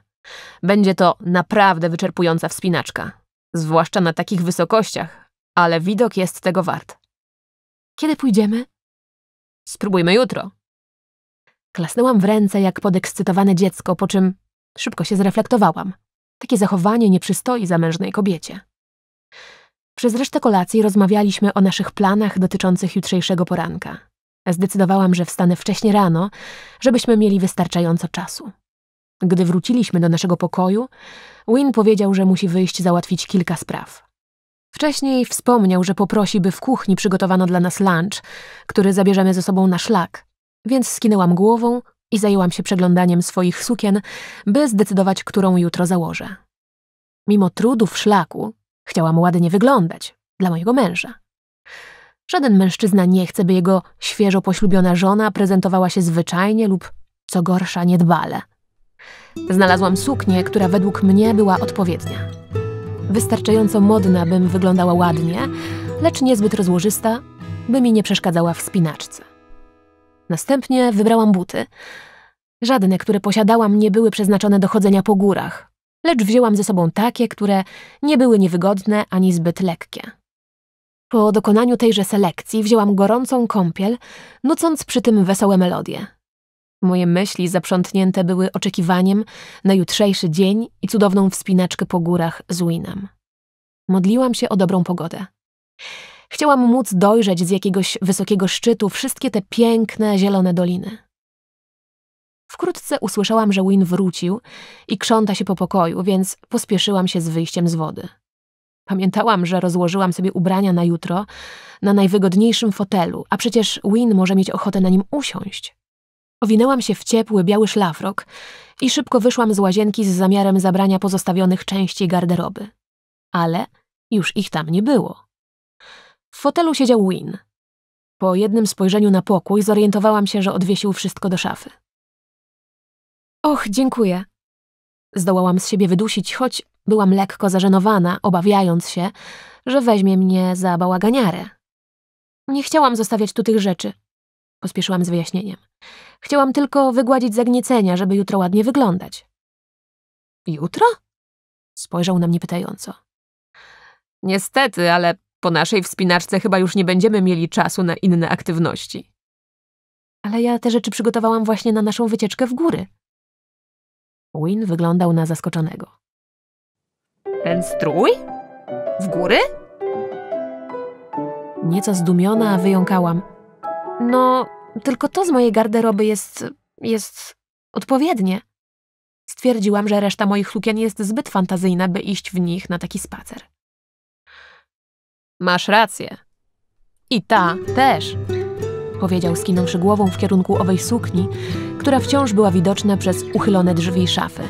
Będzie to naprawdę wyczerpująca wspinaczka, zwłaszcza na takich wysokościach, ale widok jest tego wart. Kiedy pójdziemy? Spróbujmy jutro. Klasnęłam w ręce jak podekscytowane dziecko, po czym szybko się zreflektowałam. Takie zachowanie nie przystoi zamężnej kobiecie. Przez resztę kolacji rozmawialiśmy o naszych planach dotyczących jutrzejszego poranka. Zdecydowałam, że wstanę wcześnie rano, żebyśmy mieli wystarczająco czasu. Gdy wróciliśmy do naszego pokoju, Win powiedział, że musi wyjść załatwić kilka spraw. Wcześniej wspomniał, że poprosi, by w kuchni przygotowano dla nas lunch, który zabierzemy ze sobą na szlak, więc skinęłam głową i zajęłam się przeglądaniem swoich sukien, by zdecydować, którą jutro założę. Mimo trudów szlaku, chciałam ładnie wyglądać dla mojego męża. Żaden mężczyzna nie chce, by jego świeżo poślubiona żona prezentowała się zwyczajnie lub, co gorsza, niedbale. Znalazłam suknię, która według mnie była odpowiednia. Wystarczająco modna, bym wyglądała ładnie, lecz niezbyt rozłożysta, by mi nie przeszkadzała w spinaczce. Następnie wybrałam buty. Żadne, które posiadałam, nie były przeznaczone do chodzenia po górach, lecz wzięłam ze sobą takie, które nie były niewygodne ani zbyt lekkie. Po dokonaniu tejże selekcji wzięłam gorącą kąpiel, nucąc przy tym wesołe melodie. Moje myśli zaprzątnięte były oczekiwaniem na jutrzejszy dzień i cudowną wspinaczkę po górach z Winem. Modliłam się o dobrą pogodę. Chciałam móc dojrzeć z jakiegoś wysokiego szczytu wszystkie te piękne, zielone doliny. Wkrótce usłyszałam, że Win wrócił i krząta się po pokoju, więc pospieszyłam się z wyjściem z wody. Pamiętałam, że rozłożyłam sobie ubrania na jutro na najwygodniejszym fotelu, a przecież Win może mieć ochotę na nim usiąść. Owinęłam się w ciepły, biały szlafrok i szybko wyszłam z łazienki z zamiarem zabrania pozostawionych części garderoby. Ale już ich tam nie było. W fotelu siedział Win. Po jednym spojrzeniu na pokój zorientowałam się, że odwiesił wszystko do szafy. Och, dziękuję. Zdołałam z siebie wydusić, choć byłam lekko zażenowana, obawiając się, że weźmie mnie za bałaganiarę. Nie chciałam zostawiać tu tych rzeczy pospieszyłam z wyjaśnieniem. Chciałam tylko wygładzić zagniecenia, żeby jutro ładnie wyglądać. Jutro? Spojrzał na mnie pytająco. Niestety, ale po naszej wspinaczce chyba już nie będziemy mieli czasu na inne aktywności. Ale ja te rzeczy przygotowałam właśnie na naszą wycieczkę w góry. Win wyglądał na zaskoczonego. Ten strój? W góry? Nieco zdumiona wyjąkałam – no, tylko to z mojej garderoby jest. jest odpowiednie. Stwierdziłam, że reszta moich sukien jest zbyt fantazyjna, by iść w nich na taki spacer. Masz rację. I ta też, powiedział skinąwszy głową w kierunku owej sukni, która wciąż była widoczna przez uchylone drzwi szafy.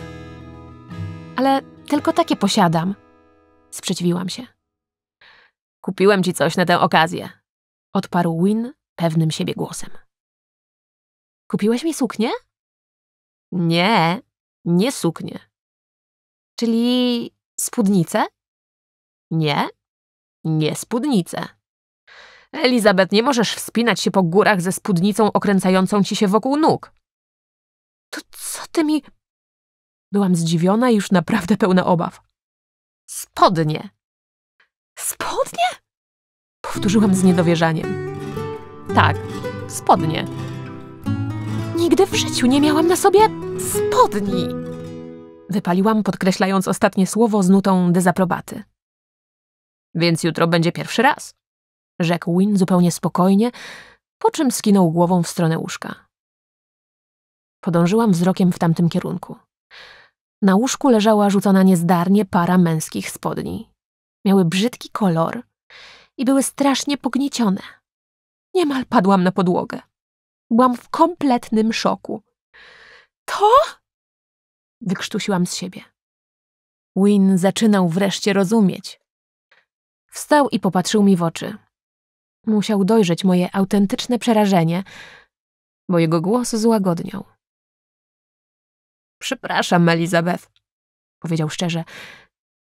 Ale tylko takie posiadam, sprzeciwiłam się. Kupiłem ci coś na tę okazję, odparł Win, pewnym siebie głosem. Kupiłeś mi suknię? Nie, nie suknię. Czyli spódnicę? Nie, nie spódnicę. Elizabeth, nie możesz wspinać się po górach ze spódnicą okręcającą ci się wokół nóg. To co ty mi... Byłam zdziwiona i już naprawdę pełna obaw. Spodnie. Spodnie? Powtórzyłam z niedowierzaniem. Tak, spodnie. Nigdy w życiu nie miałam na sobie spodni! Wypaliłam, podkreślając ostatnie słowo z nutą dezaprobaty. Więc jutro będzie pierwszy raz, rzekł Win zupełnie spokojnie, po czym skinął głową w stronę łóżka. Podążyłam wzrokiem w tamtym kierunku. Na łóżku leżała rzucona niezdarnie para męskich spodni. Miały brzydki kolor i były strasznie pogniecione. Niemal padłam na podłogę. Byłam w kompletnym szoku. To? Wykrztusiłam z siebie. Win zaczynał wreszcie rozumieć. Wstał i popatrzył mi w oczy. Musiał dojrzeć moje autentyczne przerażenie, bo jego głos złagodniał. Przepraszam, Elizabeth, powiedział szczerze.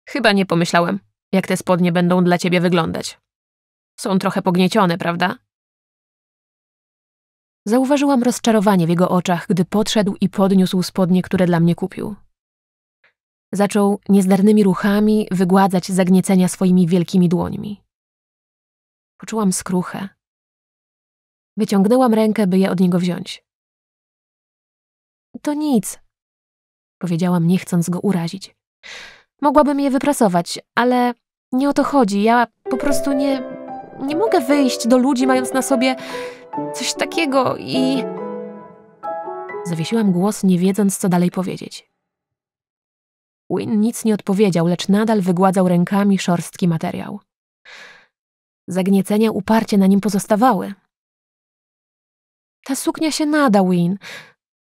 Chyba nie pomyślałem, jak te spodnie będą dla ciebie wyglądać. Są trochę pogniecione, prawda? Zauważyłam rozczarowanie w jego oczach, gdy podszedł i podniósł spodnie, które dla mnie kupił. Zaczął niezdarnymi ruchami wygładzać zagniecenia swoimi wielkimi dłońmi. Poczułam skruchę. Wyciągnęłam rękę, by je od niego wziąć. To nic, powiedziałam, nie chcąc go urazić. Mogłabym je wyprasować, ale nie o to chodzi. Ja po prostu nie nie mogę wyjść do ludzi, mając na sobie coś takiego i. Zawiesiłam głos, nie wiedząc, co dalej powiedzieć. Win nic nie odpowiedział, lecz nadal wygładzał rękami szorstki materiał. Zagniecenia uparcie na nim pozostawały. Ta suknia się nada, Win,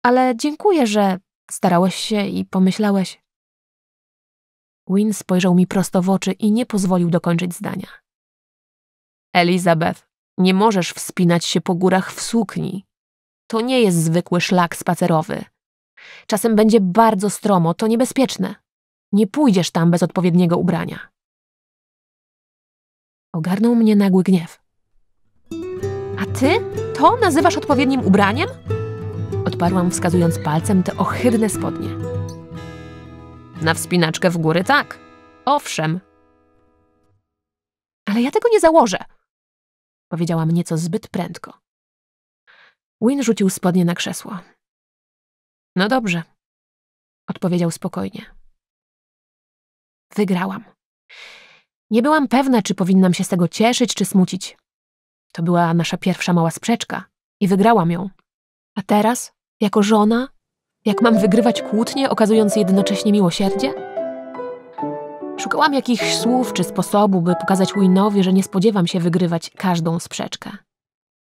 ale dziękuję, że starałeś się i pomyślałeś. Win spojrzał mi prosto w oczy i nie pozwolił dokończyć zdania. Elizabeth, nie możesz wspinać się po górach w sukni. To nie jest zwykły szlak spacerowy. Czasem będzie bardzo stromo, to niebezpieczne. Nie pójdziesz tam bez odpowiedniego ubrania. Ogarnął mnie nagły gniew. A ty to nazywasz odpowiednim ubraniem? Odparłam wskazując palcem te ohydne spodnie. Na wspinaczkę w góry tak. Owszem. Ale ja tego nie założę powiedziałam nieco zbyt prędko. Win rzucił spodnie na krzesło. No dobrze, odpowiedział spokojnie. Wygrałam. Nie byłam pewna, czy powinnam się z tego cieszyć, czy smucić. To była nasza pierwsza mała sprzeczka i wygrałam ją. A teraz, jako żona, jak mam wygrywać kłótnie, okazując jednocześnie miłosierdzie? Szukałam jakichś słów czy sposobu, by pokazać Winowi, że nie spodziewam się wygrywać każdą sprzeczkę.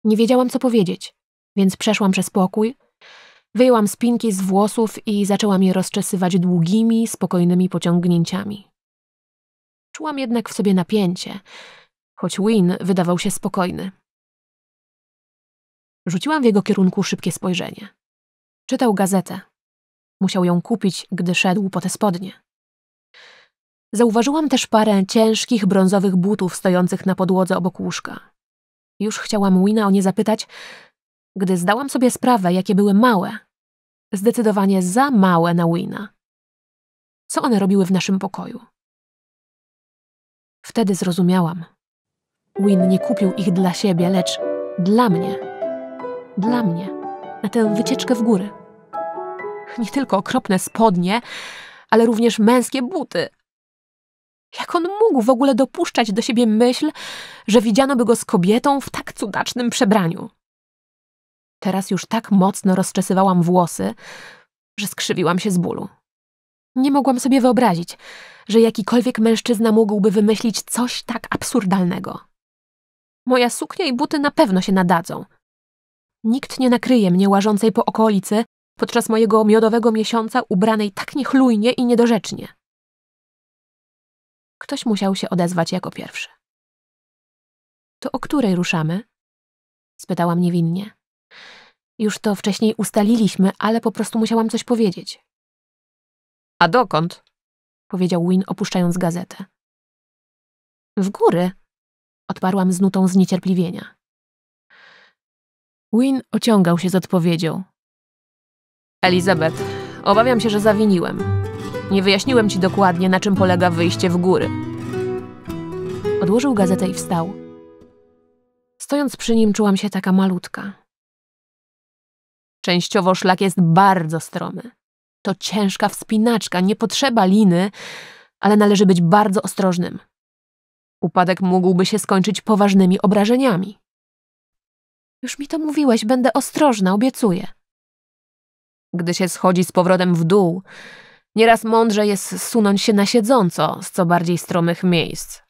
Nie wiedziałam, co powiedzieć, więc przeszłam przez pokój, wyjęłam spinki z włosów i zaczęłam je rozczesywać długimi, spokojnymi pociągnięciami. Czułam jednak w sobie napięcie, choć Win wydawał się spokojny. Rzuciłam w jego kierunku szybkie spojrzenie. Czytał gazetę. Musiał ją kupić, gdy szedł po te spodnie. Zauważyłam też parę ciężkich, brązowych butów stojących na podłodze obok łóżka. Już chciałam Wina o nie zapytać, gdy zdałam sobie sprawę, jakie były małe. Zdecydowanie za małe na Wina. Co one robiły w naszym pokoju? Wtedy zrozumiałam. Win nie kupił ich dla siebie, lecz dla mnie. Dla mnie. Na tę wycieczkę w góry. Nie tylko okropne spodnie, ale również męskie buty. Jak on mógł w ogóle dopuszczać do siebie myśl, że widziano by go z kobietą w tak cudacznym przebraniu? Teraz już tak mocno rozczesywałam włosy, że skrzywiłam się z bólu. Nie mogłam sobie wyobrazić, że jakikolwiek mężczyzna mógłby wymyślić coś tak absurdalnego. Moja suknia i buty na pewno się nadadzą. Nikt nie nakryje mnie łażącej po okolicy podczas mojego miodowego miesiąca ubranej tak niechlujnie i niedorzecznie. Ktoś musiał się odezwać jako pierwszy. To o której ruszamy? spytałam niewinnie. Już to wcześniej ustaliliśmy, ale po prostu musiałam coś powiedzieć. A dokąd? powiedział Win, opuszczając gazetę. W góry, odparłam z nutą zniecierpliwienia. Win ociągał się z odpowiedzią. Elizabeth, obawiam się, że zawiniłem. Nie wyjaśniłem ci dokładnie, na czym polega wyjście w góry. Odłożył gazetę i wstał. Stojąc przy nim czułam się taka malutka. Częściowo szlak jest bardzo stromy. To ciężka wspinaczka, nie potrzeba liny, ale należy być bardzo ostrożnym. Upadek mógłby się skończyć poważnymi obrażeniami. Już mi to mówiłeś, będę ostrożna, obiecuję. Gdy się schodzi z powrotem w dół, Nieraz mądrze jest sunąć się na siedząco z co bardziej stromych miejsc.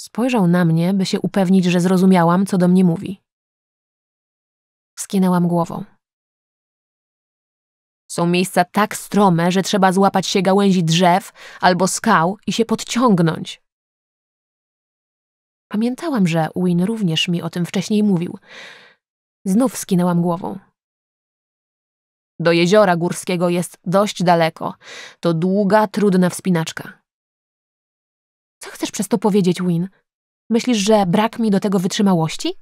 Spojrzał na mnie, by się upewnić, że zrozumiałam, co do mnie mówi. Skinęłam głową. Są miejsca tak strome, że trzeba złapać się gałęzi drzew albo skał i się podciągnąć. Pamiętałam, że Win również mi o tym wcześniej mówił. Znów skinęłam głową. Do jeziora górskiego jest dość daleko. To długa, trudna wspinaczka. Co chcesz przez to powiedzieć, Win? Myślisz, że brak mi do tego wytrzymałości?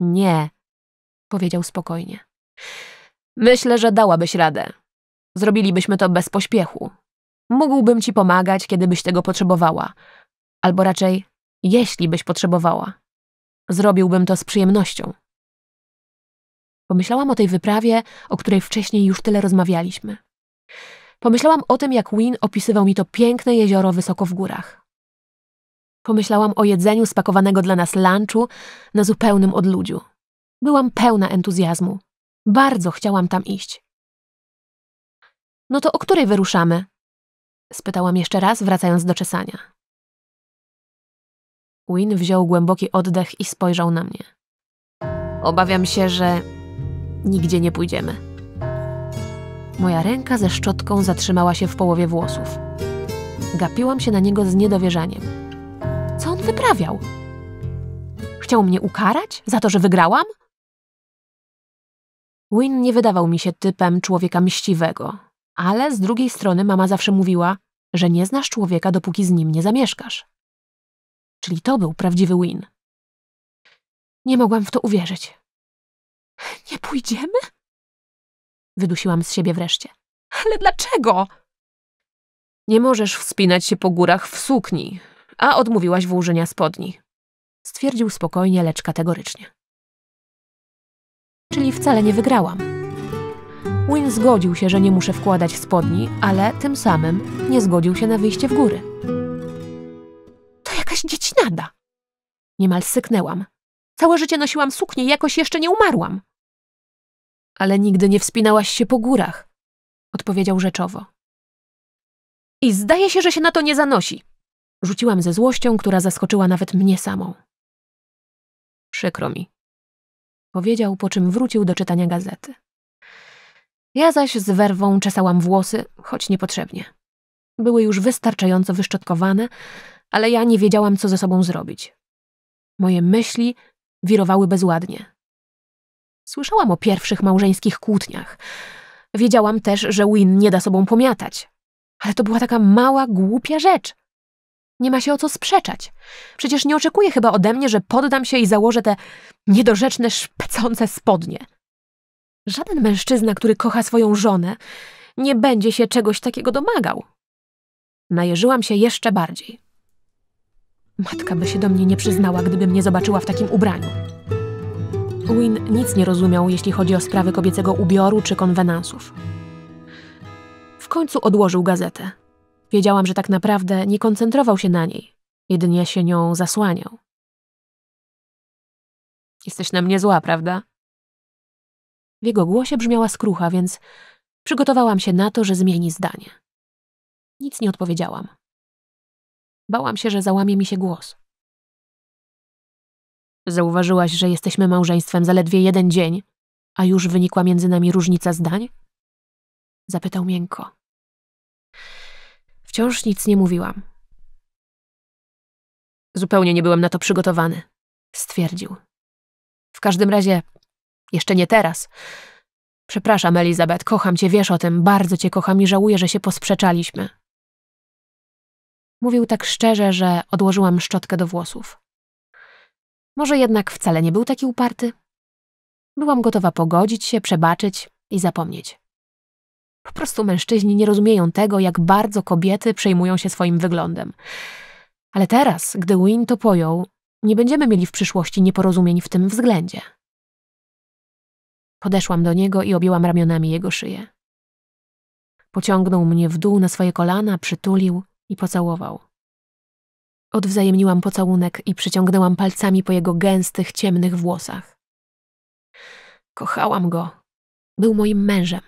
Nie, powiedział spokojnie. Myślę, że dałabyś radę. Zrobilibyśmy to bez pośpiechu. Mógłbym ci pomagać, kiedybyś tego potrzebowała, albo raczej, jeśli byś potrzebowała. Zrobiłbym to z przyjemnością. Pomyślałam o tej wyprawie, o której wcześniej już tyle rozmawialiśmy. Pomyślałam o tym, jak Win opisywał mi to piękne jezioro wysoko w górach. Pomyślałam o jedzeniu spakowanego dla nas lunchu na zupełnym odludziu. Byłam pełna entuzjazmu. Bardzo chciałam tam iść. No to o której wyruszamy? spytałam jeszcze raz, wracając do czesania. Win wziął głęboki oddech i spojrzał na mnie. Obawiam się, że nigdzie nie pójdziemy. Moja ręka ze szczotką zatrzymała się w połowie włosów. Gapiłam się na niego z niedowierzaniem. Co on wyprawiał? Chciał mnie ukarać za to, że wygrałam? Win nie wydawał mi się typem człowieka mściwego, ale z drugiej strony mama zawsze mówiła, że nie znasz człowieka, dopóki z nim nie zamieszkasz. Czyli to był prawdziwy Win. Nie mogłam w to uwierzyć. Nie pójdziemy? Wydusiłam z siebie wreszcie. Ale dlaczego? Nie możesz wspinać się po górach w sukni, a odmówiłaś włożenia spodni. Stwierdził spokojnie, lecz kategorycznie. Czyli wcale nie wygrałam. Win zgodził się, że nie muszę wkładać spodni, ale tym samym nie zgodził się na wyjście w góry. To jakaś dziecinada. Niemal syknęłam, Całe życie nosiłam suknię i jakoś jeszcze nie umarłam. Ale nigdy nie wspinałaś się po górach, odpowiedział rzeczowo. I zdaje się, że się na to nie zanosi, rzuciłam ze złością, która zaskoczyła nawet mnie samą. Przykro mi, powiedział, po czym wrócił do czytania gazety. Ja zaś z werwą czesałam włosy, choć niepotrzebnie. Były już wystarczająco wyszczotkowane, ale ja nie wiedziałam, co ze sobą zrobić. Moje myśli wirowały bezładnie. Słyszałam o pierwszych małżeńskich kłótniach. Wiedziałam też, że Win nie da sobą pomiatać. Ale to była taka mała, głupia rzecz. Nie ma się o co sprzeczać. Przecież nie oczekuje chyba ode mnie, że poddam się i założę te niedorzeczne, szpecące spodnie. Żaden mężczyzna, który kocha swoją żonę, nie będzie się czegoś takiego domagał. Najeżyłam się jeszcze bardziej. Matka by się do mnie nie przyznała, gdyby mnie zobaczyła w takim ubraniu. Win nic nie rozumiał, jeśli chodzi o sprawy kobiecego ubioru czy konwenansów. W końcu odłożył gazetę. Wiedziałam, że tak naprawdę nie koncentrował się na niej, jedynie się nią zasłaniał. Jesteś na mnie zła, prawda? W jego głosie brzmiała skrucha, więc przygotowałam się na to, że zmieni zdanie. Nic nie odpowiedziałam. Bałam się, że załamie mi się głos. Zauważyłaś, że jesteśmy małżeństwem zaledwie jeden dzień, a już wynikła między nami różnica zdań? Zapytał miękko. Wciąż nic nie mówiłam. Zupełnie nie byłem na to przygotowany, stwierdził. W każdym razie, jeszcze nie teraz. Przepraszam, Elizabeth, kocham cię, wiesz o tym, bardzo cię kocham i żałuję, że się posprzeczaliśmy. Mówił tak szczerze, że odłożyłam szczotkę do włosów. Może jednak wcale nie był taki uparty? Byłam gotowa pogodzić się, przebaczyć i zapomnieć. Po prostu mężczyźni nie rozumieją tego, jak bardzo kobiety przejmują się swoim wyglądem. Ale teraz, gdy Win to pojął, nie będziemy mieli w przyszłości nieporozumień w tym względzie. Podeszłam do niego i objęłam ramionami jego szyję. Pociągnął mnie w dół na swoje kolana, przytulił – i pocałował. Odwzajemniłam pocałunek i przyciągnęłam palcami po jego gęstych, ciemnych włosach. Kochałam go. Był moim mężem.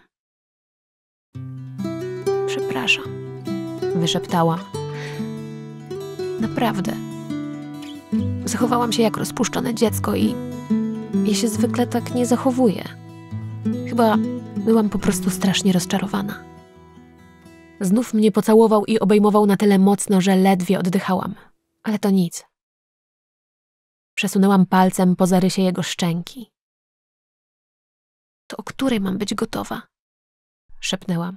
Przepraszam, wyszeptałam. Naprawdę. Zachowałam się jak rozpuszczone dziecko i ja się zwykle tak nie zachowuję. Chyba byłam po prostu strasznie rozczarowana. Znów mnie pocałował i obejmował na tyle mocno, że ledwie oddychałam. Ale to nic. Przesunęłam palcem po zarysie jego szczęki. To o której mam być gotowa? Szepnęłam.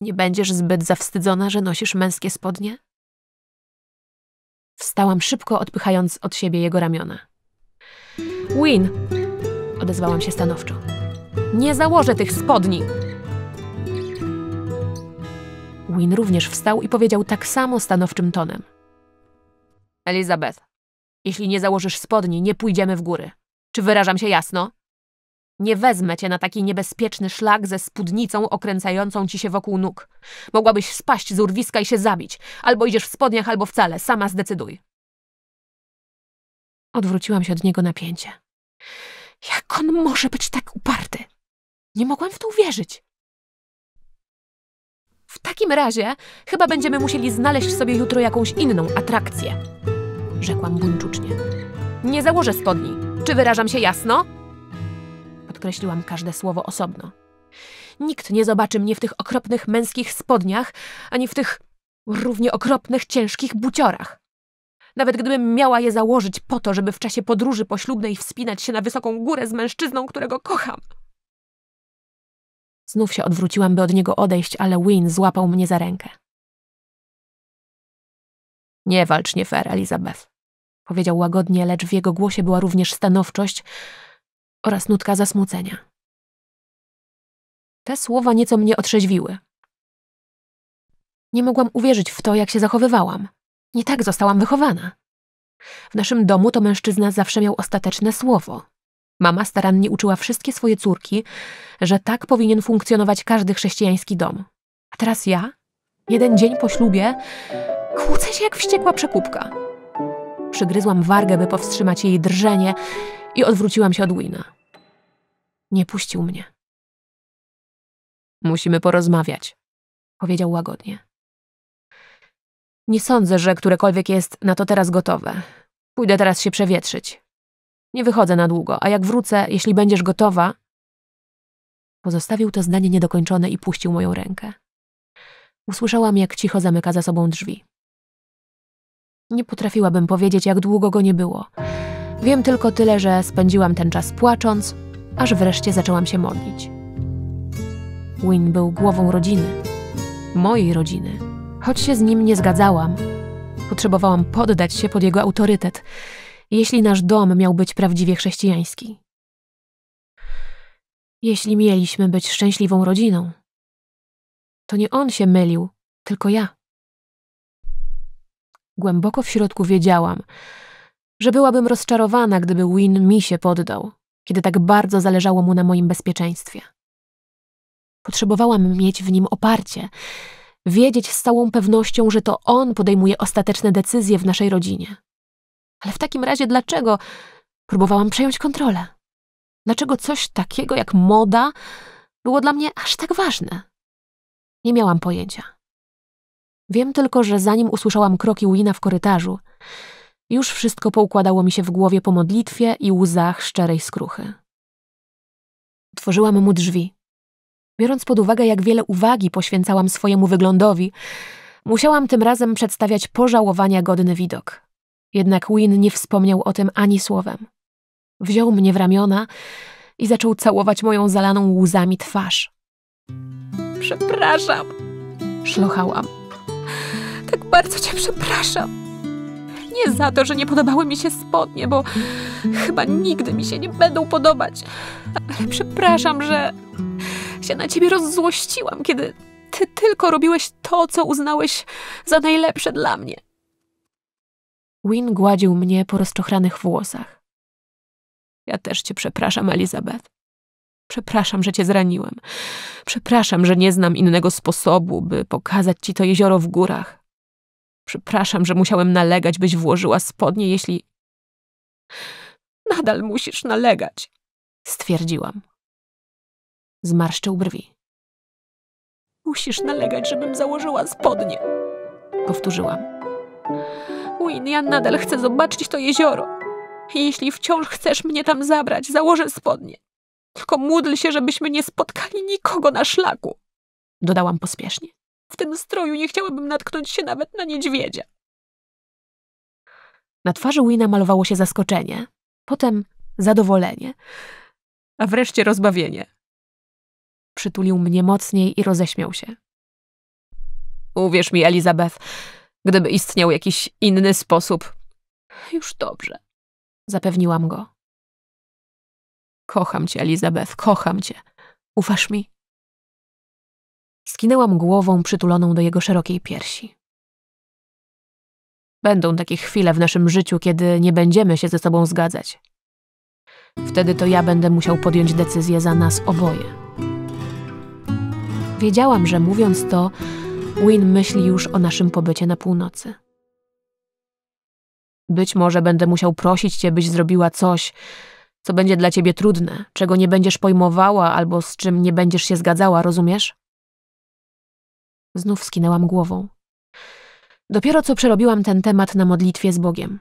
Nie będziesz zbyt zawstydzona, że nosisz męskie spodnie? Wstałam szybko, odpychając od siebie jego ramiona. Win! Odezwałam się stanowczo. Nie założę tych spodni! Win również wstał i powiedział tak samo stanowczym tonem. Elizabeth, jeśli nie założysz spodni, nie pójdziemy w góry. Czy wyrażam się jasno? Nie wezmę cię na taki niebezpieczny szlak ze spódnicą okręcającą ci się wokół nóg. Mogłabyś spaść z urwiska i się zabić. Albo idziesz w spodniach, albo wcale. Sama zdecyduj. Odwróciłam się od niego napięcie. Jak on może być tak uparty? Nie mogłam w to uwierzyć. W takim razie chyba będziemy musieli znaleźć sobie jutro jakąś inną atrakcję. Rzekłam buńczucznie. Nie założę spodni. Czy wyrażam się jasno? Podkreśliłam każde słowo osobno. Nikt nie zobaczy mnie w tych okropnych męskich spodniach, ani w tych równie okropnych, ciężkich buciorach. Nawet gdybym miała je założyć po to, żeby w czasie podróży poślubnej wspinać się na wysoką górę z mężczyzną, którego kocham. Znów się odwróciłam, by od niego odejść, ale Win złapał mnie za rękę. Nie walcz nie fair, Elizabeth. Powiedział łagodnie, lecz w jego głosie była również stanowczość oraz nutka zasmucenia. Te słowa nieco mnie otrzeźwiły. Nie mogłam uwierzyć w to, jak się zachowywałam. Nie tak zostałam wychowana. W naszym domu to mężczyzna zawsze miał ostateczne słowo. Mama starannie uczyła wszystkie swoje córki, że tak powinien funkcjonować każdy chrześcijański dom. A teraz ja, jeden dzień po ślubie, kłócę się jak wściekła przekupka. Przygryzłam wargę, by powstrzymać jej drżenie i odwróciłam się od Wina. Nie puścił mnie. Musimy porozmawiać, powiedział łagodnie. Nie sądzę, że którekolwiek jest na to teraz gotowe. Pójdę teraz się przewietrzyć. Nie wychodzę na długo, a jak wrócę, jeśli będziesz gotowa. Pozostawił to zdanie niedokończone i puścił moją rękę. Usłyszałam, jak cicho zamyka za sobą drzwi. Nie potrafiłabym powiedzieć, jak długo go nie było. Wiem tylko tyle, że spędziłam ten czas płacząc, aż wreszcie zaczęłam się modlić. Win był głową rodziny, mojej rodziny. Choć się z nim nie zgadzałam, potrzebowałam poddać się pod jego autorytet jeśli nasz dom miał być prawdziwie chrześcijański. Jeśli mieliśmy być szczęśliwą rodziną, to nie on się mylił, tylko ja. Głęboko w środku wiedziałam, że byłabym rozczarowana, gdyby Win mi się poddał, kiedy tak bardzo zależało mu na moim bezpieczeństwie. Potrzebowałam mieć w nim oparcie, wiedzieć z całą pewnością, że to on podejmuje ostateczne decyzje w naszej rodzinie. Ale w takim razie dlaczego próbowałam przejąć kontrolę? Dlaczego coś takiego jak moda było dla mnie aż tak ważne? Nie miałam pojęcia. Wiem tylko, że zanim usłyszałam kroki Wina w korytarzu, już wszystko poukładało mi się w głowie po modlitwie i łzach szczerej skruchy. Otworzyłam mu drzwi. Biorąc pod uwagę, jak wiele uwagi poświęcałam swojemu wyglądowi, musiałam tym razem przedstawiać pożałowania godny widok. Jednak Win nie wspomniał o tym ani słowem. Wziął mnie w ramiona i zaczął całować moją zalaną łzami twarz. Przepraszam, szlochałam. Tak bardzo cię przepraszam. Nie za to, że nie podobały mi się spodnie, bo chyba nigdy mi się nie będą podobać. Ale przepraszam, że się na ciebie rozzłościłam, kiedy ty tylko robiłeś to, co uznałeś za najlepsze dla mnie. Win gładził mnie po rozczochranych włosach. Ja też cię przepraszam, Elizabeth. Przepraszam, że cię zraniłem. Przepraszam, że nie znam innego sposobu, by pokazać ci to jezioro w górach. Przepraszam, że musiałem nalegać, byś włożyła spodnie, jeśli... Nadal musisz nalegać, stwierdziłam. Zmarszczył brwi. Musisz nalegać, żebym założyła spodnie, powtórzyłam. Queen, ja nadal chcę zobaczyć to jezioro. jeśli wciąż chcesz mnie tam zabrać, założę spodnie. Tylko módl się, żebyśmy nie spotkali nikogo na szlaku. Dodałam pospiesznie. W tym stroju nie chciałabym natknąć się nawet na niedźwiedzia. Na twarzy Wina malowało się zaskoczenie, potem zadowolenie, a wreszcie rozbawienie. Przytulił mnie mocniej i roześmiał się. Uwierz mi, Elizabeth, Gdyby istniał jakiś inny sposób. Już dobrze. Zapewniłam go. Kocham cię, Elizabeth, kocham cię. Ufasz mi? Skinęłam głową przytuloną do jego szerokiej piersi. Będą takie chwile w naszym życiu, kiedy nie będziemy się ze sobą zgadzać. Wtedy to ja będę musiał podjąć decyzję za nas oboje. Wiedziałam, że mówiąc to, Win myśli już o naszym pobycie na północy. Być może będę musiał prosić cię, byś zrobiła coś, co będzie dla ciebie trudne, czego nie będziesz pojmowała albo z czym nie będziesz się zgadzała, rozumiesz? Znów skinęłam głową. Dopiero co przerobiłam ten temat na modlitwie z Bogiem.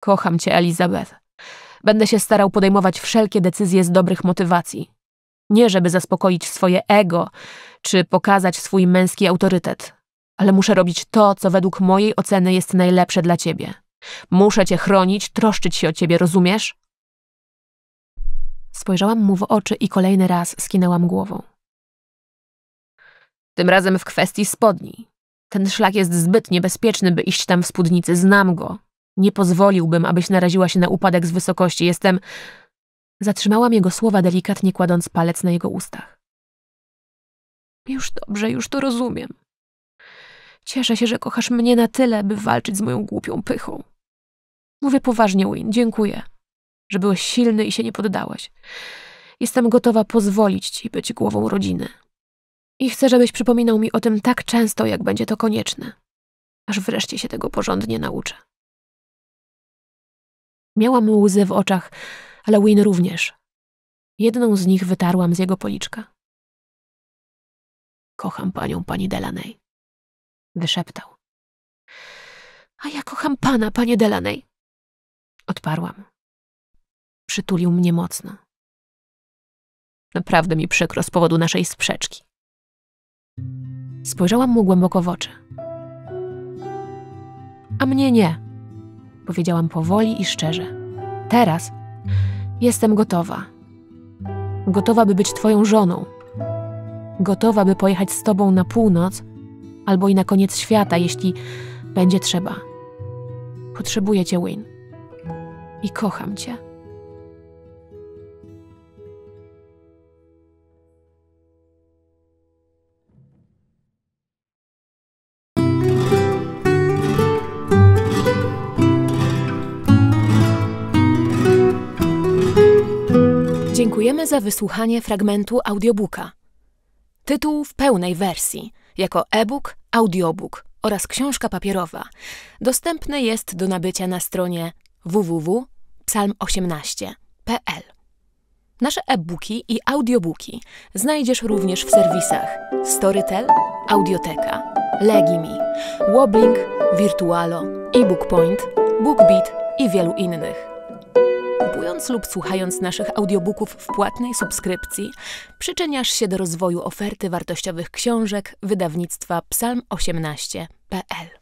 Kocham cię, Elizabeth. Będę się starał podejmować wszelkie decyzje z dobrych motywacji. Nie żeby zaspokoić swoje ego, czy pokazać swój męski autorytet, ale muszę robić to, co według mojej oceny jest najlepsze dla ciebie. Muszę cię chronić, troszczyć się o ciebie, rozumiesz? Spojrzałam mu w oczy i kolejny raz skinęłam głową. Tym razem w kwestii spodni. Ten szlak jest zbyt niebezpieczny, by iść tam w spódnicy. Znam go. Nie pozwoliłbym, abyś naraziła się na upadek z wysokości. Jestem... Zatrzymałam jego słowa, delikatnie kładąc palec na jego ustach. Już dobrze, już to rozumiem. Cieszę się, że kochasz mnie na tyle, by walczyć z moją głupią pychą. Mówię poważnie, Win, dziękuję, że byłeś silny i się nie poddałeś. Jestem gotowa pozwolić ci być głową rodziny. I chcę, żebyś przypominał mi o tym tak często, jak będzie to konieczne. Aż wreszcie się tego porządnie nauczę. Miałam łzy w oczach, ale Win również. Jedną z nich wytarłam z jego policzka kocham panią, pani Delaney. Wyszeptał. A ja kocham pana, panie Delaney. Odparłam. Przytulił mnie mocno. Naprawdę mi przykro z powodu naszej sprzeczki. Spojrzałam mu głęboko w oczy. A mnie nie, powiedziałam powoli i szczerze. Teraz jestem gotowa. Gotowa, by być twoją żoną gotowa, by pojechać z tobą na północ albo i na koniec świata, jeśli będzie trzeba. Potrzebuję cię, Win. I kocham cię. Dziękujemy za wysłuchanie fragmentu audiobooka. Tytuł w pełnej wersji, jako e-book, audiobook oraz książka papierowa, dostępny jest do nabycia na stronie www.psalm18.pl. Nasze e-booki i audiobooki znajdziesz również w serwisach Storytel, Audioteka, Legimi, Wobbling, Virtualo, eBookPoint, BookBeat i wielu innych. Kupując lub słuchając naszych audiobooków w płatnej subskrypcji, przyczyniasz się do rozwoju oferty wartościowych książek wydawnictwa psalm18.pl.